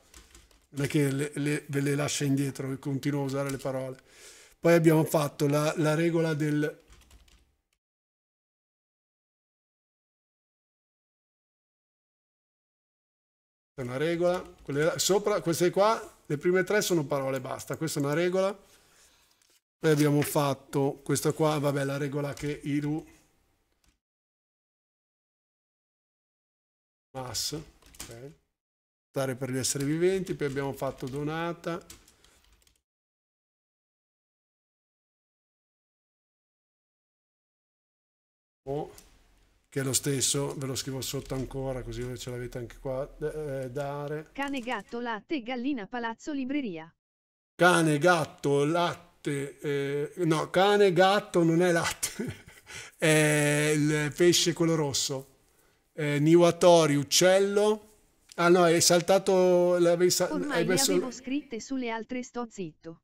A: Non è che le, le, ve le lascia indietro, continua a usare le parole. Poi abbiamo fatto la, la regola del C'è una regola. Quelle, sopra, queste qua, le prime tre sono parole, basta. Questa è una regola. Poi abbiamo fatto questa qua, vabbè, la regola
B: che Iru Mass, ok. Stare per gli esseri viventi, poi abbiamo fatto donata,
A: Oh che è lo stesso, ve lo scrivo sotto ancora così ce l'avete anche qua, eh, dare.
C: Cane, gatto, latte, gallina, palazzo, libreria.
A: Cane, gatto, latte, eh, no, cane, gatto non è latte, è il pesce quello rosso. Eh, niwatori, uccello. Ah no, hai saltato... Sal- Ormai hai messo... avevo
C: scritte sulle altre, sto zitto.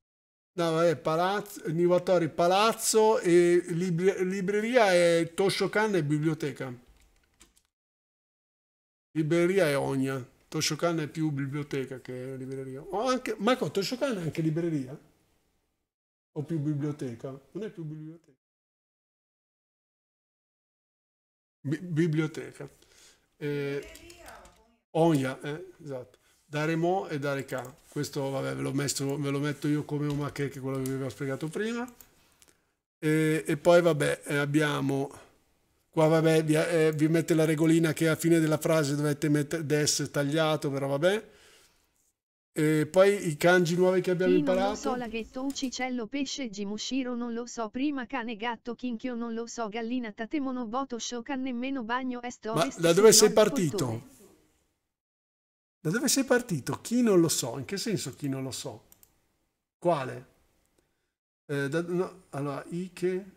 A: No, vabbè, palazzo, Nivatori Palazzo e libri, libreria è Toshokan e biblioteca. Libreria è Ogna. Toshokan è più biblioteca che libreria. O anche, Marco, ecco, Toshokan è anche libreria? O più biblioteca? Non è più biblioteca. Bi biblioteca. Eh, Ogna, eh, esatto dare mo e dare Reca. Questo vabbè, ve, lo messo, ve, lo metto io come un che è quello che vi avevo spiegato prima. E, e poi vabbè, eh, abbiamo qua vabbè, vi, eh, vi, mette la regolina che a fine della frase dovete mettere des tagliato, però vabbè. E poi i kanji nuovi che abbiamo prima imparato. Non lo so,
C: laghetto, uccicello, pesce, gimushiro, non lo so, prima cane, gatto, kinchio, non lo so, gallina, tatemono, boto, shokan, nemmeno bagno, est, ovest, Ma da dove sei partito? Portone.
A: Da dove sei partito? Chi non lo so? In che senso chi non lo so? Quale? Eh, da, no, allora, Ike,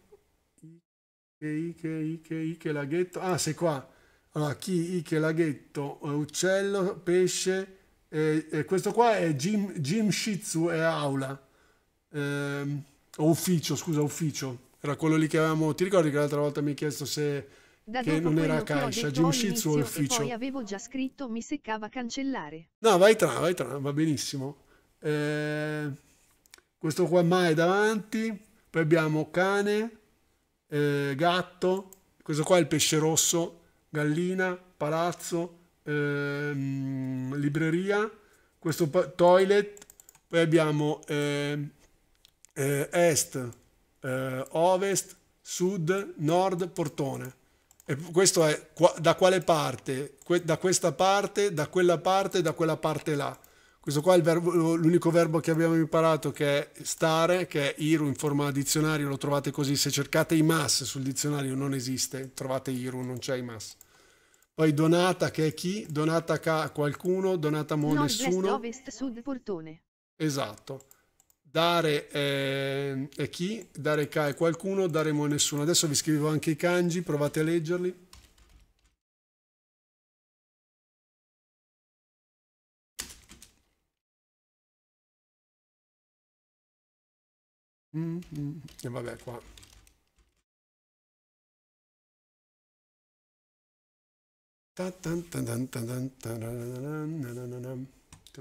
A: Ike, Ike, Ike, Ike laghetto. Ah, sei qua. Allora, chi, Ike laghetto, eh, uccello, pesce. Eh, eh, questo qua è Jim, Jim Shitsu e aula. Ehm, o ufficio, scusa, ufficio. Era quello lì che avevamo... Ti ricordi che l'altra volta mi hai chiesto se da che non era caccia, Caixa, Gimcizzo Ufficio. Poi
C: avevo già scritto, mi seccava cancellare.
A: No, vai tra, vai tra, va benissimo. Eh, questo qua mai davanti, poi abbiamo cane, eh, gatto, questo qua è il pesce rosso, gallina, palazzo, eh, libreria, questo toilet, poi abbiamo ehm, eh, est, eh, ovest, sud, nord, portone questo è da quale parte? da questa parte, da quella parte, da quella parte là. Questo qua è verbo, l'unico verbo che abbiamo imparato che è stare, che è iru in forma dizionario, lo trovate così. Se cercate i mass sul dizionario non esiste, trovate iru, non c'è i mass. Poi donata che è chi? Donata a qualcuno, donata a mo nessuno.
C: Nord-est, ovest, sud, portone.
A: Esatto dare eh, e chi, dare K è qualcuno, daremo a nessuno. Adesso vi scrivo anche i kanji, provate a leggerli.
B: Mm -hmm. E vabbè qua. Te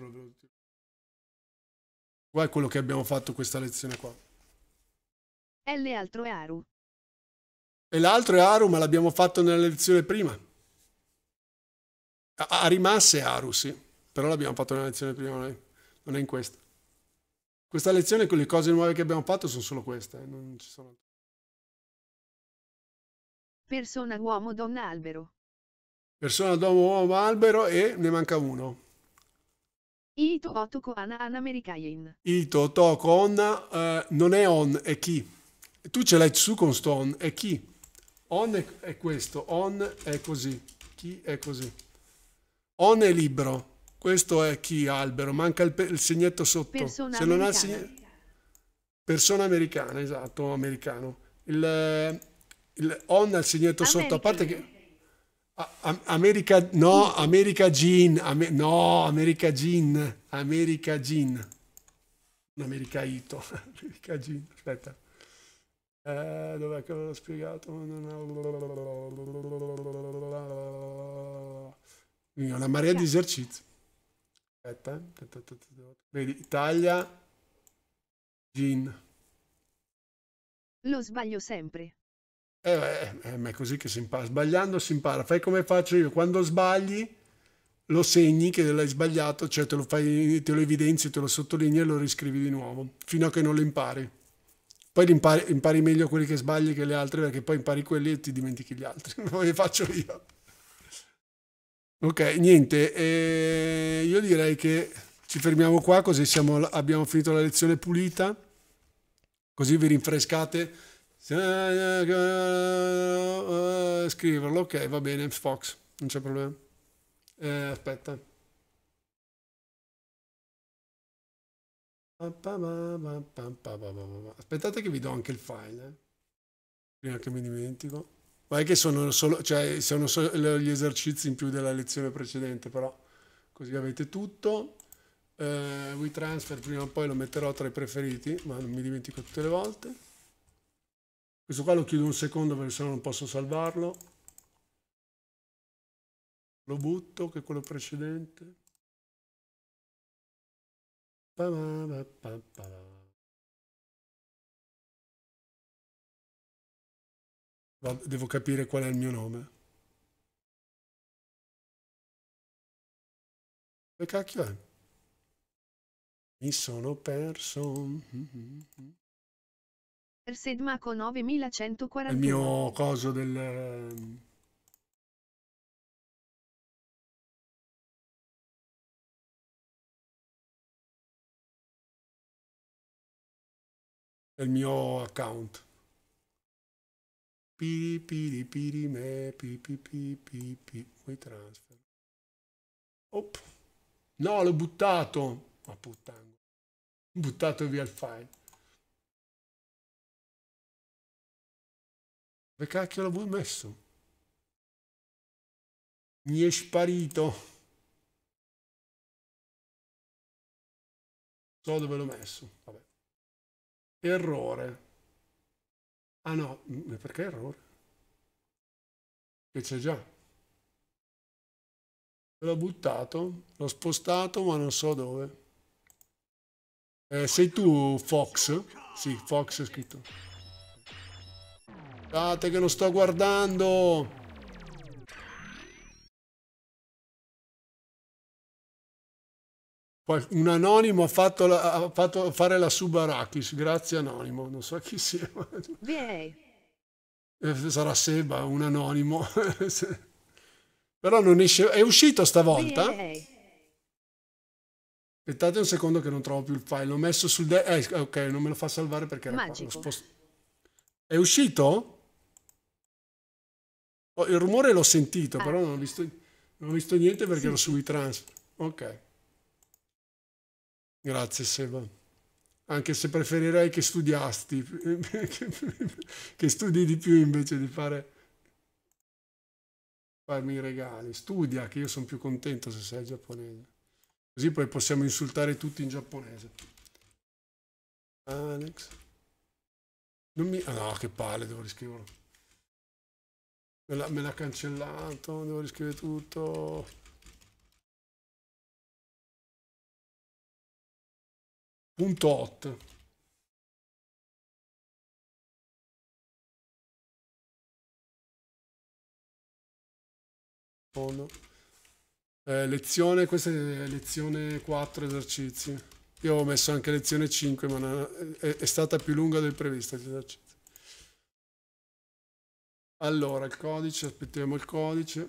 B: lo devo Qua è
A: quello che abbiamo fatto questa lezione qua.
C: L altro è Aru.
A: E l'altro è Aru, ma l'abbiamo fatto nella lezione prima. A, a rimasse Aru, sì. Però l'abbiamo fatto nella lezione prima, non è, non è in questa. Questa lezione, con le cose nuove che abbiamo fatto, sono solo queste. Eh. Non ci sono
C: Persona, uomo, donna, albero.
A: Persona, uomo, uomo, albero e ne manca uno.
C: Ito Otoko Ana Americaien.
A: Ito Otoko Onna eh, non è on, è chi. Tu ce l'hai su con sto on, è chi. On è, è, questo, on è così, chi è così. On è libro, questo è chi, albero, manca il, il segnetto sotto. Persona Se non americana. ha segnetto... Persona americana, esatto, americano. Il, eh, il on ha il segnetto American. sotto, a parte che... America, no, America Jean, Amer, no, America Jean, America Jean, America Ito, America Jean, aspetta. Eh, dov'è che l'ho spiegato? Una marea di esercizi. Aspetta, eh. vedi, Italia, Jean.
C: Lo sbaglio sempre.
A: Eh, beh, eh, ma è così che si impara. Sbagliando si impara. Fai come faccio io. Quando sbagli, lo segni che l'hai sbagliato, cioè te lo, fai, te lo evidenzi, te lo sottolinei e lo riscrivi di nuovo, fino a che non lo impari. Poi impari, impari meglio quelli che sbagli che le altre, perché poi impari quelli e ti dimentichi gli altri. Come li faccio io. Ok, niente. Eh, io direi che ci fermiamo qua, così siamo, abbiamo finito la lezione pulita. Così vi rinfrescate eh, scriverlo, ok, va bene, Fox, non c'è problema. Eh, aspetta. Aspettate che vi do anche il file, eh. prima che mi dimentico. Ma è che sono solo, cioè, sono solo gli esercizi in più della lezione precedente, però così avete tutto. Eh, WeTransfer prima o poi lo metterò tra i preferiti, ma non mi dimentico tutte le volte. Questo qua lo chiudo un secondo perché sennò non posso salvarlo. Lo butto che è quello
B: precedente. devo capire qual è il mio nome. Che cacchio è? Mi sono perso. Mm -hmm.
C: Sedmaco 9141. Il mio
B: coso del... Ehm, il mio account.
A: Piri piri piri me pipi pipi pipi transfer. Op. No, l'ho buttato. Ma puttana. Buttato
B: via il file. Dove cacchio l'avevo messo? Mi è sparito. So dove l'ho messo. Vabbè. Errore. Ah no, mm, eh, perché errore? Che c'è già. L'ho
A: buttato, l'ho spostato, ma non so dove. Eh, sei tu Fox? Sì, Fox è scritto. Aspettate che lo sto guardando! Un anonimo ha fatto, la, ha fatto fare la subarachis, grazie anonimo, non so chi sia. Eh, sarà Seba, un anonimo. Però non esce, è uscito stavolta? Aspettate un secondo che non trovo più il file, l'ho messo sul... De- eh, ok, non me lo fa salvare perché Magico. era qua, È uscito? Oh, il rumore l'ho sentito, ah. però non ho, visto, non ho visto, niente perché sì. ero sui trans. Ok. Grazie Seba. Anche se preferirei che studiasti, che studi di più invece di fare farmi i regali. Studia, che io sono più contento se sei giapponese. Così poi possiamo insultare tutti in giapponese. Alex. Non Mi... Ah, no, che palle, devo riscriverlo. Me l'ha cancellato, devo riscrivere tutto.
B: Punto 8. Oh no. eh,
A: lezione, questa è lezione 4 esercizi. Io ho messo anche lezione 5, ma è, è stata più lunga del previsto. Allora, il codice, aspettiamo il codice.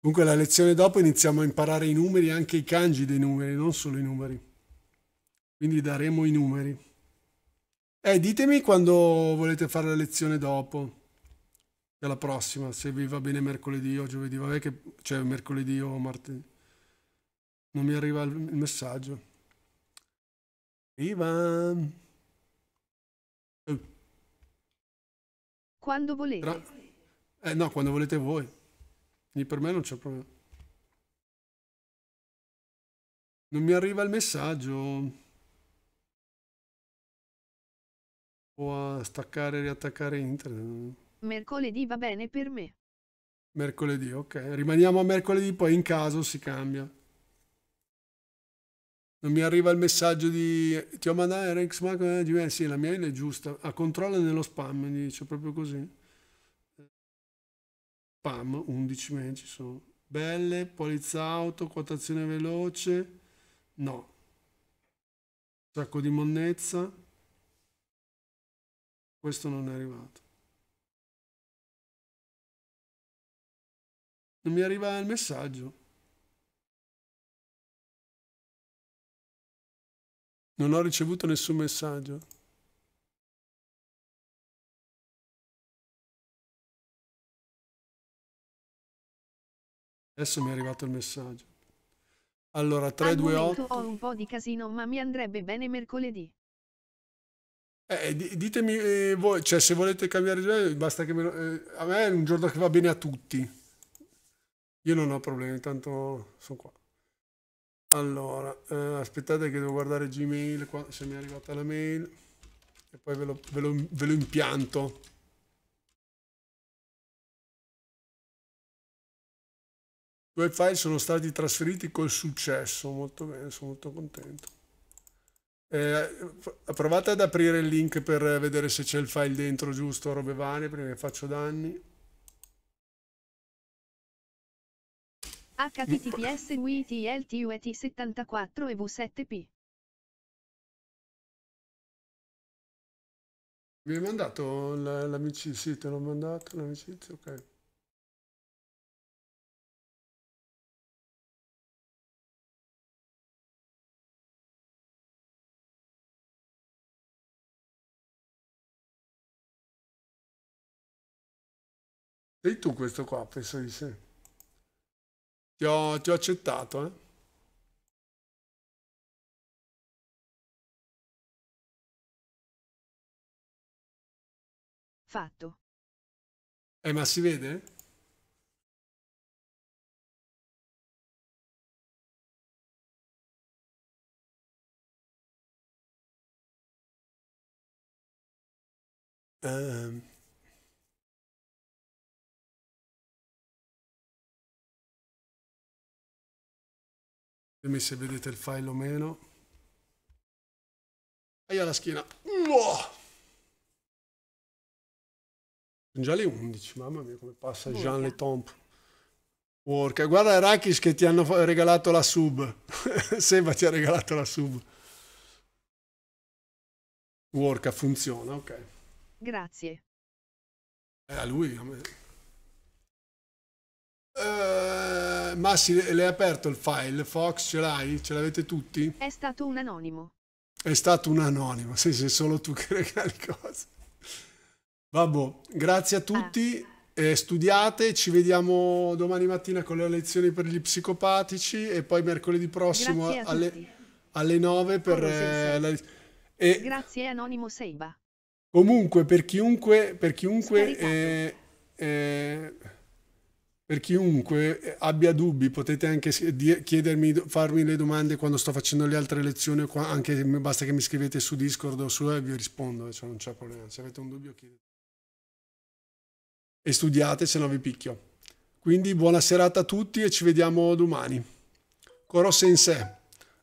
B: Comunque la lezione dopo iniziamo a imparare
A: i numeri, anche i kanji dei numeri, non solo i numeri. Quindi daremo i numeri. Eh, ditemi quando volete fare la lezione dopo, della prossima, se vi va bene mercoledì o giovedì, vabbè che cioè mercoledì o martedì. Non mi arriva il messaggio. Ivan!
C: Quando volete. Tra...
A: Eh no, quando volete voi. Quindi per me non c'è problema. Non mi arriva il messaggio. O a staccare e riattaccare internet.
C: Mercoledì va bene per me.
A: Mercoledì, ok. Rimaniamo a mercoledì, poi in caso si cambia. Non mi arriva il messaggio di ti ho mandato Rex Marco, eh, sì, la mail è giusta, a controllo nello spam, mi dice proprio così. Spam, 11 mail sono. Belle, polizza auto quotazione veloce, no. Sacco di monnezza, questo non è arrivato.
B: Non mi arriva il messaggio. Non ho ricevuto nessun messaggio. Adesso mi è arrivato il messaggio.
A: Allora, 328. Ho
C: un po' di casino, ma mi andrebbe bene mercoledì.
A: Eh, eh ditemi eh, voi, cioè se volete cambiare livello, basta che me lo, eh, a me è un giorno che va bene a tutti. Io non ho problemi, intanto sono qua. Allora, eh, aspettate che devo guardare Gmail, qua, se mi è arrivata la mail, e poi ve lo, ve lo, ve lo impianto.
B: Due file sono stati trasferiti
A: col successo, molto bene, sono molto contento. Eh, provate ad aprire il link per vedere se c'è il file dentro giusto, robe varie, prima che faccio danni.
C: https
D: WITLTUET74 e V7P.
B: Vi ho mandato l'amicizia? Sì, te l'ho mandato l'amicizia, ok. Sei tu questo qua, penso di sì. Ti ho, ti ho accettato, eh. Fatto. Eh, ma si vede? Um. Ditemi se vedete il file o meno. Aia la schiena. Uoh!
A: Sono già le 11, mamma mia come passa Burca. Jean Le Tomp. Work. Guarda Rakis che ti hanno regalato la sub. Seba ti ha regalato la sub. Work funziona, ok.
C: Grazie.
A: È a lui, a me. Eh, Massi, l'hai aperto il file? Fox, ce l'hai? Ce l'avete tutti?
C: È stato un anonimo.
A: È stato un anonimo, sì, sei solo tu che le cose. Vabbè, grazie a tutti, ah. eh, studiate, ci vediamo domani mattina con le lezioni per gli psicopatici e poi mercoledì prossimo alle, alle, 9 per... Eh, la... e...
C: Grazie Anonimo Seiba.
A: Comunque, per chiunque... Per chiunque per chiunque eh, abbia dubbi potete anche chiedermi, farmi le domande quando sto facendo le altre lezioni, anche basta che mi scrivete su Discord o su e vi rispondo, eh, cioè non c'è problema, se avete un dubbio chiedete. E studiate, se no vi picchio. Quindi buona serata a tutti e ci vediamo domani. Koro Sensei,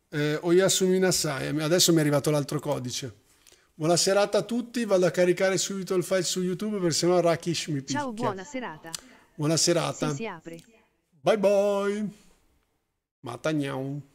A: eh, Oyasumi Nasai, eh, adesso mi è arrivato l'altro codice. Buona serata a tutti, vado a caricare subito il file su YouTube, perché sennò Rakish mi picchia. Ciao, buona serata. Buona serata. Si, si apre. Bye bye.
B: Matagnon.